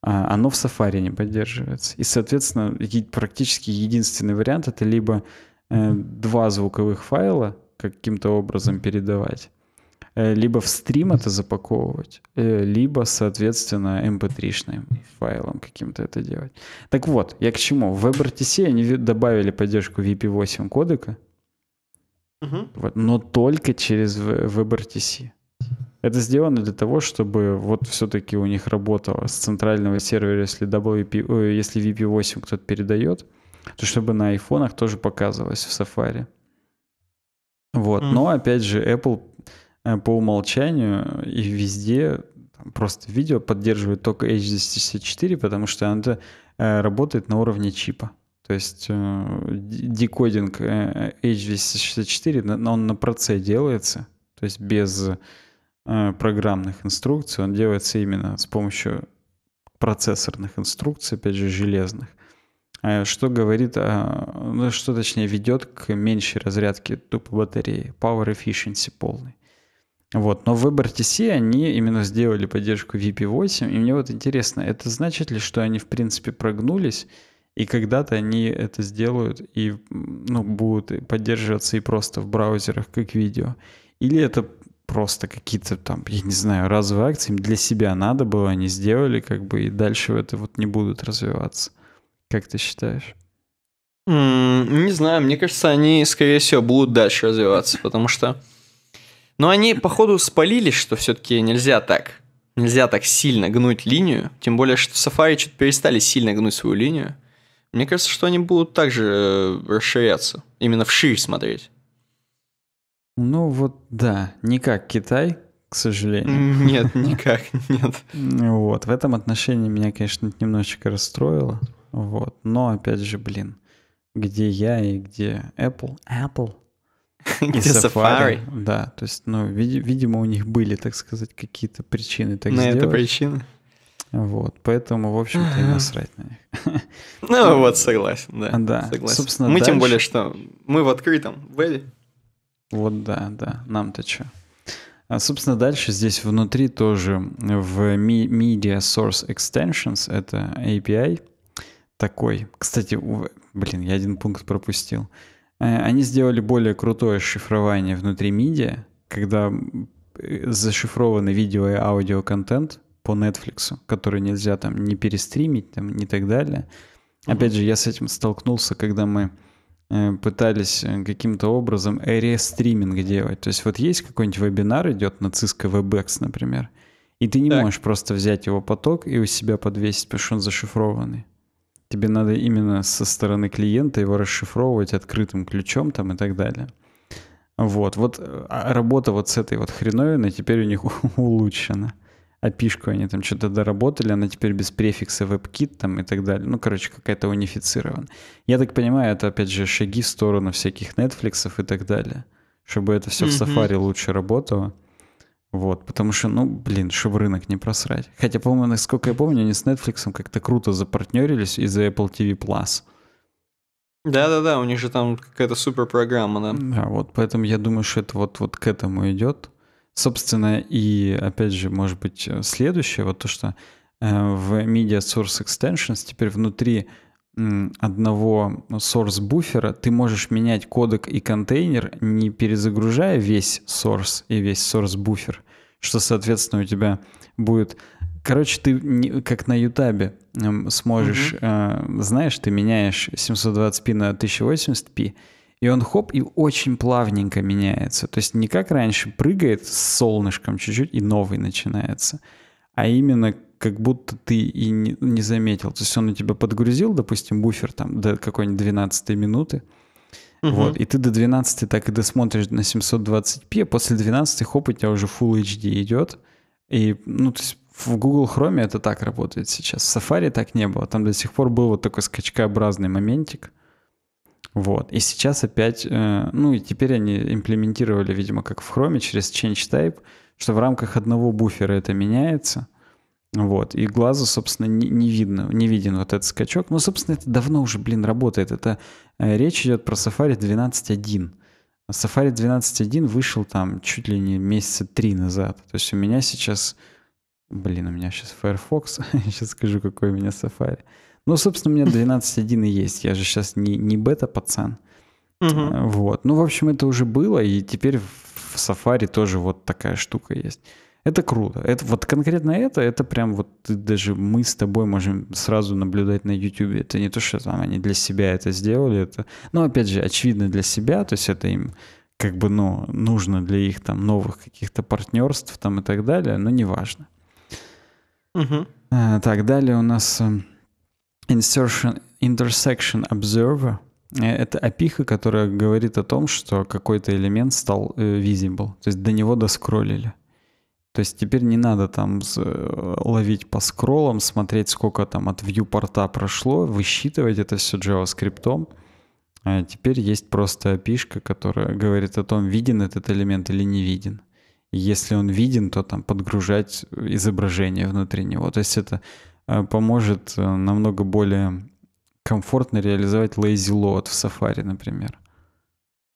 а, оно в Safari не поддерживается. И, соответственно, практически единственный вариант — это либо э, два звуковых файла каким-то образом передавать, Э, либо в стрим это запаковывать, э, либо, соответственно, mp3-шным эм файлом каким-то это делать. Так вот, я к чему? В WebRTC они добавили поддержку VP8 кодека, угу. вот, но только через WebRTC. Это сделано для того, чтобы вот все-таки у них работало с центрального сервера, если, WP, э, если VP8 кто-то передает, то чтобы на айфонах тоже показывалось в Safari. Вот. Mm. Но опять же, Apple Э, по умолчанию и везде просто видео поддерживает только H264, потому что оно э, работает на уровне чипа. То есть э, декодинг H264, он на проце делается, то есть без программных инструкций, он делается именно с помощью процессорных инструкций, опять же, железных, а что говорит, а, ну что точнее ведет к меньшей разрядке тупо батареи, power efficiency полный. Вот, но в WebRTC они именно сделали поддержку VP8, и мне вот интересно, это значит ли, что они в принципе прогнулись, и когда-то они это сделают и ну, будут поддерживаться и просто в браузерах как видео? Или это просто какие-то там, я не знаю, разовые акции, им для себя надо было, они сделали как бы, и дальше в это вот не будут развиваться? Как ты считаешь? Mm, не знаю, мне кажется, они, скорее всего, будут дальше развиваться, потому что но они, походу, спалились, что все-таки нельзя так. Нельзя так сильно гнуть линию. Тем более, что Safari что-то перестали сильно гнуть свою линию. Мне кажется, что они будут также э, расширяться. Именно вширь смотреть. Ну вот да, не как Китай, к сожалению. Нет, никак, нет. Вот, в этом отношении меня, конечно, немножечко расстроило. Вот, но опять же, блин, где я и где Apple? Apple. Где сафари, Да, то есть, ну, видимо, у них были, так сказать, какие-то причины так На это причины? Вот, поэтому, в общем-то, и насрать на них. Ну, ну вот, согласен, да. Да, согласен. собственно, Мы дальше... тем более, что мы в открытом были. Вот, да, да, нам-то что. А, собственно, дальше здесь внутри тоже в Media Source Extensions, это API такой. Кстати, блин, я один пункт пропустил. Э, они сделали более крутое шифрование внутри MIDI, когда э, зашифрованы видео и аудио контент по Netflix, который нельзя там не перестримить там, и так далее. Mm-hmm. Опять же, я с этим столкнулся, когда мы э, пытались каким-то образом рестриминг делать. То есть вот есть какой-нибудь вебинар, идет на Cisco WebEx, например, и ты не так. можешь просто взять его поток и у себя подвесить, потому что он зашифрованный тебе надо именно со стороны клиента его расшифровывать открытым ключом там и так далее. Вот, вот а, а работа вот с этой вот хреновиной теперь у них улучшена. Опишку они там что-то доработали, она теперь без префикса WebKit там и так далее. Ну, короче, какая-то унифицирована. Я так понимаю, это опять же шаги в сторону всяких Netflix и так далее, чтобы это все mm-hmm. в Safari лучше работало. Вот, потому что, ну, блин, чтобы рынок не просрать. Хотя, по-моему, насколько я помню, они с Netflix как-то круто запартнерились из-за Apple TV+. Plus. Да-да-да, у них же там какая-то супер программа, да. Да, вот, поэтому я думаю, что это вот, вот к этому идет. Собственно, и, опять же, может быть, следующее, вот то, что э, в Media Source Extensions теперь внутри одного source буфера ты можешь менять кодек и контейнер, не перезагружая весь source и весь source буфер, что, соответственно, у тебя будет... Короче, ты как на Ютабе эм, сможешь, mm-hmm. э, знаешь, ты меняешь 720p на 1080p, и он хоп, и очень плавненько меняется. То есть не как раньше прыгает с солнышком чуть-чуть и новый начинается, а именно как будто ты и не, заметил. То есть он у тебя подгрузил, допустим, буфер там до какой-нибудь 12 минуты, Угу. Вот, и ты до 12 так и досмотришь на 720p, а после 12 хоп, у тебя уже Full HD идет. И, ну, то есть в Google Chrome это так работает сейчас. В Safari так не было. Там до сих пор был вот такой скачкообразный моментик. Вот. И сейчас опять, э, ну и теперь они имплементировали, видимо, как в Chrome через Change Type, что в рамках одного буфера это меняется — вот. И глазу, собственно, не, не видно, не виден вот этот скачок. Но, ну, собственно, это давно уже, блин, работает. Это э, речь идет про Safari 12.1. Safari 12.1 вышел там чуть ли не месяца три назад. То есть у меня сейчас... Блин, у меня сейчас Firefox. сейчас скажу, какой у меня Safari. Ну, собственно, у меня 12.1 и есть. Я же сейчас не, не бета-пацан. Угу. Э, вот. Ну, в общем, это уже было, и теперь в Safari тоже вот такая штука есть. Это круто. Это вот конкретно это, это прям вот даже мы с тобой можем сразу наблюдать на YouTube. Это не то, что там они для себя это сделали, это, ну опять же, очевидно для себя, то есть это им как бы, ну, нужно для их там новых каких-то партнерств там и так далее, но неважно. Угу. А, так, далее у нас эм, Insertion, Intersection Observer. Э, это опиха, которая говорит о том, что какой-то элемент стал э, visible, то есть до него доскроллили. То есть теперь не надо там э, ловить по скроллам, смотреть, сколько там от view порта прошло, высчитывать это все JavaScript. А теперь есть просто API, которая говорит о том, виден этот элемент или не виден. И если он виден, то там подгружать изображение внутри него. То есть это э, поможет э, намного более комфортно реализовать lazy load в Safari, например.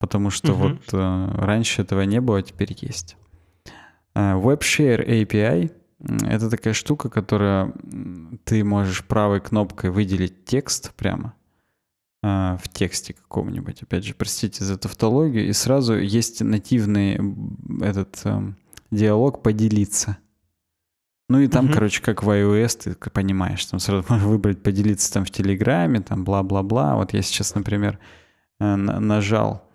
Потому что угу. вот раньше этого не было, а теперь есть. Э, WebShare API — это такая штука, которая ты можешь правой кнопкой выделить текст прямо э, в тексте каком-нибудь, опять же, простите за тавтологию, и сразу есть нативный этот э, диалог «поделиться». Ну и там, угу. короче, как в iOS, ты понимаешь, там сразу можно выбрать «поделиться» там в Телеграме, там бла-бла-бла. Вот я сейчас, например, нажал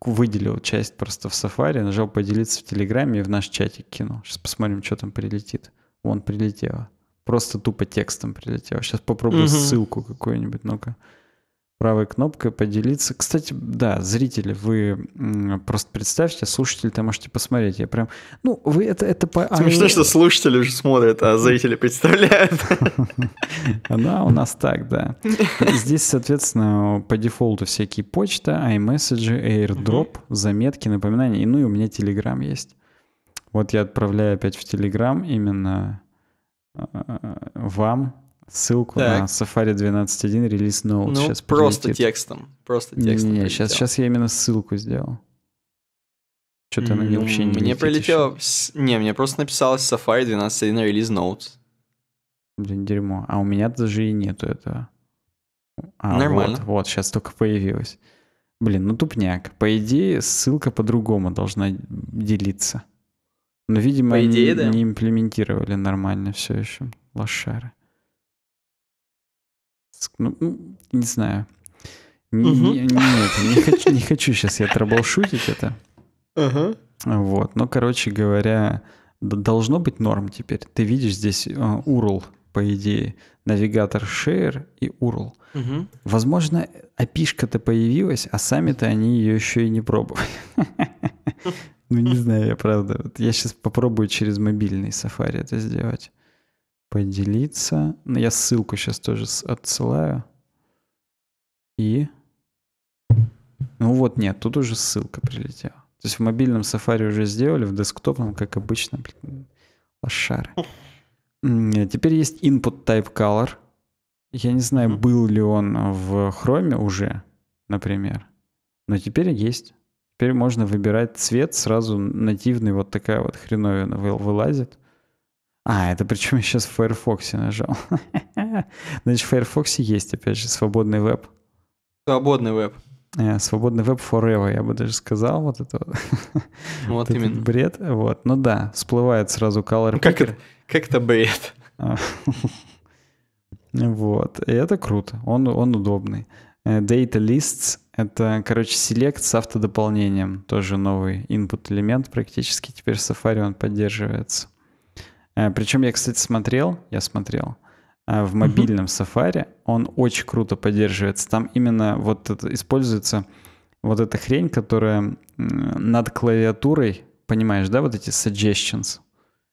выделил часть просто в Safari, нажал поделиться в Телеграме и в наш чатик кинул. Сейчас посмотрим, что там прилетит. Вон прилетело. Просто тупо текстом прилетело. Сейчас попробую угу. ссылку какую-нибудь. Ну-ка правой кнопкой поделиться. Кстати, да, зрители, вы просто представьте, слушатели-то можете посмотреть. Я прям, ну, вы это... это по... Смешно, а что слушатели уже смотрят, а зрители представляют. Да, у нас так, да. Здесь, соответственно, по дефолту всякие почта, iMessage, AirDrop, заметки, напоминания. И, ну и у меня Telegram есть. Вот я отправляю опять в Telegram именно а, а, а, вам ссылку так. на Safari 12.1 релиз Note. Ну, сейчас просто прилетит. текстом. Просто текстом. Не, не сейчас, сейчас я именно ссылку сделал. Что-то она не вообще не Мне прилетело... Еще. Не, мне просто написалось Safari 12.1 релиз Note. Блин, дерьмо. А у меня даже и нету этого. А, Нормально. Вот, вот, сейчас только появилось. Блин, ну тупняк. По идее, ссылка по-другому должна делиться. Но, видимо, По идее, не, да? не имплементировали нормально все еще. Лошары ну, не знаю. Не, угу. не, нет, не хочу, не хочу сейчас я трэблшутить это. Ага. Вот, но, короче говоря, должно быть норм теперь. Ты видишь здесь URL, э, по идее, навигатор Share и URL. Угу. Возможно, опишка-то появилась, а сами-то они ее еще и не пробовали. Ну, не знаю, я правда. Я сейчас попробую через мобильный Сафари это сделать поделиться. но ну, Я ссылку сейчас тоже отсылаю. И... Ну вот, нет, тут уже ссылка прилетела. То есть в мобильном Safari уже сделали, в десктопном, как обычно, лошары. Теперь есть input type color. Я не знаю, был ли он в Chrome уже, например, но теперь есть. Теперь можно выбирать цвет, сразу нативный вот такая вот хреновина вылазит. А, это причем я сейчас в Firefox нажал. Значит, в Firefox есть, опять же, свободный веб. Свободный веб. Э, свободный веб forever, я бы даже сказал, вот это вот. Ну, вот именно. бред, вот. Ну да, всплывает сразу color ну, как это, как это бред? Вот, и это круто, он, он удобный. Э, data lists — это, короче, select с автодополнением, тоже новый input элемент практически, теперь Safari он поддерживается. Э, Причем я, кстати, смотрел, я смотрел э, в мобильном Safari, он очень круто поддерживается. Там именно вот это, используется вот эта хрень, которая над клавиатурой, понимаешь, да, вот эти suggestions.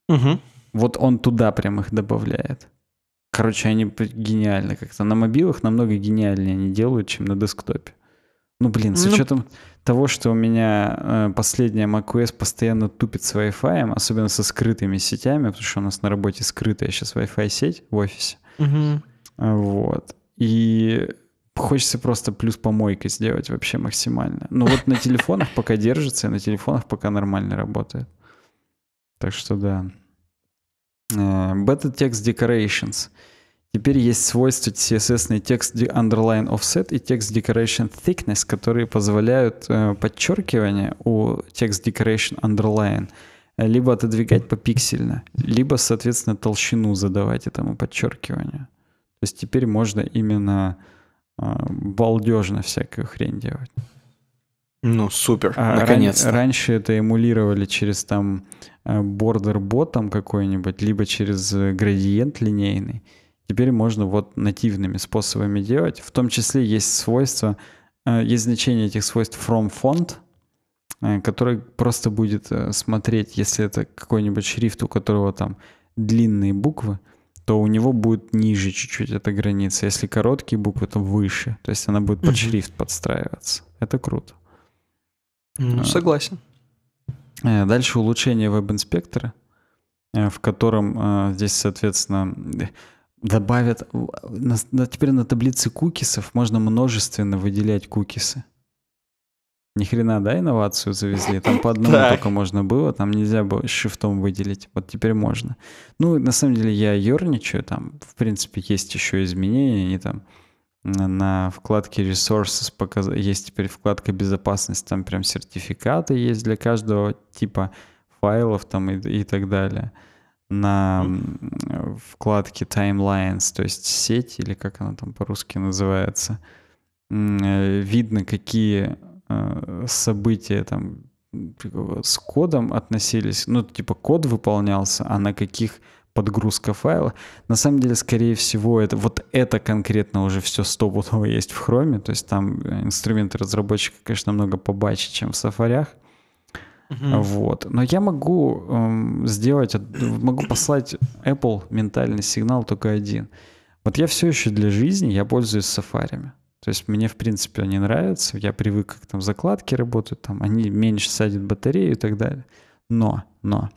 Угу. Вот он туда прям их добавляет. Короче, они гениально как-то. На мобилах намного гениальнее они делают, чем на десктопе. Ну, блин, с ну... ну учетом того, что у меня э, последняя macOS постоянно тупит с Wi-Fi, особенно со скрытыми сетями, потому что у нас на работе скрытая сейчас Wi-Fi сеть в офисе. Угу. Вот. И хочется просто плюс помойкой сделать вообще максимально. Ну вот на телефонах пока держится, и на телефонах пока нормально работает. Так что да. Beta э, Text Decorations — Теперь есть свойства CSS текст underline offset и текст decoration thickness, которые позволяют э, подчеркивание у текст decoration underline э, либо отодвигать попиксельно, либо, соответственно, толщину задавать этому подчеркиванию. То есть теперь можно именно э, балдежно всякую хрень делать. Ну, супер, а наконец Ран- раньше это эмулировали через там border-bottom э, какой-нибудь, либо через градиент линейный теперь можно вот нативными способами делать. В том числе есть свойства, э, есть значение этих свойств from font, э, который просто будет э, смотреть, если это какой-нибудь шрифт, у которого там длинные буквы, то у него будет ниже чуть-чуть эта граница. Если короткие буквы, то выше. То есть она будет под шрифт подстраиваться. Это круто. Ну, а. согласен. Дальше улучшение веб-инспектора, в котором здесь, соответственно, добавят... На, на, теперь на таблице кукисов можно множественно выделять кукисы. Ни хрена, да, инновацию завезли? Там по одному так. только можно было, там нельзя было шифтом выделить. Вот теперь можно. Ну, на самом деле я ерничаю, там, в принципе, есть еще изменения, они там на вкладке Resources показ... есть теперь вкладка безопасность, там прям сертификаты есть для каждого типа файлов там и, и так далее на вкладке Timelines, то есть сеть, или как она там по-русски называется, э, видно, какие э, события там типа, с кодом относились, ну, типа код выполнялся, а на каких подгрузка файла. На самом деле, скорее всего, это вот это конкретно уже все стопудово есть в Chrome, то есть там э, инструменты разработчика, конечно, намного побаче, чем в сафарях. Угу. Вот. Но я могу эм, сделать, могу послать Apple ментальный сигнал только один. Вот я все еще для жизни, я пользуюсь сафарями. То есть мне, в принципе, они нравятся, я привык, как там закладки работают, там они меньше садят батарею и так далее. Но, но,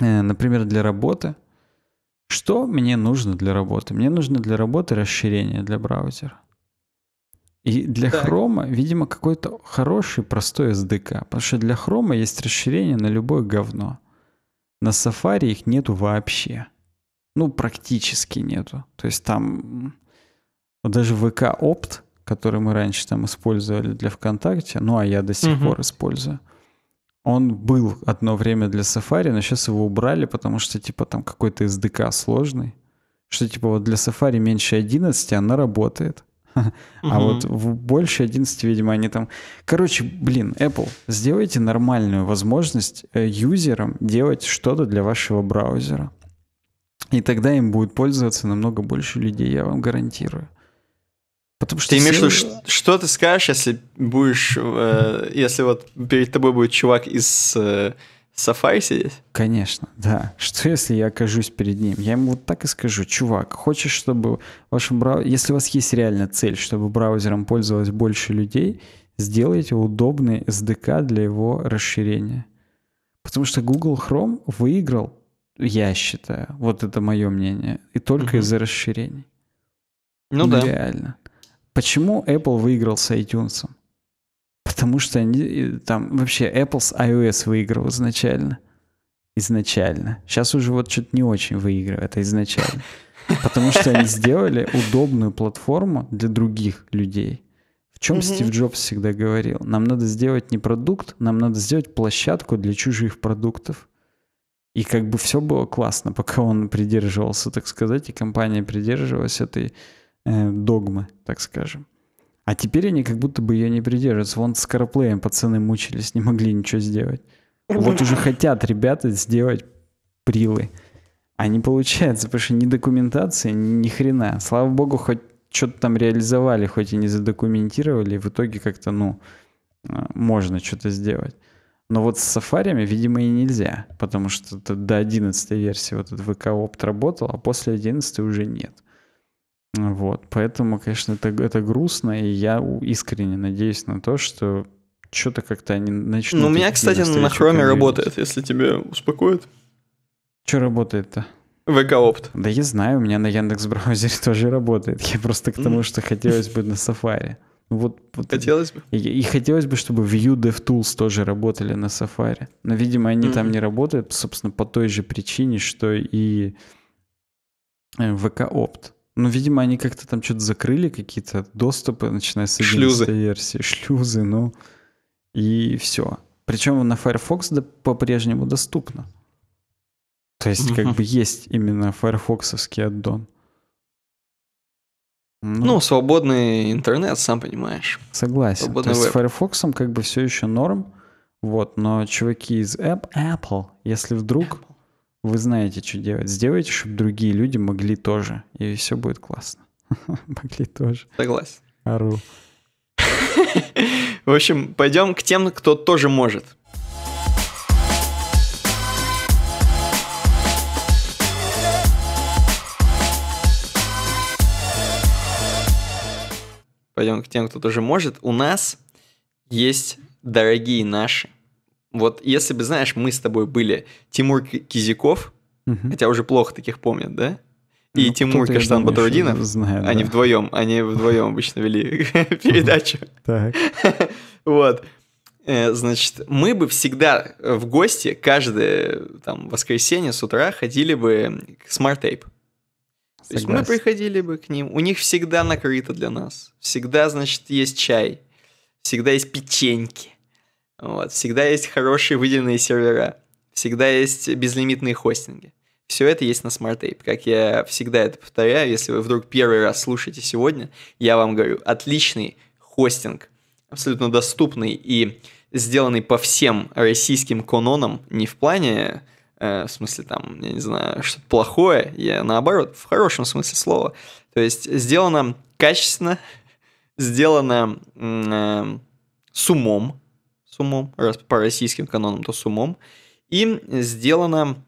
э, например, для работы, что мне нужно для работы? Мне нужно для работы расширение для браузера. И для так. хрома, видимо, какой-то хороший, простой SDK. Потому что для Chrome есть расширение на любое говно. На Safari их нету вообще. Ну, практически нету. То есть там вот даже VK Opt, который мы раньше там использовали для ВКонтакте, ну а я до сих угу. пор использую, он был одно время для Safari, но сейчас его убрали, потому что типа там какой-то SDK сложный. Что типа вот для Safari меньше 11, она работает. А вот в больше 11, видимо, они там... Короче, блин, Apple, сделайте нормальную возможность э, юзерам делать что-то для вашего браузера. И тогда им будет пользоваться намного больше людей, я вам гарантирую. Потому что ты имеешь в виду, что, что ты скажешь, если будешь, э, если вот перед тобой будет чувак из э, Сафари сидеть? Конечно, да. Что если я окажусь перед ним? Я ему вот так и скажу, чувак, хочешь, чтобы вашим брау... Если у вас есть реально цель, чтобы браузером пользовалось больше людей, сделайте удобный SDK для его расширения. Потому что Google Chrome выиграл, я считаю, вот это мое мнение, и только угу. из-за расширений. Ну Нереально. да. Реально. Почему Apple выиграл с iTunes? Потому что они, там вообще Apple с iOS выиграл изначально. Изначально. Сейчас уже вот что-то не очень выигрывает, а изначально. Потому что они сделали удобную платформу для других людей. В чем mm-hmm. Стив Джобс всегда говорил? Нам надо сделать не продукт, нам надо сделать площадку для чужих продуктов. И как бы все было классно, пока он придерживался, так сказать, и компания придерживалась этой э, догмы, так скажем. А теперь они как будто бы ее не придерживаются. Вон с карплеем пацаны мучились, не могли ничего сделать. Вот уже хотят ребята сделать прилы. А не получается, потому что ни документации, ни хрена. Слава богу, хоть что-то там реализовали, хоть и не задокументировали, и в итоге как-то, ну, а, можно что-то сделать. Но вот с сафариями, видимо, и нельзя, потому что до 11 версии вот этот VK-опт работал, а после 11 уже нет. Вот, поэтому, конечно, это, это грустно, и я искренне надеюсь на то, что что-то как-то они начнут... Ну, у меня, кстати, на хроме работает, если тебе успокоит. Что работает-то? ВК-опт. Да я знаю, у меня на Яндекс браузере тоже работает. Я просто к тому, mm. что хотелось бы на Safari. Вот, вот. Хотелось бы. И, и хотелось бы, чтобы Vue DevTools тоже работали на Safari. Но, видимо, они mm там не работают, собственно, по той же причине, что и э, ВК-опт. Ну, видимо, они как-то там что-то закрыли, какие-то доступы, начиная с 11 версии. Шлюзы, ну. И все. Причем на Firefox да, по-прежнему доступно. То есть, как бы есть именно файрфоксовский аддон. Ну, ну, свободный интернет, сам понимаешь. Согласен. Свободный То есть веб. с Firefox как бы все еще норм. Вот, но чуваки из App, Apple, если вдруг Apple. Вы знаете, что делать. Сделайте, чтобы другие люди могли тоже. И все будет классно. Могли тоже. Согласен. Ару. В общем, пойдем к тем, кто тоже может. Пойдем к тем, кто тоже может. У нас есть дорогие наши – вот если бы, знаешь, мы с тобой были Тимур Кизяков, угу. хотя уже плохо таких помнят, да? И ну, Тимур Каштан Батурдинов, они да. вдвоем, они вдвоем обычно вели передачу. Так. Вот. Э, значит, мы бы всегда в гости каждое там воскресенье с утра ходили бы к Smart Tape. То есть мы приходили бы к ним. У них всегда накрыто для нас. Всегда, значит, есть чай. Всегда есть печеньки. Вот. Всегда есть хорошие выделенные сервера. Всегда есть безлимитные хостинги. Все это есть на Smart Ape. Как я всегда это повторяю, если вы вдруг первый раз слушаете сегодня, я вам говорю, отличный хостинг, абсолютно доступный и сделанный по всем российским канонам, не в плане, э, в смысле там, я не знаю, что-то плохое, я наоборот, в хорошем смысле слова. То есть сделано качественно, сделано э, с умом, умом, раз по российским канонам, то с умом, и сделано,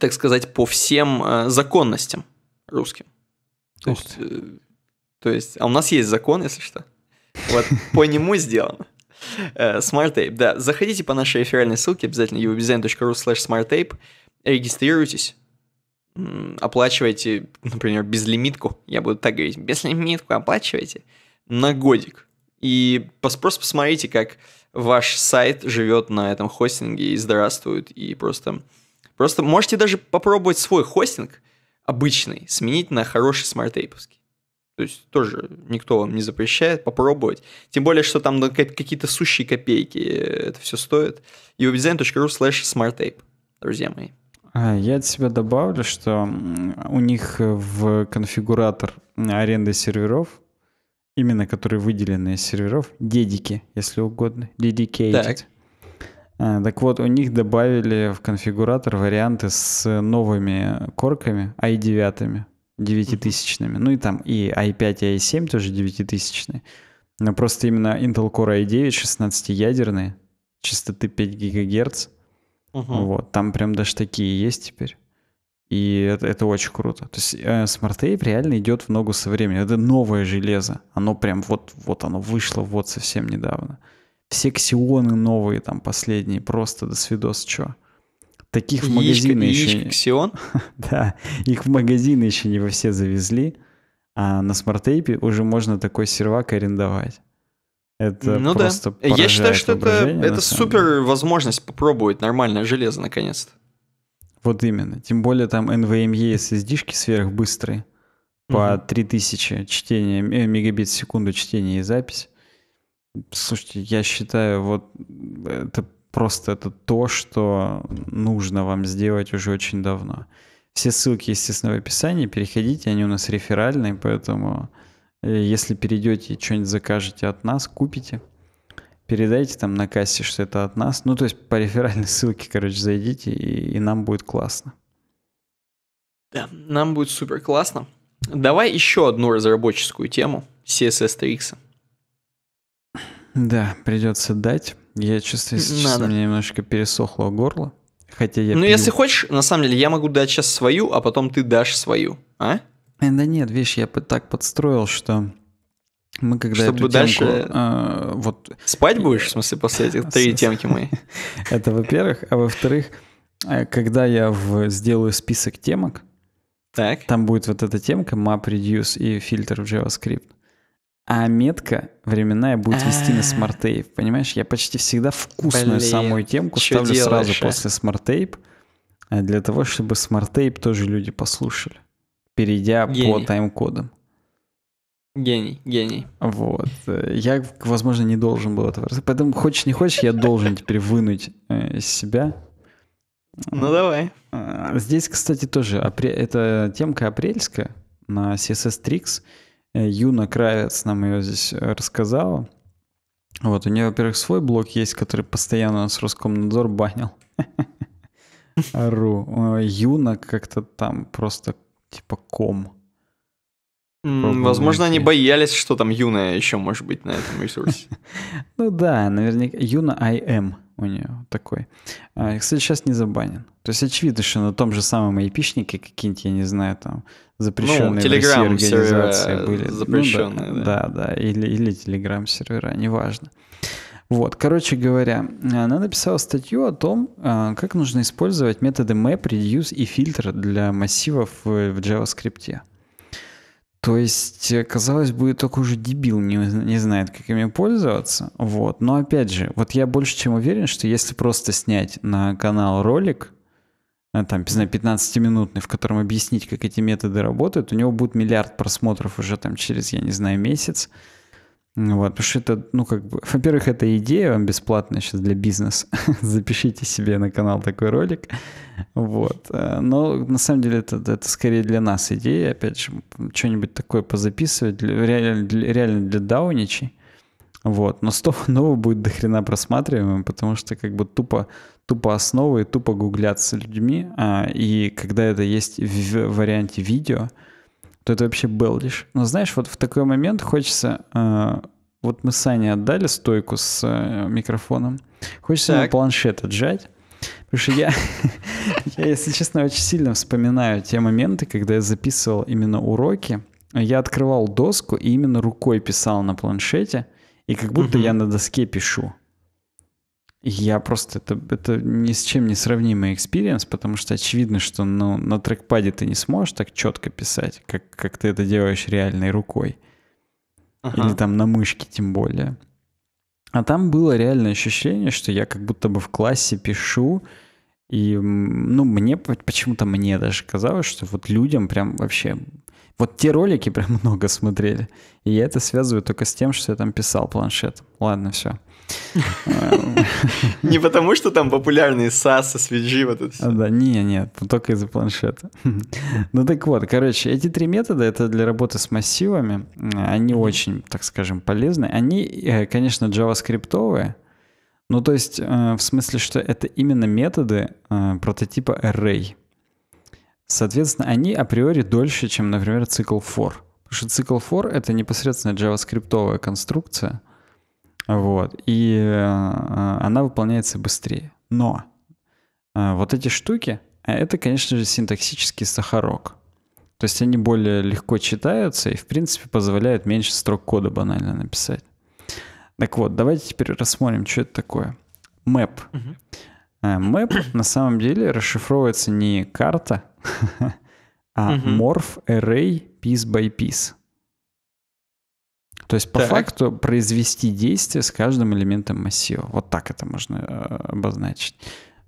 так сказать, по всем э, законностям русским. То есть, э, то есть, а у нас есть закон, если что. Вот по нему сделано. Э, SmartTape, да. Заходите по нашей реферальной ссылке, обязательно uwebdesign.ru slash smarttape, регистрируйтесь, оплачивайте, например, безлимитку, я буду так говорить, безлимитку оплачивайте на годик. И по спросу посмотрите, как ваш сайт живет на этом хостинге и здравствует, и просто... Просто можете даже попробовать свой хостинг обычный сменить на хороший смарт-эйповский. То есть тоже никто вам не запрещает попробовать. Тем более, что там какие-то сущие копейки э, это все стоит. И webdesign.ru slash smarttape, друзья мои. А, я от себя добавлю, что у них в конфигуратор аренды серверов именно которые выделены из серверов, дедики, если угодно, dedicated. Так. А, так вот, у них добавили в конфигуратор варианты с новыми корками i9, девятитысячными. Ну и там и i5, и i7 тоже девятитысячные. Но просто именно Intel Core i9 16-ядерные, частоты 5 ГГц. Угу. Вот, там прям даже такие есть теперь. И это, это очень круто. То есть э, смарт реально идет в ногу со временем. Это новое железо. Оно прям вот, вот оно вышло вот совсем недавно. Все ксионы новые там последние. Просто до свидос чё. Таких яичко, в магазины еще... не... ксион? да, их в магазины еще не во все завезли. А на смарт-тейпе уже можно такой сервак арендовать. Это ну просто да. Я считаю, что это, это супер возможность попробовать нормальное железо наконец-то. Вот именно. Тем более там NVMe SSD-шки эм сверхбыстрые по 3000 чтения, э, мегабит в секунду чтения и запись. Слушайте, я считаю, вот э, это просто это то, что нужно вам сделать уже очень давно. Все ссылки, естественно, в описании. Переходите, они у нас реферальные, поэтому э, если перейдете и что-нибудь закажете от нас, купите передайте там на кассе, что это от нас. Ну, то есть по реферальной ссылке, короче, зайдите, и, и нам будет классно. Да, нам будет супер классно. Давай еще одну разработческую тему CSS 3 Да, придется дать. Я чувствую, если Надо. честно, мне немножко пересохло горло. Хотя я. Ну, пью. если хочешь, на самом деле, я могу дать сейчас свою, а потом ты дашь свою, а? Э, да нет, видишь, я так подстроил, что мы когда Чтобы эту дальше... Темку, а, вот... Спать будешь, в смысле, после этих три темки мои? Это во-первых. А во-вторых, э, когда я в... сделаю список темок, так. там будет вот эта темка MapReduce и фильтр в JavaScript. А метка временная будет вести на смарт-тейп. Понимаешь, я почти всегда вкусную самую темку ставлю сразу а? после смарт-тейп, э, для того, чтобы смарт-тейп тоже люди послушали, перейдя по тайм-кодам. Гений, гений. Вот. Я, возможно, не должен был этого. Поэтому, хочешь не хочешь, я должен теперь вынуть э, из себя. Ну, давай. А, здесь, кстати, тоже апрель... это темка апрельская на CSS Tricks. Э, Юна Кравец нам ее здесь рассказала. Вот, у нее, во-первых, свой блог есть, который постоянно с нас Роскомнадзор банил. Ру. Э, Юна как-то там просто типа ком. Пробовать. Возможно, они боялись, что там Юна еще может быть на этом ресурсе. Ну да, наверняка. Юна IM у нее такой. А, кстати, сейчас не забанен. То есть очевидно, что на том же самом айпишнике какие-нибудь, я не знаю, там запрещенные ну, Telegram организации были. Запрещенные, ну, да, да. Да, Или, или Telegram сервера, неважно. Вот, короче говоря, она написала статью о том, а, как нужно использовать методы map, reduce и фильтр для массивов в JavaScript. То есть, э, казалось бы, такой же дебил не, не знает, как ими пользоваться. Вот. Но опять же, вот я больше чем уверен, что если просто снять на канал ролик, э, там, не знаю, 15-минутный, в котором объяснить, как эти методы работают, у него будет миллиард просмотров уже там через, я не знаю, месяц. Вот, потому что это, ну, как бы, во-первых, это идея вам бесплатная сейчас для бизнеса. Запишите себе на канал такой ролик. Вот. Э, но на самом деле это, это скорее для нас идея. Опять же, что-нибудь такое позаписывать, для, реально, для, реально для дауничей. Вот. Но снова будет дохрена просматриваемым, потому что как бы тупо, тупо основы, тупо гуглятся людьми. А, и когда это есть в варианте видео, то это вообще белдиш. Но знаешь, вот в такой момент хочется... Э, вот мы с Саней отдали стойку с э, микрофоном. Хочется так. планшет отжать. Потому что я, я, если честно, очень сильно вспоминаю те моменты, когда я записывал именно уроки. Я открывал доску и именно рукой писал на планшете. И как будто угу. я на доске пишу. Я просто... Это, это ни с чем не сравнимый экспириенс, потому что очевидно, что ну, на трекпаде ты не сможешь так четко писать, как, как ты это делаешь реальной рукой. Ага. Или там на мышке тем более. А там было реальное ощущение, что я как будто бы в классе пишу, и, ну, мне почему-то мне даже казалось, что вот людям прям вообще... Вот те ролики прям много смотрели. И я это связываю только с тем, что я там писал планшет. Ладно, все. Не потому, что там популярные SAS, SVG, вот это все. Да, не, нет, только из-за планшета. Ну так вот, короче, эти три метода, это для работы с массивами, они очень, так скажем, полезны. Они, э, конечно, javascript ну то есть э, в смысле, что это именно методы э, прототипа array. Соответственно, они априори дольше, чем, например, цикл for. Потому что цикл for — это непосредственно javascript конструкция — вот. И э, она выполняется быстрее. Но э, вот эти штуки, э, это, конечно же, синтаксический сахарок. То есть они более легко читаются и, в принципе, позволяют меньше строк кода банально написать. Так вот, давайте теперь рассмотрим, что это такое. Map. uh Map на самом деле расшифровывается не карта, а morph array piece by piece. То есть по так. факту произвести действие с каждым элементом массива. Вот так это можно э, обозначить.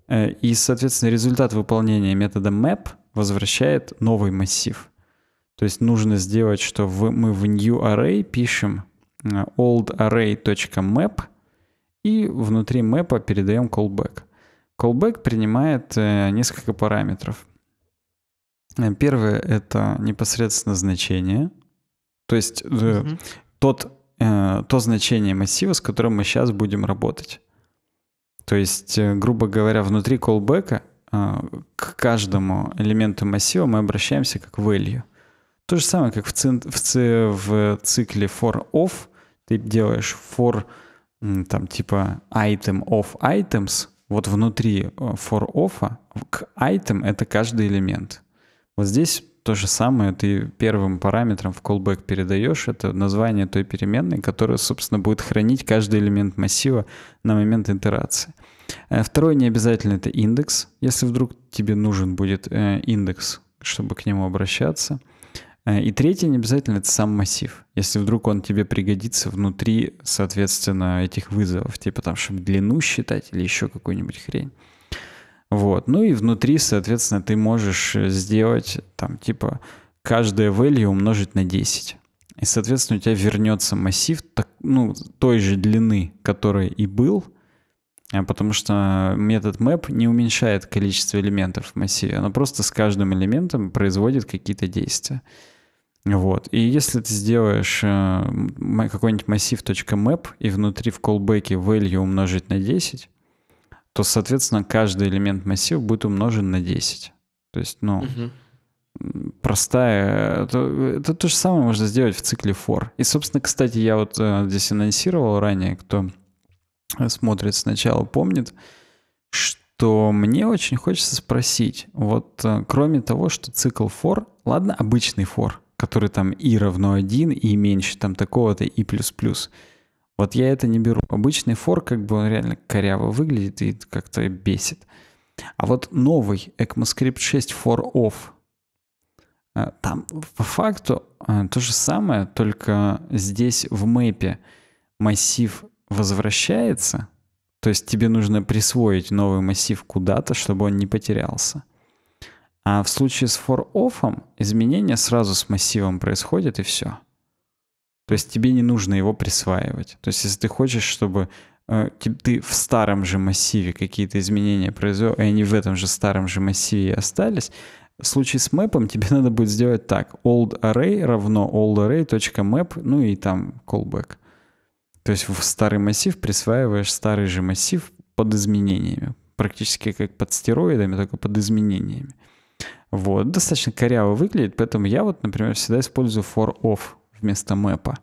Э, и, соответственно, результат выполнения метода map возвращает новый массив. То есть нужно сделать, что мы в new array пишем э, oldarray.map и внутри мэпа передаем callback. Callback принимает несколько параметров. Первое — это непосредственно значение. То есть mm-hmm тот, э, то значение массива, с которым мы сейчас будем работать. То есть, э, грубо говоря, внутри колбека э, к каждому элементу массива мы обращаемся как value. То же самое, как в, цин, в, ци, в цикле for of Ты делаешь for там типа item of items. Вот внутри э, for off к item это каждый элемент. Вот здесь то же самое ты первым параметром в callback передаешь. Это название той переменной, которая, собственно, будет хранить каждый элемент массива на момент итерации. Э, второй необязательно это индекс. Если вдруг тебе нужен будет э, индекс, чтобы к нему обращаться. Э, и третий необязательно это сам массив. Если вдруг он тебе пригодится внутри, соответственно, этих вызовов, типа там, чтобы длину считать или еще какую-нибудь хрень. Вот. Ну и внутри, соответственно, ты можешь э, сделать там типа каждое value умножить на 10. И, соответственно, у тебя вернется массив так, ну, той же длины, который и был, а, потому что метод map не уменьшает количество элементов в массиве, оно просто с каждым элементом производит какие-то действия. Вот. И если ты сделаешь э, какой-нибудь массив .map и внутри в callback value умножить на 10, то, соответственно, каждый элемент массива будет умножен на 10. То есть, ну, угу. простая... Это, это то же самое можно сделать в цикле for. И, собственно, кстати, я вот э, здесь анонсировал ранее, кто смотрит сначала, помнит, что мне очень хочется спросить, вот э, кроме того, что цикл for, ладно, обычный for, который там и равно 1, и меньше там такого-то, и плюс-плюс, плюс плюс вот я это не беру. Обычный фор, как бы он реально коряво выглядит и как-то бесит. А вот новый ECMAScript 6 for off, э, там по факту э, то же самое, только здесь в мэпе массив возвращается, то есть тебе нужно присвоить новый массив куда-то, чтобы он не потерялся. А в случае с for off изменения сразу с массивом происходят и все. То есть тебе не нужно его присваивать. То есть если ты хочешь, чтобы э, ты в старом же массиве какие-то изменения произвел, и они в этом же старом же массиве и остались, в случае с мэпом тебе надо будет сделать так. old array равно old array.map, ну и там callback. То есть в старый массив присваиваешь старый же массив под изменениями. Практически как под стероидами, только под изменениями. Вот, достаточно коряво выглядит, поэтому я вот, например, всегда использую for off вместо мэпа.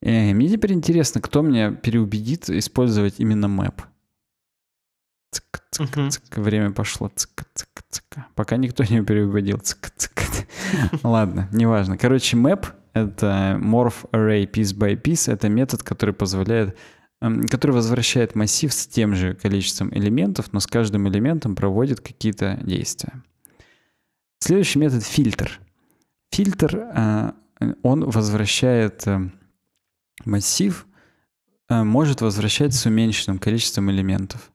Э, мне теперь интересно, кто меня переубедит использовать именно мэп. Цик, цик, цик, время пошло. Цик, цик, цик. Пока никто не переубедил. Цик, цик. Ладно, неважно. Короче, мэп — это morph array piece by piece. Это метод, который позволяет эм, который возвращает массив с тем же количеством элементов, но с каждым элементом проводит какие-то действия. Следующий метод — фильтр. Фильтр э, он возвращает э, массив, э, может возвращать с уменьшенным количеством элементов.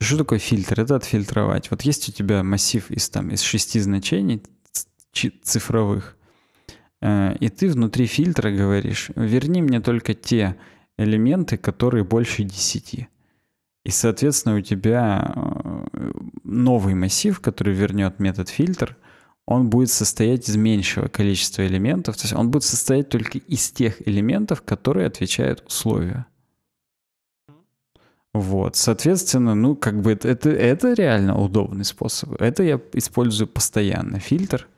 Что такое фильтр? Это отфильтровать. Вот есть у тебя массив из, там, из шести значений цифровых, э, и ты внутри фильтра говоришь, верни мне только те элементы, которые больше десяти. И, соответственно, у тебя новый массив, который вернет метод фильтр, он будет состоять из меньшего количества элементов, то есть он будет состоять только из тех элементов, которые отвечают условию. Вот, соответственно, ну, как бы это, это, это реально удобный способ. Это я использую постоянно, фильтр.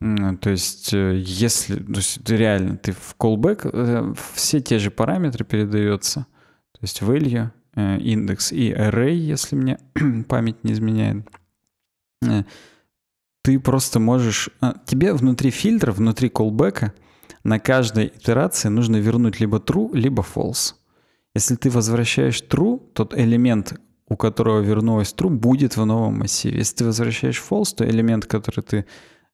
То есть, э, если, то есть реально ты в callback, э, все те же параметры передаются, то есть value, э, индекс и array, если мне память не изменяет ты просто можешь... А, тебе внутри фильтра, внутри колбека на каждой итерации нужно вернуть либо true, либо false. Если ты возвращаешь true, тот элемент, у которого вернулось true, будет в новом массиве. Если ты возвращаешь false, то элемент, который ты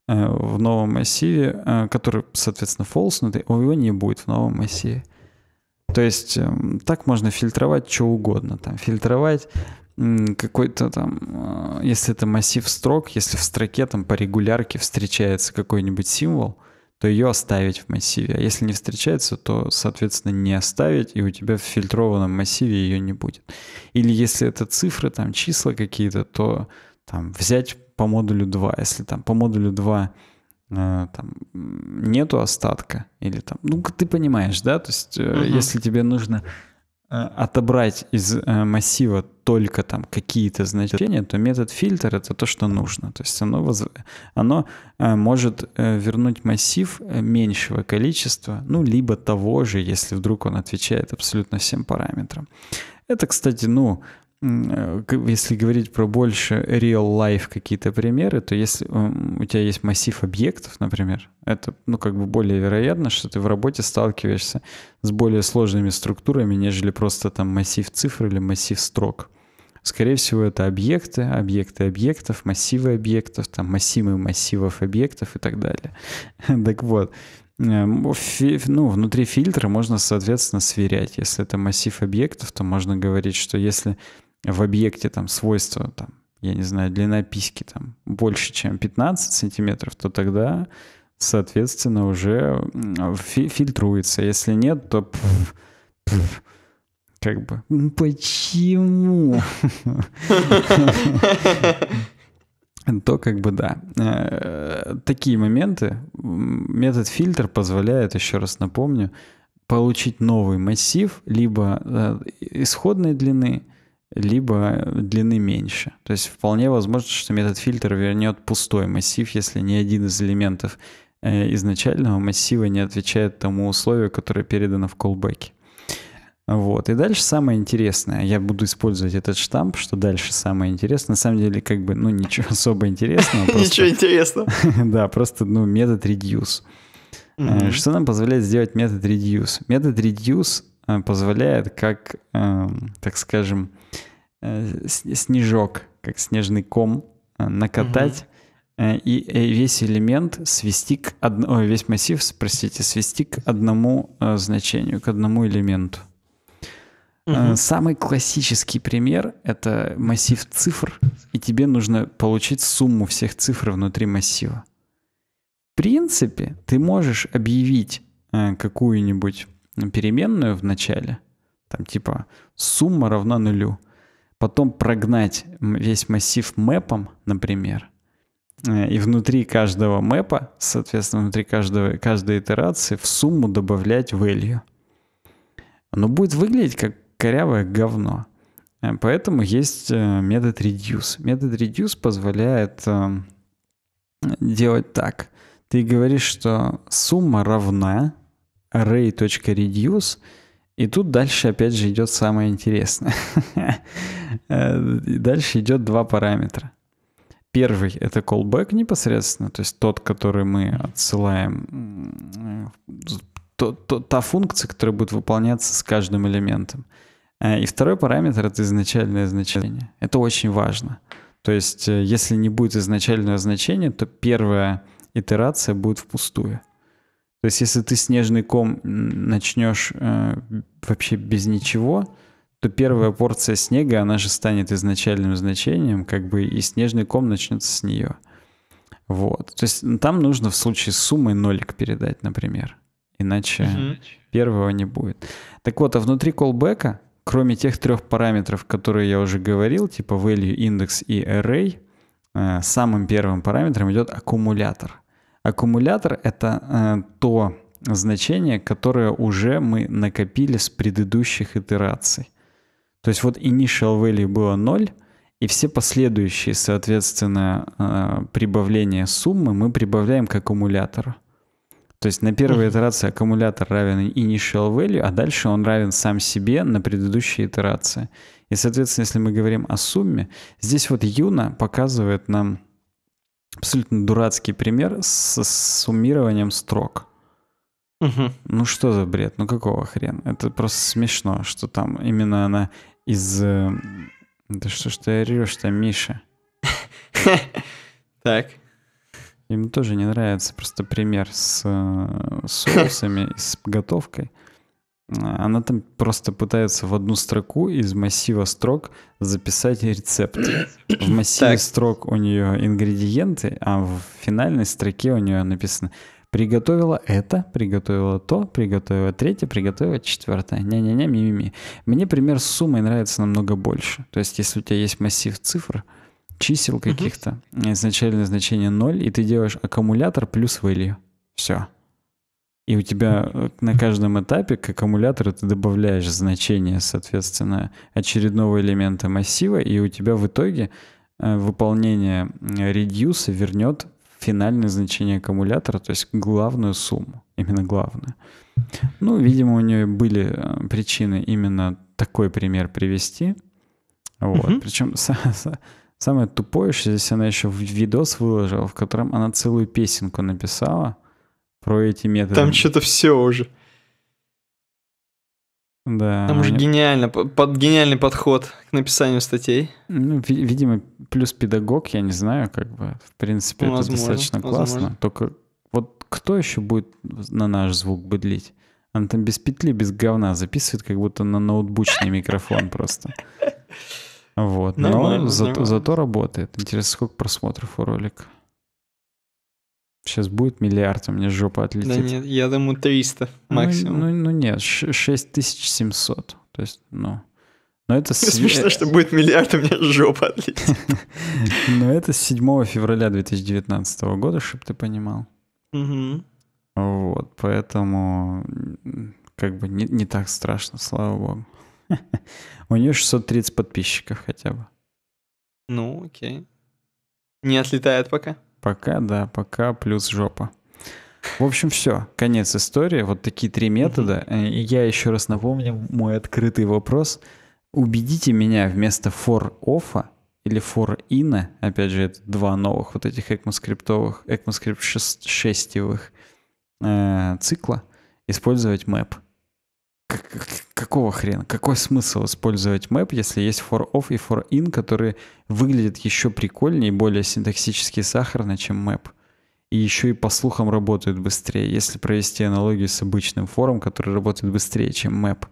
э, в новом массиве, э, который, соответственно, false, но ты, его не будет в новом массиве. То есть эм, так можно фильтровать что угодно. Там, фильтровать какой-то там, а, если это массив строк, если в строке там по регулярке встречается какой-нибудь символ, то ее оставить в массиве. А если не встречается, то, соответственно, не оставить, и у тебя в фильтрованном массиве ее не будет. Или если это цифры, там числа какие-то, то там взять по модулю 2. Если там по модулю 2 а, там нету остатка или там ну ты понимаешь да то есть uh-huh. если тебе нужно Э, отобрать из э, массива только там какие-то значения, то метод фильтр это то, что нужно. То есть оно, оно э, может вернуть массив меньшего количества, ну, либо того же, если вдруг он отвечает абсолютно всем параметрам. Это, кстати, ну, Э, если говорить про больше real-life какие-то примеры, то если у тебя есть массив объектов, например, это, ну, как бы более вероятно, что ты в работе сталкиваешься с более сложными структурами, нежели просто там массив цифр или массив строк. Скорее всего, это объекты, объекты объектов, массивы объектов, там массивы массивов объектов и так далее. Так вот, эм, ну, внутри фильтра можно, соответственно, сверять. Если это массив объектов, то можно говорить, что если в объекте там свойство, там, я не знаю, длина письки там больше, чем 15 сантиметров, то тогда, соответственно, уже фи фильтруется. Если нет, то пфф, пфф, как бы «Ну почему? то как бы да. Э, такие моменты. Метод фильтр позволяет, еще раз напомню, получить новый массив либо э, исходной длины, либо длины меньше. То есть вполне возможно, что метод фильтр вернет пустой массив, если ни один из элементов э, изначального массива не отвечает тому условию, которое передано в колбеке. Вот. И дальше самое интересное. Я буду использовать этот штамп, что дальше самое интересное. На самом деле, как бы, ну, ничего особо интересного. Ничего интересного. Да, просто, ну, метод reduce. Э, что нам позволяет сделать метод reduce? Метод reduce э, позволяет, как, эм, так скажем, Э, снежок, как снежный ком, э, накатать. Э, и весь элемент свести к одному, весь массив, простите, свести к одному значению, к одному элементу. Угу. Самый классический пример — это массив цифр, и тебе нужно получить сумму всех цифр внутри массива. В принципе, ты можешь объявить какую-нибудь переменную в начале, там типа сумма равна нулю, потом прогнать весь массив мэпом, например, э, и внутри каждого мэпа, соответственно, внутри каждого, каждой итерации в сумму добавлять value. Оно будет выглядеть как корявое говно. Э, поэтому есть э, метод reduce. Метод reduce позволяет делать так. Ты говоришь, что сумма равна array.reduce — и тут дальше опять же идет самое интересное. Э, дальше идет два параметра. Первый — это callback непосредственно, то есть тот, который мы отсылаем, то, э, то, та функция, которая будет выполняться с каждым элементом. Э, и второй параметр — это изначальное значение. Это очень важно. То есть если не будет изначального значения, то первая итерация будет впустую. То есть если ты снежный ком начнешь э, вообще без ничего, то первая порция снега, она же станет изначальным значением, как бы и снежный ком начнется с нее. Вот. То есть там нужно в случае с суммой нолик передать, например. Иначе угу. первого не будет. Так вот, а внутри колбека, кроме тех трех параметров, которые я уже говорил, типа value, index и array, э, самым первым параметром идет аккумулятор. Аккумулятор — это э, то значение, которое уже мы накопили с предыдущих итераций. То есть вот initial value было 0, и все последующие, соответственно, э, прибавления суммы мы прибавляем к аккумулятору. То есть на первой mm-hmm. итерации аккумулятор равен initial value, а дальше он равен сам себе на предыдущей итерации. И, соответственно, если мы говорим о сумме, здесь вот Юна показывает нам абсолютно дурацкий пример с суммированием строк. Угу. Ну что за бред? Ну какого хрена? Это просто смешно, что там именно она из... Э, да что ж ты орешь-то, Миша? Так. Им тоже не нравится просто пример с э, соусами, с готовкой. А, она там просто пытается в одну строку из массива строк записать рецепт. В массиве так. строк у нее ингредиенты, а в финальной строке у нее написано приготовила это, приготовила то, приготовила третье, приготовила четвертое. Не-не-не, ми-ми-ми. Мне пример с суммой нравится намного больше. То есть, если у тебя есть массив цифр, чисел каких-то, угу. изначальное значение 0, и ты делаешь аккумулятор плюс value. Все. И у тебя э, на каждом этапе к аккумулятору ты добавляешь значение, соответственно, очередного элемента массива, и у тебя в итоге э, выполнение редюса вернет финальное значение аккумулятора, то есть главную сумму, именно главную. Ну, видимо, у нее были э, причины именно такой пример привести. Вот. Угу. Причем самое тупое, что здесь она еще видос выложила, в котором она целую песенку написала — про эти методы. Там что-то все уже. Да. Там уже гениально, под, гениальный подход к написанию статей. Ну, видимо, плюс педагог, я не знаю, как бы, в принципе, ну, это возможно, достаточно классно. Возможно. Только вот кто еще будет на наш звук быдлить? Он там без петли, без говна записывает, как будто на ноутбучный микрофон просто. Вот. Но зато, зато работает. Интересно, сколько просмотров у ролика? Сейчас будет миллиард, у меня жопа отлетит. Да нет, я думаю 300 ну, максимум. Ну, ну, ну нет, 6700. То есть, ну... Но это с... Смешно, что будет миллиард, у меня жопа отлетит. Но это с 7 февраля 2019 года, чтобы ты понимал. Вот, поэтому как бы не, не так страшно, слава богу. У нее 630 подписчиков хотя бы. Ну, окей. Не отлетает пока? Пока, да, пока плюс жопа. В общем, все, конец истории. Вот такие три метода. Э, и я еще раз напомню мой открытый вопрос. Убедите меня вместо for офа или for ина, опять же, это два новых вот этих ECMAScriptовых, ECMAScript 6 э, цикла, использовать map какого хрена? Какой смысл использовать map, если есть for off и for in, которые выглядят еще прикольнее и более синтаксически сахарно, чем map? И еще и по слухам работают быстрее, если провести аналогию с обычным фором, который работает быстрее, чем map.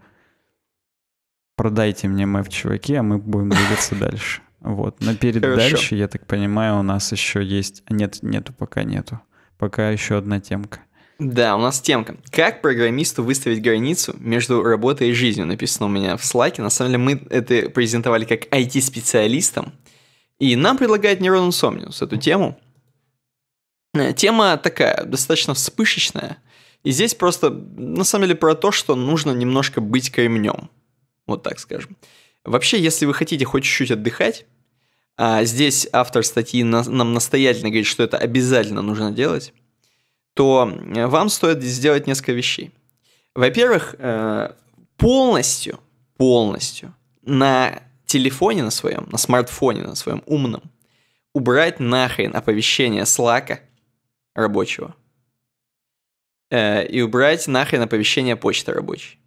Продайте мне map, чуваки, а мы будем двигаться дальше. Вот. Но перед дальше, я так понимаю, у нас еще есть... Нет, нету, пока нету. Пока еще одна темка. Да, у нас темка. Как программисту выставить границу между работой и жизнью? Написано у меня в слайке. На самом деле мы это презентовали как IT-специалистам. И нам предлагает Нерон Somnius эту тему. Э, тема такая, достаточно вспышечная. И здесь просто, на самом деле, про то, что нужно немножко быть кремнем. Вот так скажем. Вообще, если вы хотите хоть чуть-чуть отдыхать, а здесь автор статьи нам настоятельно говорит, что это обязательно нужно делать, то э, вам стоит сделать несколько вещей. Во-первых, э, полностью, полностью на телефоне на своем, на смартфоне на своем умном, убрать нахрен оповещение Slack рабочего э, и убрать нахрен оповещение почты рабочей.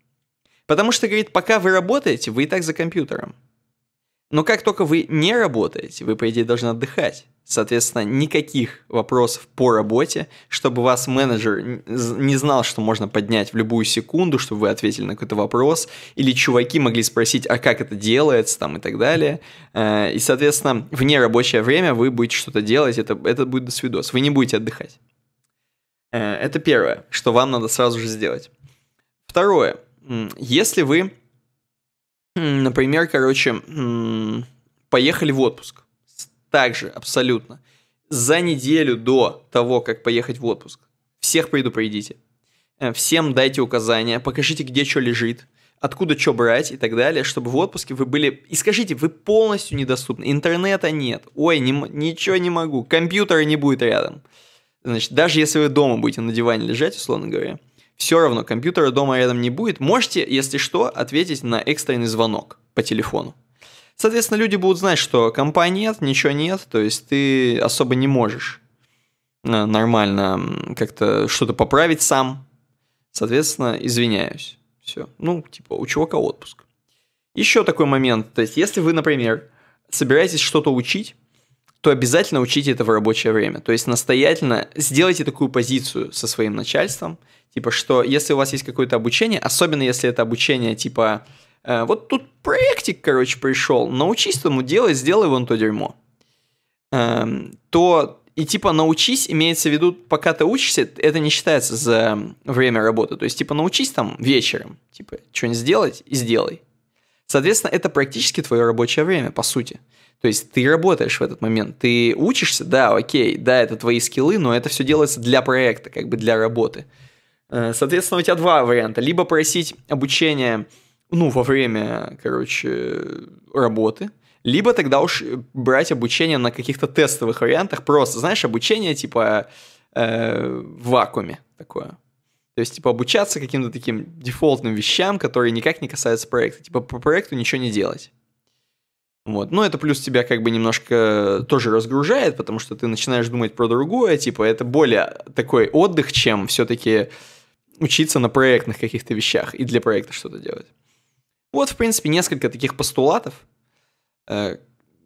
Потому что, говорит, пока вы работаете, вы и так за компьютером. Но как только вы не работаете, вы, по идее, должны отдыхать. Соответственно, никаких вопросов по работе, чтобы вас менеджер не знал, что можно поднять в любую секунду, чтобы вы ответили на какой-то вопрос, или чуваки могли спросить, а как это делается там и так далее. Э, и, соответственно, в нерабочее время вы будете что-то делать, это, это будет до свидос, вы не будете отдыхать. Э, это первое, что вам надо сразу же сделать. Второе, если вы, например, короче, поехали в отпуск – также абсолютно. За неделю до того, как поехать в отпуск, всех предупредите. Э, всем дайте указания, покажите, где что лежит, откуда что брать и так далее, чтобы в отпуске вы были... И скажите, вы полностью недоступны, интернета нет, ой, не, ничего не могу, компьютера не будет рядом. Значит, даже если вы дома будете на диване лежать, условно говоря, все равно компьютера дома рядом не будет. Можете, если что, ответить на экстренный звонок по телефону. Соответственно, люди будут знать, что компании нет, ничего нет, то есть ты особо не можешь э, нормально как-то что-то поправить сам. Соответственно, извиняюсь. Все. Ну, типа, у чувака отпуск. Еще такой момент. То есть, если вы, например, собираетесь что-то учить, то обязательно учите это в рабочее время. То есть настоятельно сделайте такую позицию со своим начальством, типа, что если у вас есть какое-то обучение, особенно если это обучение типа Э, вот тут проектик, короче, пришел, научись тому делать, сделай вон то дерьмо. Эм, то и типа научись, имеется в виду, пока ты учишься, это не считается за время работы. То есть типа научись там вечером, типа что-нибудь сделать и сделай. Соответственно, это практически твое рабочее время, по сути. То есть ты работаешь в этот момент, ты учишься, да, окей, да, это твои скиллы, но это все делается для проекта, как бы для работы. Э, соответственно, у тебя два варианта. Либо просить обучение ну, во время, короче, работы, либо тогда уж брать обучение на каких-то тестовых вариантах, просто, знаешь, обучение типа э, в вакууме такое. То есть, типа, обучаться каким-то таким дефолтным вещам, которые никак не касаются проекта. Типа, по проекту ничего не делать. Вот. Но ну, это плюс тебя как бы немножко тоже разгружает, потому что ты начинаешь думать про другое, типа, это более такой отдых, чем все-таки учиться на проектных каких-то вещах и для проекта что-то делать. Вот, в принципе, несколько таких постулатов. Э,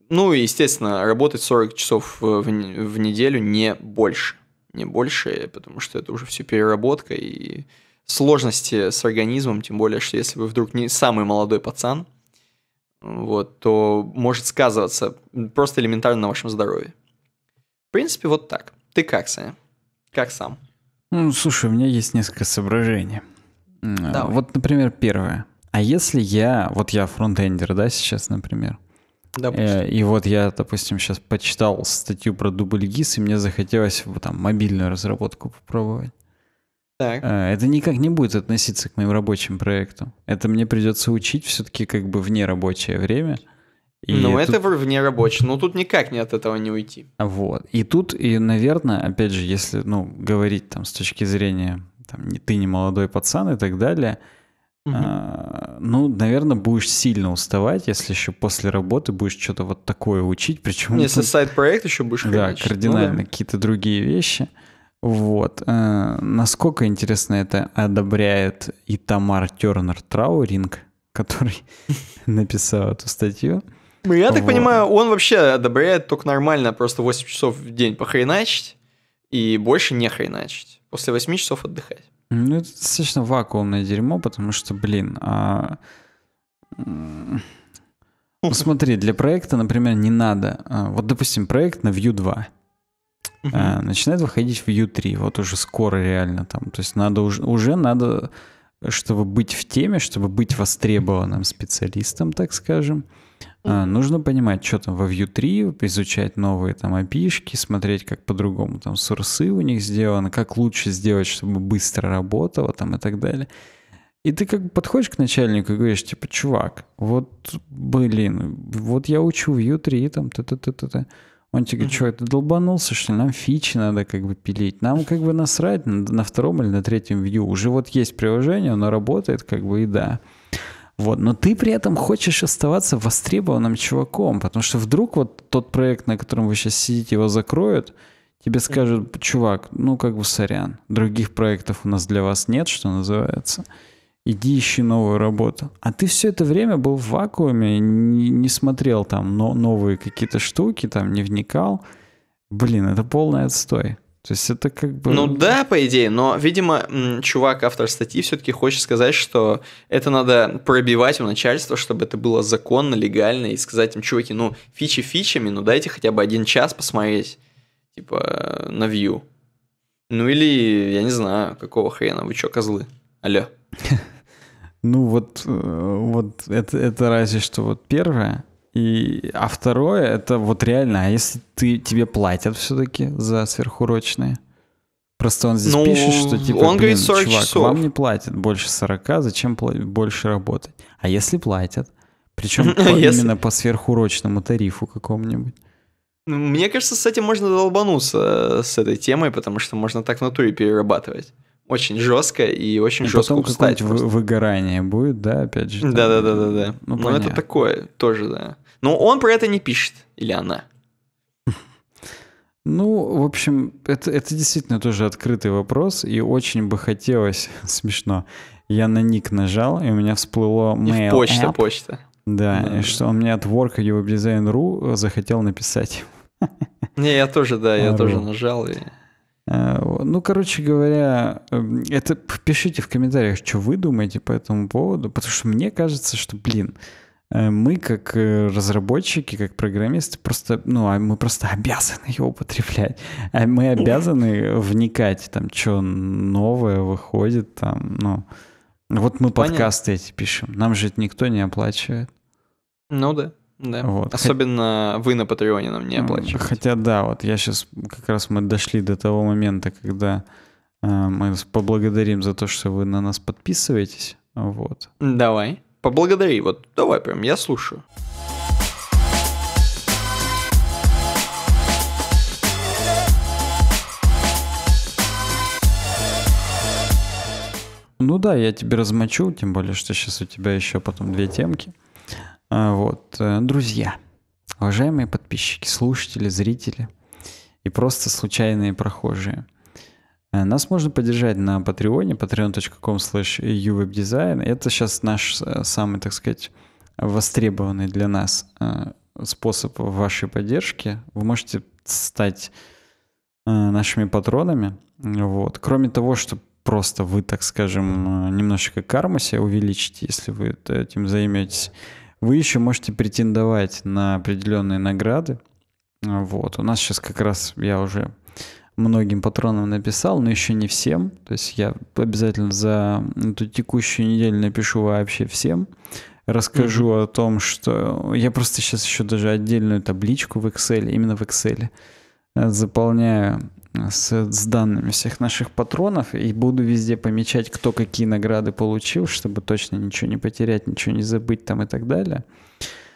ну и, естественно, работать 40 часов в, неделю не больше. Не больше, потому что это уже все переработка и сложности с организмом, тем более, что если вы вдруг не самый молодой пацан, вот, то может сказываться просто элементарно на вашем здоровье. В принципе, вот так. Ты как, Саня? Как сам? Ну, слушай, у меня есть несколько соображений. Давай. Вот, например, первое. А если я, вот я фронтендер, да, сейчас, например, Допустим. Э, и вот я, допустим, сейчас почитал статью про дубль и мне захотелось там мобильную разработку попробовать. Так. Э, это никак не будет относиться к моим рабочим проектам. Это мне придется учить все-таки как бы вне рабочее время. И ну, тут... это вне рабочее, но тут никак не от этого не уйти. Вот. И тут, и, наверное, опять же, если, ну, говорить там с точки зрения, там, ты не молодой пацан и так далее, а, ну, наверное, будешь сильно уставать, если еще после работы будешь что-то вот такое учить. Причем ну, если тут... сайт-проект еще будешь Да, учить. Ну кардинально ну, да. какие-то другие вещи. Вот. Э, насколько, интересно, это одобряет и Тамар Тернер Трауринг, который написал эту статью. Ну, я так вот. понимаю, он вообще одобряет только нормально, просто 8 часов в день похреначить и больше не хреначить. После 8 часов отдыхать. Ну, это достаточно вакуумное дерьмо, потому что, блин, а... Ну, смотри, для проекта, например, не надо. А, вот, допустим, проект на Vue 2. Uh-huh. А, начинает выходить Vue 3, вот уже скоро реально там. То есть надо уже, уже надо, чтобы быть в теме, чтобы быть востребованным специалистом, так скажем, а, нужно понимать, что там во Vue 3, изучать новые там api смотреть, как по-другому там сурсы у них сделаны, как лучше сделать, чтобы быстро работало там и так далее. И ты как бы подходишь к начальнику и говоришь, типа, чувак, вот, блин, вот я учу Vue 3, там, та-та-та-та-та. Он тебе говорит, чувак, ты долбанулся, что ли? Нам фичи надо как бы пилить. Нам как бы насрать на, на втором или на третьем вью. Уже вот есть приложение, оно работает как бы и да. Вот. Но ты при этом хочешь оставаться востребованным чуваком, потому что вдруг вот тот проект, на котором вы сейчас сидите, его закроют, тебе скажут, чувак, ну как бы сорян, других проектов у нас для вас нет, что называется. Иди ищи новую работу. А ты все это время был в вакууме, не, не смотрел там но, новые какие-то штуки, там не вникал. Блин, это полный отстой. То есть это как бы... Ну да, по идее, но, видимо, чувак, автор статьи, все-таки хочет сказать, что это надо пробивать у начальства, чтобы это было законно, легально, и сказать им, чуваки, ну, фичи фичами, ну дайте хотя бы один час посмотреть, типа, э, на вью. Ну или, я не знаю, какого хрена, вы чё, козлы? Алло. Ну вот, э, вот это, это разве что вот первое, и, а второе, это вот реально, а если ты, тебе платят все-таки за сверхурочные? Просто он здесь ну, пишет, что типа, он блин, говорит чувак, часов. вам не платят больше 40, зачем больше работать? А если платят? Причем а именно по сверхурочному тарифу какому-нибудь. Ну, мне кажется, с этим можно долбануться, э, с этой темой, потому что можно так на натуре перерабатывать. Очень жестко и очень и жестко потом встать. Вы, выгорание будет, да, опять же? Да-да-да-да-да. Ну, ну это такое тоже, да. Но он про это не пишет, или она. Ну, в общем, это, это действительно тоже открытый вопрос, и очень бы хотелось, смешно, я на ник нажал, и у меня всплыло mail и почта, app. почта. Да, да, и что он мне от work webdesign.ru э, захотел написать. Не, я тоже, да, я тоже нажал. И... А, ну, короче говоря, эм, это пишите в комментариях, что вы думаете по этому поводу, потому что мне кажется, что, блин, Э, мы как э, разработчики, как программисты просто, ну, а мы просто обязаны его употреблять. А мы обязаны вникать, там, что новое выходит, там, ну... Вот мы Понятно. подкасты эти пишем, нам же это никто не оплачивает. Ну да. Да. Вот. Особенно Хоть... вы на Патреоне нам не оплачиваете. Хотя да, вот я сейчас как раз мы дошли до того момента, когда э, мы поблагодарим за то, что вы на нас подписываетесь. Вот. Давай поблагодари, вот давай прям, я слушаю. Ну да, я тебе размочу, тем более, что сейчас у тебя еще потом две темки. А, вот, э, друзья, уважаемые подписчики, слушатели, зрители и просто случайные прохожие. Э, нас можно поддержать на Patreon, patreon.com uwebdesign. Это сейчас наш э, самый, так сказать, востребованный для нас э, способ вашей поддержки. Вы можете стать нашими патронами. Вот. Кроме того, что просто вы, так скажем, немножечко карму себе увеличите, если вы этим займетесь, вы еще можете претендовать на определенные награды. Вот. У нас сейчас как раз я уже многим патронам написал, но еще не всем. То есть я обязательно за эту текущую неделю напишу вообще всем. Расскажу mm-hmm. о том, что я просто сейчас еще даже отдельную табличку в Excel, именно в Excel, э, заполняю э, с, с данными всех наших патронов и буду везде помечать, кто какие награды получил, чтобы точно ничего не потерять, ничего не забыть там и так далее.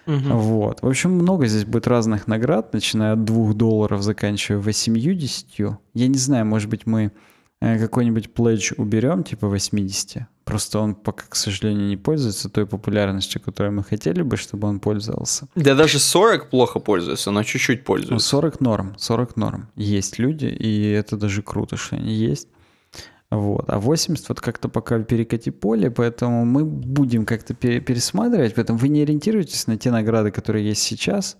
Угу. Вот. В общем, много здесь будет разных наград, начиная от 2 долларов, заканчивая 80. Я не знаю, может быть, мы э, какой-нибудь пледж уберем, типа 80. Просто он пока, к сожалению, не пользуется той популярностью, которой мы хотели бы, чтобы он пользовался. Да даже 40 плохо пользуется, но чуть-чуть пользуется. Ну, 40 норм, 40 норм. Есть люди, и это даже круто, что они есть. Вот. А 80 вот как-то пока перекати поле, поэтому мы будем как-то пересматривать, поэтому вы не ориентируйтесь на те награды, которые есть сейчас,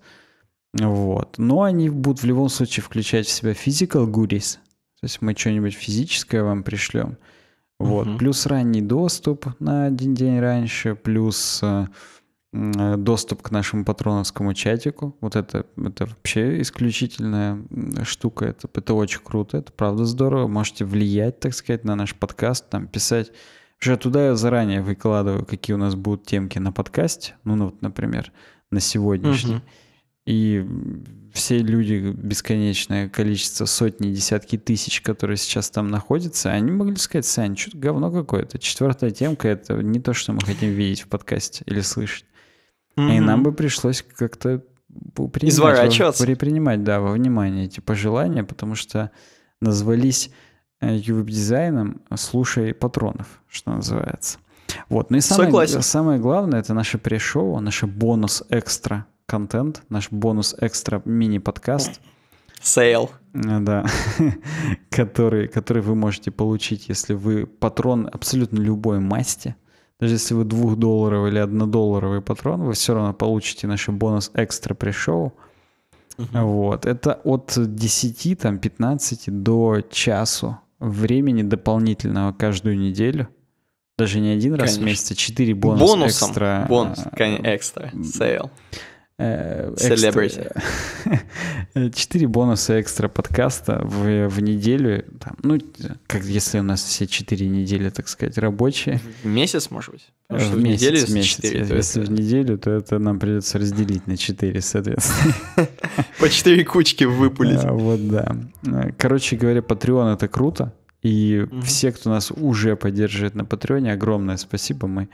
вот. Но они будут в любом случае включать в себя physical goodies, то есть мы что-нибудь физическое вам пришлем, вот. Угу. Плюс ранний доступ на один день раньше, плюс э, Э, доступ к нашему патроновскому чатику. Вот это, это вообще исключительная штука. Это, это очень круто, это правда здорово. Можете влиять, так сказать, на наш подкаст, там писать. Уже туда я заранее выкладываю, какие у нас будут темки на подкасте. Ну, ну вот, например, на сегодняшний. Угу. И все люди, бесконечное количество, сотни, десятки тысяч, которые сейчас там находятся, они могли сказать, Сань, что-то говно какое-то. Четвертая темка — это не то, что мы хотим видеть в подкасте или слышать. Mm-hmm. И нам бы пришлось как-то принимать, изворачиваться. Принимать, да, во внимание эти пожелания, потому что назвались э, ювеб-дизайном «Слушай патронов», что называется. Вот. Ну и самое, Согласен. самое главное, это наше пресс-шоу, наше бонус-экстра контент, наш бонус-экстра мини-подкаст. Сейл. Э, да, который, который вы можете получить, если вы патрон абсолютно любой масти – даже если вы двухдолларовый или однодолларовый патрон, вы все равно получите наш бонус экстра при шоу. Uh-huh. Вот. Это от 10, там, 15 до часу времени дополнительного каждую неделю. Даже не один конечно. раз в месяц, а 4 бонуса Бонусом. экстра. Бонус, а, конечно, экстра, сейл. Э, Celebrity. Четыре бонуса экстра подкаста в, в неделю. Там, ну, как если у нас все четыре недели, так сказать, рабочие. В месяц, может быть? Потому в, в месяц, неделю, если месяц. 4, если, если это... в неделю, то это нам придется разделить на четыре, соответственно. По четыре кучки выпулить. А, вот, да. Короче говоря, Patreon — это круто. И mm-hmm. все, кто нас уже поддерживает на Патреоне, огромное спасибо. Мы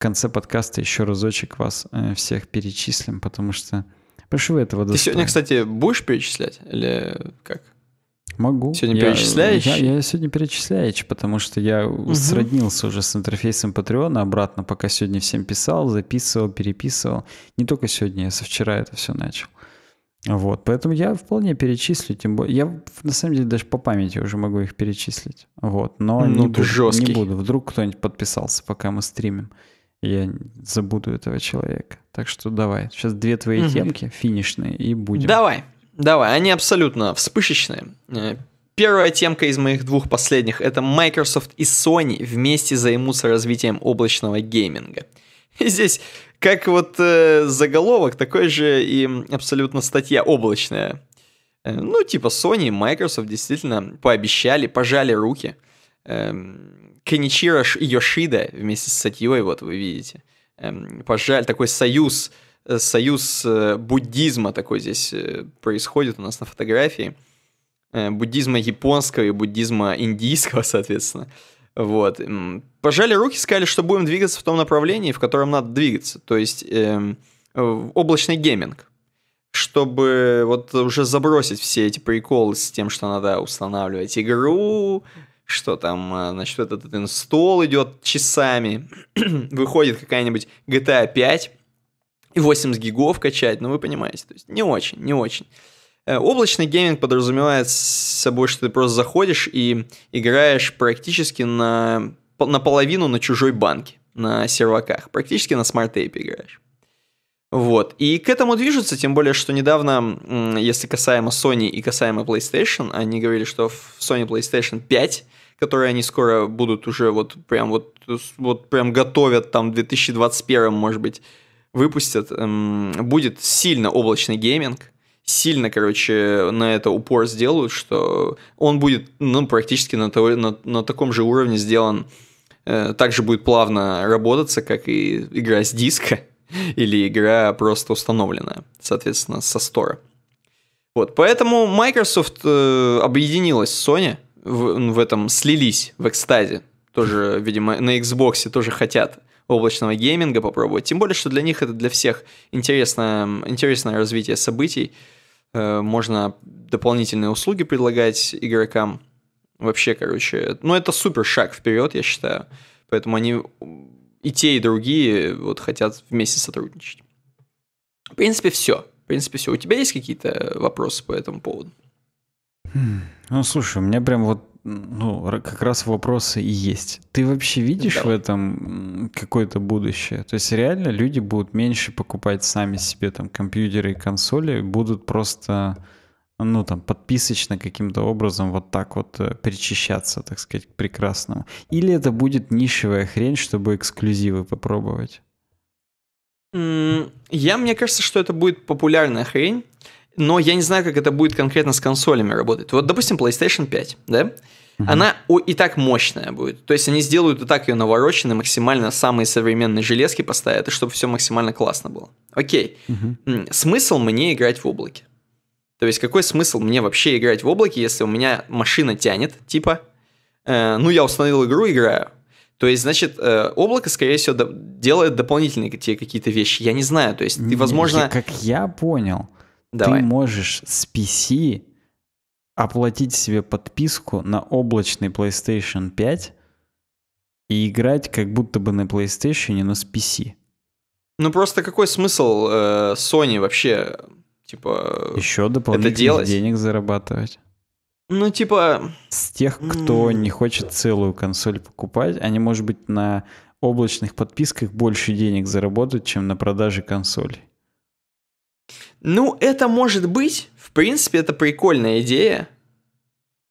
конце подкаста еще разочек вас э, всех перечислим, потому что... Потому что вы этого достойны. Ты сегодня, кстати, будешь перечислять или как? Могу. Сегодня я, перечисляешь? Я, я сегодня перечисляюч, потому что я угу. сроднился уже с интерфейсом Патреона обратно, пока сегодня всем писал, записывал, переписывал. Не только сегодня, я со вчера это все начал. Вот, поэтому я вполне перечислю, тем более, я на самом деле даже по памяти уже могу их перечислить, вот, но ну, не, буду, не буду, вдруг кто-нибудь подписался, пока мы стримим я забуду этого человека. Так что давай, сейчас две твои угу. темки финишные и будем. Давай, давай, они абсолютно вспышечные. Э, первая темка из моих двух последних – это Microsoft и Sony вместе займутся развитием облачного гейминга. И здесь как вот э, заголовок, такой же и абсолютно статья облачная. Э, ну, типа Sony и Microsoft действительно пообещали, пожали руки. Э, Каничиро Йошида вместе с Сатьей, вот вы видите. Эм, пожаль, такой союз, э, союз э, буддизма такой здесь э, происходит у нас на фотографии. Буддизма японского и буддизма индийского, соответственно. Вот. Эм, пожали руки, сказали, что будем двигаться в том направлении, в котором надо двигаться. То есть эм, облачный гейминг. Чтобы вот уже забросить все эти приколы с тем, что надо устанавливать игру, что там, э, значит, этот этот инстол идет часами, выходит какая-нибудь GTA 5 и 80 гигов качать, ну вы понимаете, то есть не очень, не очень. Э, облачный гейминг подразумевает с собой, что ты просто заходишь и играешь практически на, наполовину на чужой банке, на серваках, практически на смарт-тейпе играешь. Вот. И к этому движутся, тем более, что недавно, если касаемо Sony и касаемо PlayStation, они говорили, что в Sony PlayStation 5 которые они скоро будут уже вот прям вот, вот прям готовят там в 2021, может быть, выпустят. Эм, будет сильно облачный гейминг, сильно, короче, на это упор сделают, что он будет, ну, практически на, того, на, на таком же уровне сделан, э, также будет плавно работаться, как и игра с диска или игра просто установленная, соответственно, со стора. Вот, поэтому Microsoft э, объединилась с Sony, в, в этом слились, в экстазе. Тоже, видимо, на Xbox тоже хотят облачного гейминга попробовать. Тем более, что для них это для всех интересное интересное развитие событий. Э, можно дополнительные услуги предлагать игрокам. Вообще, короче, ну это супер шаг вперед, я считаю. Поэтому они и те, и другие вот хотят вместе сотрудничать. В принципе, все. В принципе, все. У тебя есть какие-то вопросы по этому поводу? Hmm. Ну, слушай, у меня прям вот ну, как раз вопросы и есть. Ты вообще видишь да. в этом какое-то будущее? То есть реально люди будут меньше покупать сами себе там компьютеры и консоли, будут просто ну, там, подписочно каким-то образом вот так вот э, причащаться, так сказать, к прекрасному? Или это будет нишевая хрень, чтобы эксклюзивы попробовать? Я, мне кажется, что это будет популярная хрень но я не знаю, как это будет конкретно с консолями работать. Вот, допустим, PlayStation 5, да? Угу. Она и так мощная будет. То есть они сделают и так ее навороченной, максимально самые современные железки поставят, и чтобы все максимально классно было. Окей. Угу. Смысл мне играть в облаке? То есть какой смысл мне вообще играть в облаке, если у меня машина тянет, типа, э, ну я установил игру, играю. То есть, значит, э, облако, скорее всего, до- делает дополнительные те какие-то вещи. Я не знаю. То есть, ты, возможно... Как я понял, Давай. Ты можешь с PC оплатить себе подписку на облачный PlayStation 5 и играть как будто бы на PlayStation, но с PC. Ну просто какой смысл э, Sony вообще, типа... Еще дополнительно это делать? денег зарабатывать. Ну типа... С тех, кто mm. не хочет целую консоль покупать, они, может быть, на облачных подписках больше денег заработают, чем на продаже консоли. Ну, это может быть. В принципе, это прикольная идея.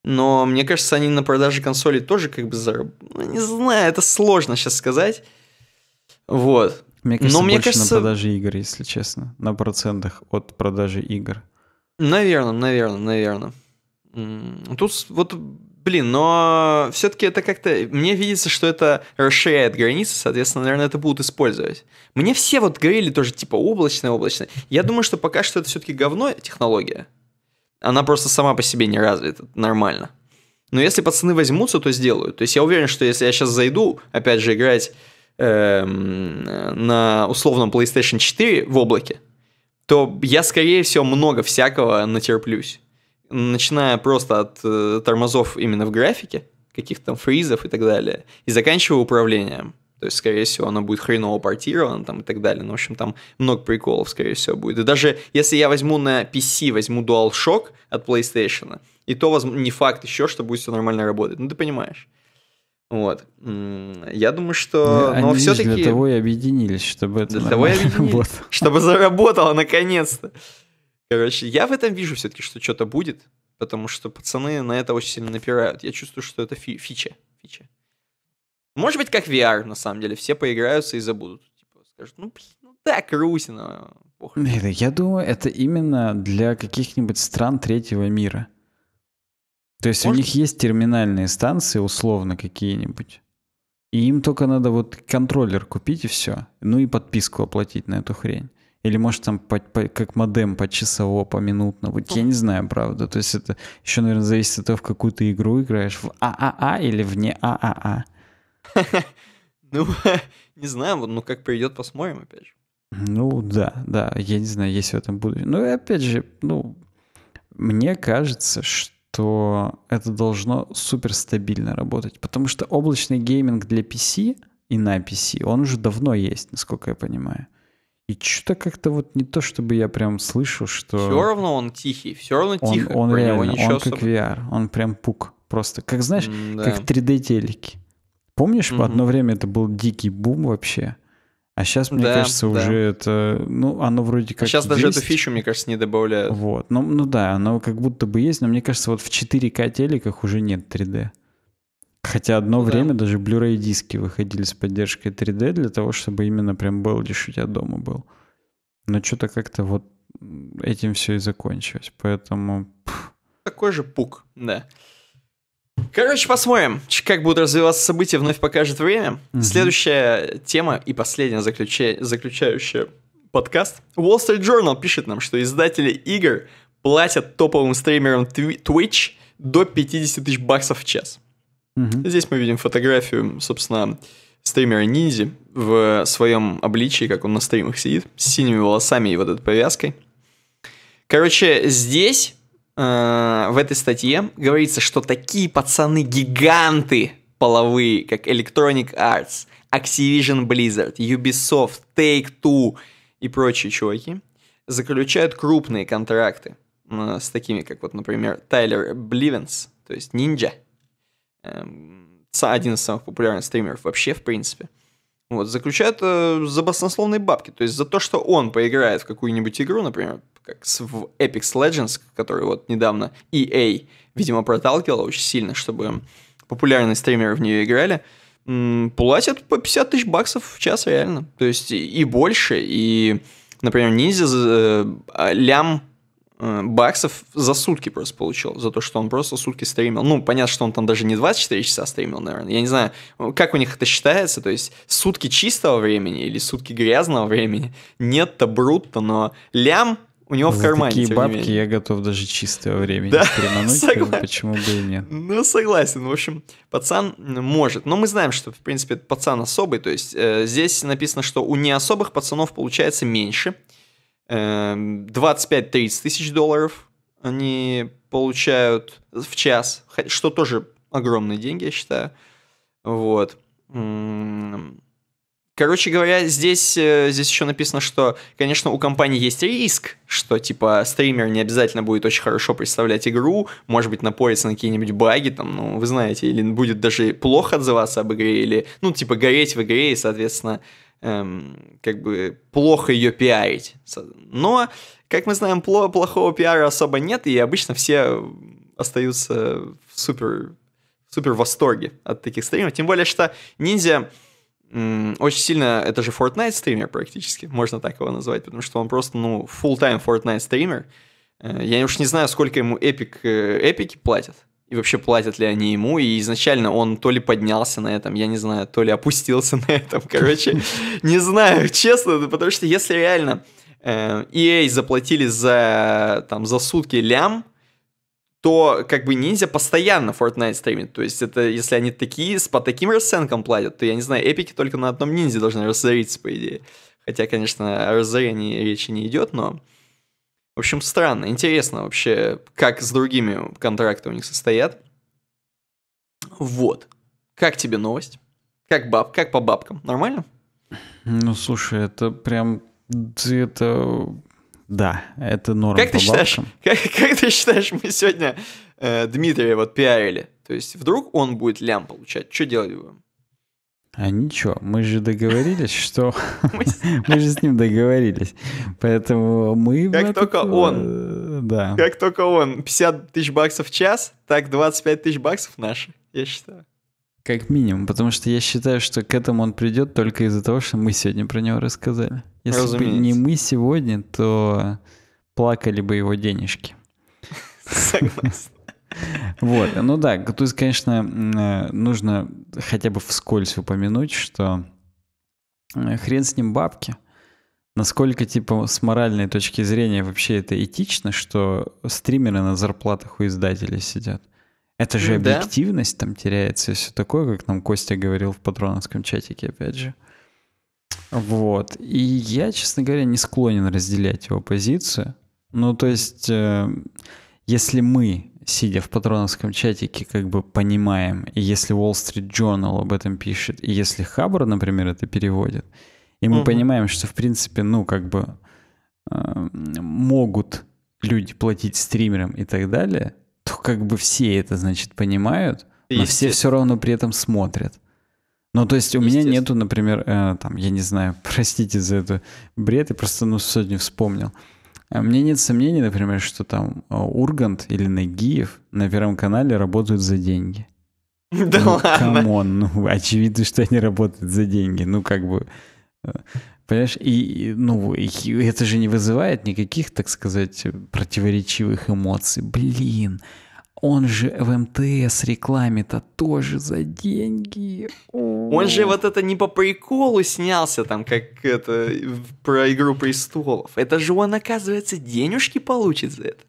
Но мне кажется, они на продаже консоли тоже как бы заработали. Ну, не знаю, это сложно сейчас сказать. Вот. Мне кажется, Но мне больше кажется... на продаже игр, если честно. На процентах от продажи игр. Наверное, наверное, наверное. Тут вот Блин, но все-таки это как-то... Мне видится, что это расширяет границы, соответственно, наверное, это будут использовать. Мне все вот говорили тоже, типа, облачное, облачное. Я думаю, что пока что это все-таки говно технология. Она просто сама по себе не развита, нормально. Но если пацаны возьмутся, то сделают. То есть я уверен, что если я сейчас зайду, опять же, играть эм, на условном PlayStation 4 в облаке, то я, скорее всего, много всякого натерплюсь начиная просто от э, тормозов именно в графике, каких-то там фризов и так далее, и заканчивая управлением. То есть, скорее всего, оно будет хреново портировано там и так далее. Ну, в общем, там много приколов, скорее всего, будет. И даже если я возьму на PC, возьму DualShock от PlayStation, и то возьму, не факт еще, что будет все нормально работать. Ну, ты понимаешь. Вот. Я думаю, что... Ну, они все-таки... Для того и объединились, чтобы это Для того и объединились. Чтобы заработало, наконец-то. Короче, я в этом вижу все-таки, что что-то будет, потому что пацаны на это очень сильно напирают. Я чувствую, что это фи фича. фича. Может быть, как VR, на самом деле. Все поиграются и забудут. Типа, скажут, ну, блин, ну да, Крусина. Я думаю, это именно для каких-нибудь стран третьего мира. То есть Может? у них есть терминальные станции, условно, какие-нибудь. И им только надо вот контроллер купить и все. Ну и подписку оплатить на эту хрень. Или может там по, по, как модем почасово, поминутно. Вот я не знаю, правда. То есть это еще, наверное, зависит от того, в какую ты игру играешь. В ААА а а или вне ААА? А? Ну, не знаю, вот, ну как придет, посмотрим опять же. Ну да, да, я не знаю, есть в этом будущее. Ну и опять же, ну, мне кажется, что это должно супер стабильно работать, потому что облачный гейминг для PC и на PC, он уже давно есть, насколько я понимаю. И что-то как-то вот не то, чтобы я прям слышу, что... Все равно он тихий, все равно тихо. Он, он реально, него ничего он особо... как VR, он прям пук. Просто, как знаешь, mm, да. как 3D-телеки. Помнишь, mm-hmm. одно время это был дикий бум вообще? А сейчас, мне да, кажется, да. уже это... Ну, оно вроде а как а Сейчас есть. даже эту фичу, мне кажется, не добавляют. Вот, ну, ну да, оно как будто бы есть, но мне кажется, вот в 4К телеках уже нет 3D. Хотя одно ну, время даже Blu-ray диски выходили с поддержкой 3D для того, чтобы именно прям был лишь у тебя дома был. Но что-то как-то вот этим все и закончилось. Поэтому... Такой же пук, да. Короче, посмотрим, как будут развиваться события, вновь покажет время. Угу. Следующая тема и последняя заключа... заключающая подкаст. Wall Street Journal пишет нам, что издатели игр платят топовым стримерам Twitch до 50 тысяч баксов в час. Угу. Здесь мы видим фотографию, собственно, стримера Ниндзи в своем обличии, как он на стримах сидит, с синими волосами и вот этой повязкой. Короче, здесь, э, в этой статье, говорится, что такие пацаны-гиганты половые, как Electronic Arts, Activision Blizzard, Ubisoft, Take-Two и прочие чуваки, заключают крупные контракты э, с такими, как вот, например, Тайлер Бливенс, то есть Ninja – Эм, один из самых популярных стримеров вообще, в принципе, вот, заключает э, за баснословные бабки. То есть за то, что он поиграет в какую-нибудь игру, например, как в Apex Legends, который вот недавно EA, видимо, проталкивала очень сильно, чтобы популярные стримеры в нее играли, платят по 50 тысяч баксов в час реально. То есть и больше, и, например, Ниндзя э, лям Э, баксов за сутки просто получил, за то, что он просто сутки стримил. Ну, понятно, что он там даже не 24 часа стримил, наверное. Я не знаю, как у них это считается, то есть сутки чистого времени или сутки грязного времени. Нет-то, брут но лям у него За в кармане. Такие бабки я готов даже чистого времени да, стримануть, почему бы и нет. Ну, согласен. В общем, пацан может. Но мы знаем, что, в принципе, пацан особый. То есть э, здесь написано, что у не особых пацанов получается меньше. 25-30 эм, тысяч долларов они получают в час, что тоже огромные деньги, я считаю. Вот. Короче говоря, здесь, э, здесь еще написано, что, конечно, у компании есть риск, что, типа, стример не обязательно будет очень хорошо представлять игру, может быть, напорится на какие-нибудь баги, там, ну, вы знаете, или будет даже плохо отзываться об игре, или, ну, типа, гореть в игре и, соответственно, эм, как бы плохо ее пиарить. Но, как мы знаем, пло- плохого пиара особо нет, и обычно все остаются в супер, супер восторге от таких стримов. Тем более, что ниндзя... Ninja очень сильно, это же Fortnite стример практически, можно так его назвать, потому что он просто, ну, full-time Fortnite стример. Э, я уж не знаю, сколько ему эпик, эпики платят, и вообще платят ли они ему, и изначально он то ли поднялся на этом, я не знаю, то ли опустился на этом, короче, не знаю, честно, ну, потому что если реально EA э, заплатили за, там, за сутки лям, то как бы ниндзя постоянно Fortnite стримит. То есть это, если они такие, с по таким расценкам платят, то я не знаю, эпики только на одном ниндзя должны разориться, по идее. Хотя, конечно, о разорении речи не идет, но... В общем, странно. Интересно вообще, как с другими контракты у них состоят. Вот. Как тебе новость? Как баб, как по бабкам? Нормально? Ну, слушай, это прям это да, это норма. Как ты считаешь, как, как ты считаешь, мы сегодня э, Дмитрия вот пиарили? То есть вдруг он будет лям получать? Что делать будем? А ничего, мы же договорились, что... Мы же с ним договорились. Поэтому мы... Как только э, он... Да. Как только он 50 тысяч баксов в час, так 25 тысяч баксов наши, я считаю. Как минимум, потому что я считаю, что к этому он придет только из-за того, что мы сегодня про него рассказали. Если бы не мы сегодня, то плакали бы его денежки. Согласен. Вот, ну да, то есть, конечно, э, нужно хотя бы вскользь упомянуть, что э, хрен с ним бабки. Насколько, типа, с моральной точки зрения вообще это этично, что стримеры на зарплатах у издателей сидят? Это же объективность да? там теряется и все такое, как нам Костя говорил в патроновском чатике, опять же. Вот. И я, честно говоря, не склонен разделять его позицию. Ну, то есть, э, если мы, сидя в патроновском чатике, как бы понимаем, и если Wall Street Journal об этом пишет, и если Хаббар, например, это переводит, и мы угу. понимаем, что, в принципе, ну, как бы э, могут люди платить стримерам и так далее, то как бы все это, значит, понимают, но все все равно при этом смотрят. Ну, то есть у меня нету, например, э, там, я не знаю, простите за это бред, я просто, ну, сегодня вспомнил. Э, Мне нет сомнений, например, что там э, Ургант или Нагиев на Первом канале работают за деньги. Да ну, ладно. Камон, ну, очевидно, что они работают за деньги. Ну, как бы... Э, Понимаешь, и, ну, и это же не вызывает никаких, так сказать, противоречивых эмоций. Блин, он же в МТС рекламе-то тоже за деньги. О. Он же вот это не по приколу снялся там, как это про Игру престолов. Это же он, оказывается, денежки получит за это.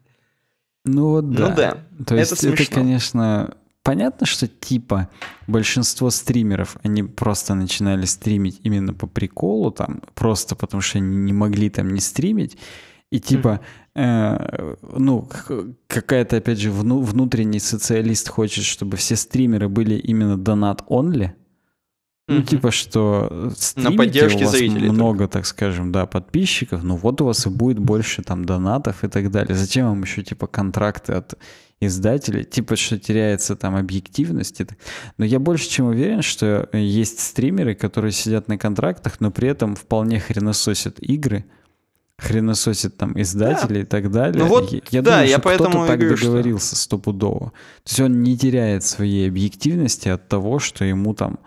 Ну вот ну да. Ну да. То это есть смешно. это, конечно, понятно, что типа большинство стримеров, они просто начинали стримить именно по приколу, там, просто потому что они не могли там не стримить. И типа, э, ну, какая-то, опять же, вну, внутренний социалист хочет, чтобы все стримеры были именно донат-онли. Ну, типа, что э, На поддержке у вас зрителей много, только. так скажем, да, подписчиков, ну вот у вас и будет больше там донатов и так далее. Зачем вам еще, типа, контракты от издателей, типа, что теряется там объективность. Но я больше чем уверен, что есть стримеры, которые сидят на контрактах, но при этом вполне хренососят игры, хренососит там издатели да. и так далее. Ну вот, я, да, думаю, я что поэтому кто-то так договорился что... стопудово. То есть он не теряет своей объективности от того, что ему там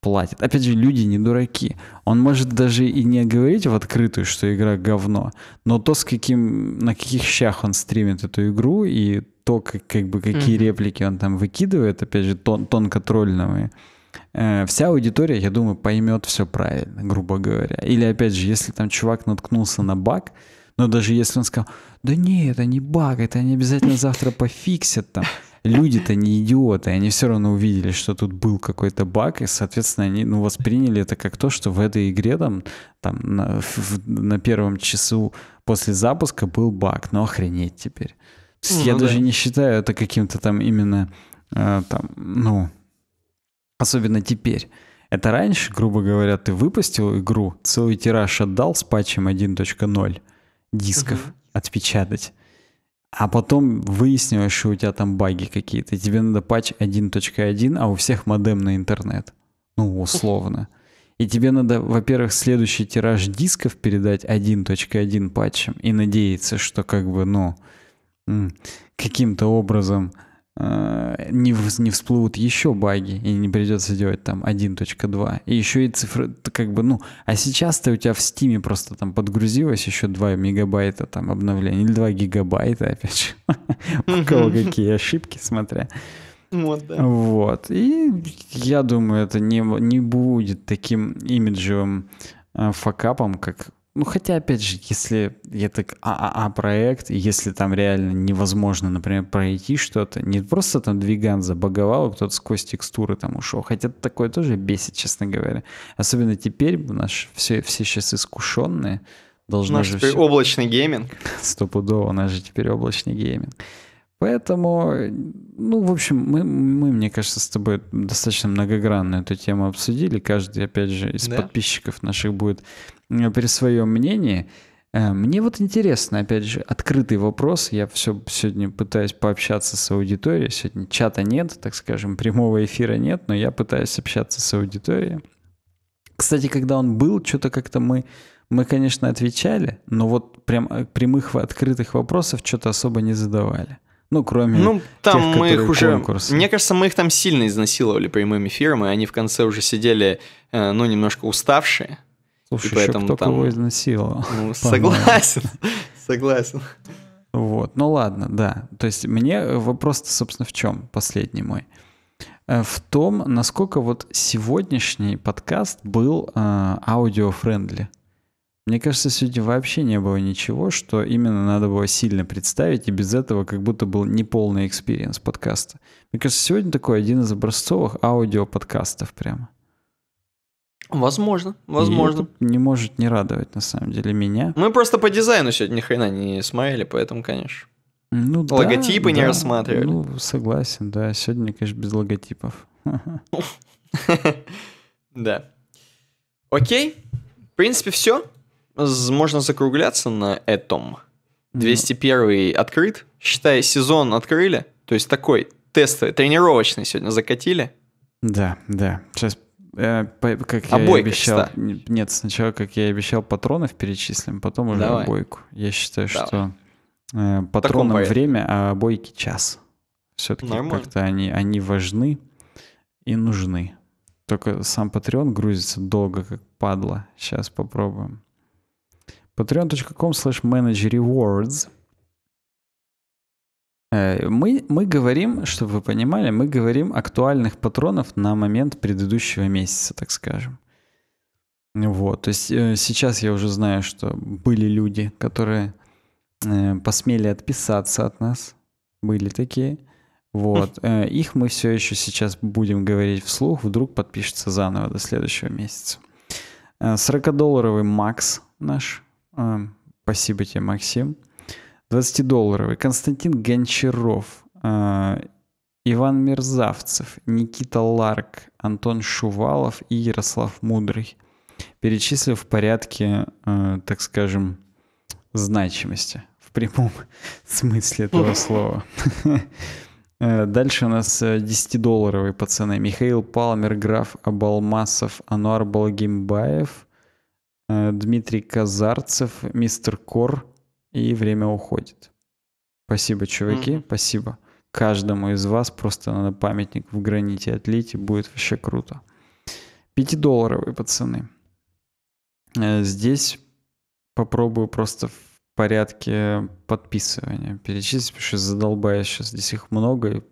платит. Опять же, люди не дураки. Он может даже и не говорить в открытую, что игра говно, но то, с каким, на каких щах он стримит эту игру и то, как, как бы какие mm-hmm. реплики он там выкидывает, опять же, тон, тонко тролльновые, э, вся аудитория, я думаю, поймет все правильно, грубо говоря. Или, опять же, если там чувак наткнулся на баг, но даже если он сказал, да не, это не баг, это они обязательно завтра пофиксят там люди-то не идиоты, они все равно увидели, что тут был какой-то баг, и, соответственно, они ну, восприняли это как то, что в этой игре там, там на, в, на первом часу после запуска был баг, но ну, охренеть теперь. То есть ну, я да. даже не считаю это каким-то там именно э, там, ну, особенно теперь. Это раньше, грубо говоря, ты выпустил игру, целый тираж отдал с патчем 1.0 дисков угу. отпечатать а потом выяснилось, что у тебя там баги какие-то, тебе надо патч 1.1, а у всех модемный интернет. Ну, условно. И тебе надо, во-первых, следующий тираж дисков передать 1.1 патчем и надеяться, что как бы, ну, каким-то образом Э, не, не всплывут еще баги, и не придется делать там 1.2. И еще и цифры, как бы, ну, а сейчас-то у тебя в стиме просто там подгрузилось еще 2 мегабайта там обновления, или 2 гигабайта, опять же, у кого какие ошибки, смотря. Вот, да. вот. И я думаю, это не, не будет таким имиджевым э, факапом, как ну, хотя, опять же, если это ААА-проект, если там реально невозможно, например, пройти что-то, не просто там двиган забаговал, кто-то сквозь текстуры там ушел, хотя такое тоже бесит, честно говоря. Особенно теперь у нас все, все сейчас искушенные, должны у нас же теперь все... облачный гейминг. Стопудово, у нас же теперь облачный гейминг. Поэтому, ну, в общем, мы, мы, мне кажется, с тобой достаточно многогранно эту тему обсудили. Каждый, опять же, из да? подписчиков наших будет э, при своем мнении. Э, мне вот интересно, опять же, открытый вопрос. Я все сегодня пытаюсь пообщаться с аудиторией. Сегодня чата нет, так скажем, прямого эфира нет, но я пытаюсь общаться с аудиторией. Кстати, когда он был, что-то как-то мы, мы, конечно, отвечали, но вот прям э, прямых открытых вопросов что-то особо не задавали. Ну, кроме Ну, там тех, мы их уже... Конкурсы. Мне кажется, мы их там сильно изнасиловали прямым эфиром, и они в конце уже сидели, э, ну, немножко уставшие. Слушай, и поэтому еще кто там... кого изнасиловал. Ну, согласен, согласен. Вот, ну ладно, да. То есть мне э, вопрос, собственно, в чем последний мой? Э, в том, насколько вот сегодняшний подкаст был аудиофрендли. Э, мне кажется, сегодня вообще не было ничего, что именно надо было сильно представить, и без этого как будто был неполный экспириенс подкаста. Мне кажется, сегодня такой один из образцовых аудиоподкастов прямо. Возможно, возможно. И это не может не радовать, на самом деле, меня. Мы просто по дизайну сегодня ни хрена не смотрели, поэтому, конечно. Ну, Логотипы да, не рассматривали. Ну, согласен, да. Сегодня, конечно, без логотипов. Да. Окей. В принципе, все можно закругляться на этом. 201 открыт, считай, сезон открыли, то есть такой тестовый, э, тренировочный сегодня закатили. Да, да. Сейчас, э, по, как а я Обойка, обещал... Да. Нет, сначала, как я обещал, патронов перечислим, потом уже Давай. обойку. Я считаю, Давай. что э, патронам время, а обойки час. Все-таки как-то они, они важны и нужны. Только сам Patreon грузится долго, как падла. Сейчас попробуем patreon.com slash rewards э, Мы, мы говорим, чтобы вы понимали, мы говорим актуальных патронов на момент предыдущего месяца, так скажем. Вот, то есть э, сейчас я уже знаю, что были люди, которые э, посмели отписаться от нас. Были такие. Вот. Их мы все еще сейчас будем говорить вслух. Вдруг подпишется заново до следующего месяца. 40-долларовый Макс наш Эм, спасибо тебе, Максим. 20-долларовый. Константин Гончаров. Э, Иван Мерзавцев, Никита Ларк, Антон Шувалов и Ярослав Мудрый. Перечислил в порядке, э, так скажем, значимости в прямом смысле этого слова. Э, дальше у нас 10-долларовые э, пацаны. Михаил Палмер, граф Абалмасов, Ануар Балгимбаев, Э, Дмитрий Казарцев, Мистер Кор и время уходит. Спасибо, чуваки, mm-hmm. спасибо. Каждому из вас просто надо памятник в граните отлить, и будет вообще круто. Пятидолларовые, пацаны. Э, здесь попробую просто в порядке подписывания перечислить, потому что задолбаюсь сейчас. Здесь их много, и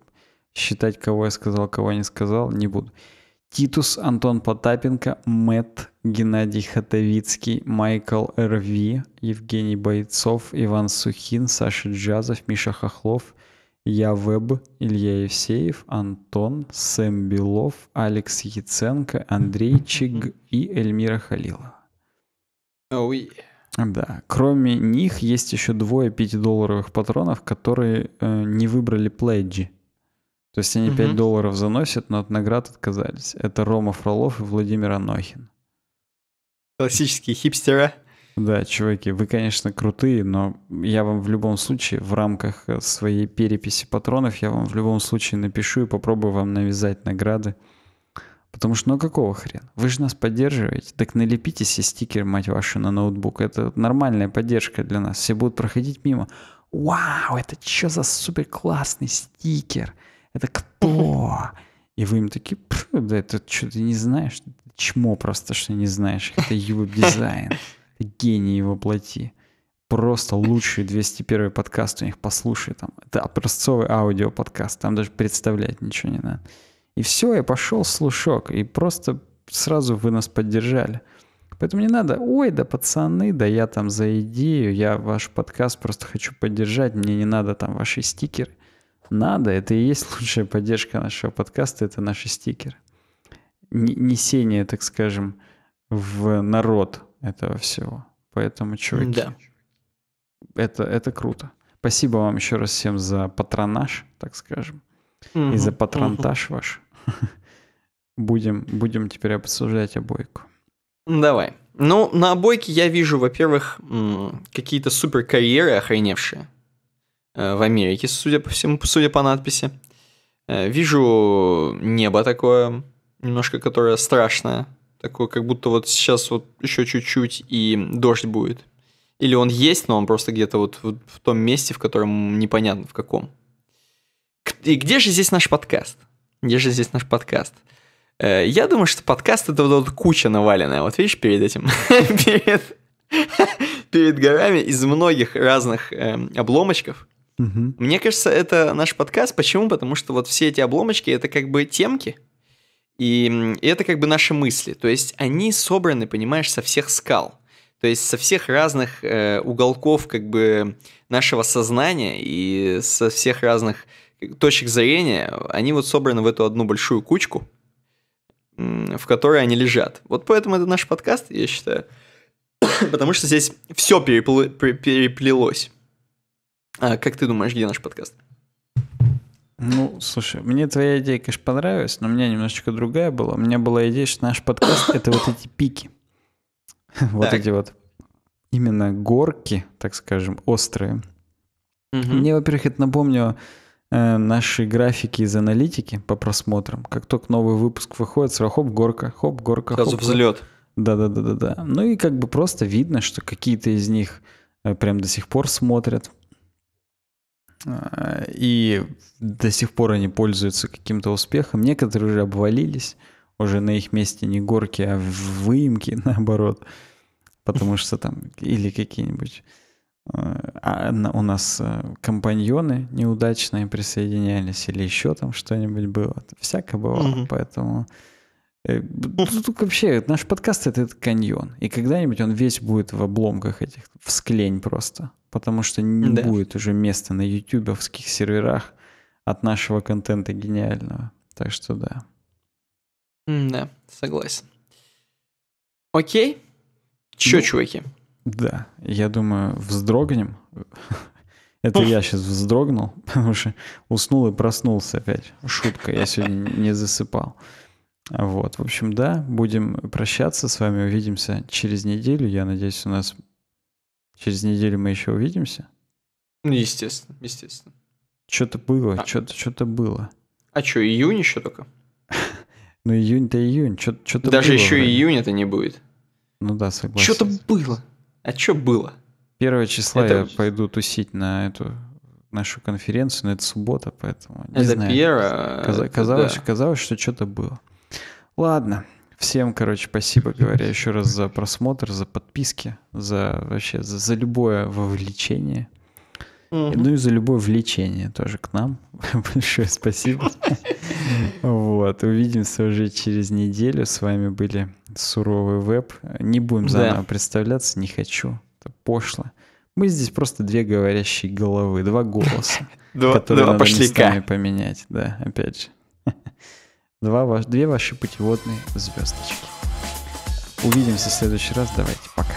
считать, кого я сказал, кого не сказал, не буду. Титус, Антон Потапенко, Мэтт, Геннадий Хатовицкий, Майкл РВ, Евгений Бойцов, Иван Сухин, Саша Джазов, Миша Хохлов, Я Веб, Илья Евсеев, Антон, Сэм Белов, Алекс Яценко, Андрей Чиг и Эльмира Халилова. Oh, yeah. Да. Кроме них есть еще двое 5-долларовых патронов, которые э, не выбрали пледжи. То есть они 5 угу. долларов заносят, но от наград отказались. Это Рома Фролов и Владимир Анохин. Классические хипстеры. Да, чуваки, вы, конечно, крутые, но я вам в любом случае в рамках э, своей переписи патронов я вам в любом случае напишу и попробую вам навязать награды. Потому что ну какого хрена? Вы же нас поддерживаете. Так налепите себе стикер, мать вашу, на ноутбук. Это нормальная поддержка для нас. Все будут проходить мимо. Вау, это что за супер классный стикер? Это кто? И вы им такие, да это что, ты не знаешь? Чмо просто, что не знаешь. Это его дизайн. гений его плоти. Просто лучший 201 подкаст у них послушай. Там. Это образцовый аудио подкаст. Там даже представлять ничего не надо. И все, я пошел слушок. И просто сразу вы нас поддержали. Поэтому не надо, ой, да пацаны, да я там за идею, я ваш подкаст просто хочу поддержать, мне не надо там ваши стикеры. Надо, это и есть лучшая поддержка нашего подкаста, это наши стикеры. Несение, так скажем, в народ этого всего. Поэтому, чуваки, да. это, это круто. Спасибо вам еще раз всем за патронаж, так скажем, угу, и за патронтаж угу. ваш. Будем, будем теперь обсуждать обойку. Давай. Ну, на обойке я вижу, во-первых, какие-то супер карьеры охреневшие. Э, в Америке, судя по всему, судя по надписи. Э, вижу небо такое, немножко которое страшное. Такое, как будто вот сейчас вот еще чуть-чуть и дождь будет. Или он есть, но он просто где-то вот в, в том месте, в котором непонятно в каком. И где же здесь наш подкаст? Где же здесь наш подкаст? Э, я думаю, что подкаст это вот, вот куча наваленная. Вот видишь, перед этим, перед, перед горами из многих разных эм, обломочков Угу. Мне кажется, это наш подкаст. Почему? Потому что вот все эти обломочки это как бы темки, и это как бы наши мысли. То есть они собраны, понимаешь, со всех скал. То есть со всех разных э, уголков как бы нашего сознания и со всех разных э, точек зрения, они вот собраны в эту одну большую кучку, в которой они лежат. Вот поэтому это наш подкаст, я считаю. Потому что здесь все переплелось. А как ты думаешь, где наш подкаст? Ну, слушай, мне твоя идея, конечно, понравилась, но у меня немножечко другая была. У меня была идея, что наш подкаст — это вот эти пики. Вот эти вот именно горки, так скажем, острые. Мне, во-первых, это напомнило э, наши графики из аналитики по просмотрам. Как только новый выпуск выходит, сразу хоп, горка, хоп, горка, Сразу хоп. взлет. Да-да-да-да-да. Ну и как бы просто видно, что какие-то из них э, прям до сих пор смотрят, а, и до сих пор они пользуются каким-то успехом. Некоторые уже обвалились, уже на их месте не горки, а выемки, наоборот, потому что там или какие-нибудь а, а у нас а, компаньоны неудачные присоединялись или еще там что-нибудь было. Всякое бывало, угу. поэтому... Э, тут вообще наш подкаст это, это каньон. И когда-нибудь он весь будет в обломках этих, в склень просто. Потому что не да. будет уже места на ютубовских серверах от нашего контента гениального. Так что да. Да, согласен. Окей. Че, ну, чуваки? Да, я думаю, вздрогнем. Это я сейчас вздрогнул, потому что уснул и проснулся опять. Шутка, я сегодня не засыпал. Вот, в общем, да, будем прощаться с вами, увидимся через неделю. Я надеюсь, у нас через неделю мы еще увидимся. Ну Естественно, естественно. Что-то было, а. что-то что было. А что, июнь еще только? ну, июнь-то июнь, что-то было. Даже еще вроде. июнь это не будет. Ну да, согласен. Что-то было. А что было? Первое числа я пойду тусить на эту нашу конференцию, но это суббота, поэтому не знаю. Пьера, Каз... это казалось, казалось, что что-то было. Ладно. Всем, короче, спасибо, говоря еще раз за просмотр, за подписки, за вообще за, за любое вовлечение. Угу. Ну и за любое влечение тоже к нам. Большое спасибо. Вот, увидимся уже через неделю. С вами были Суровый Веб. Не будем заново да. представляться, не хочу. Это пошло. Мы здесь просто две говорящие головы, два голоса, которые надо местами поменять. Да, опять же два, две ваши путеводные звездочки. Увидимся в следующий раз. Давайте, пока.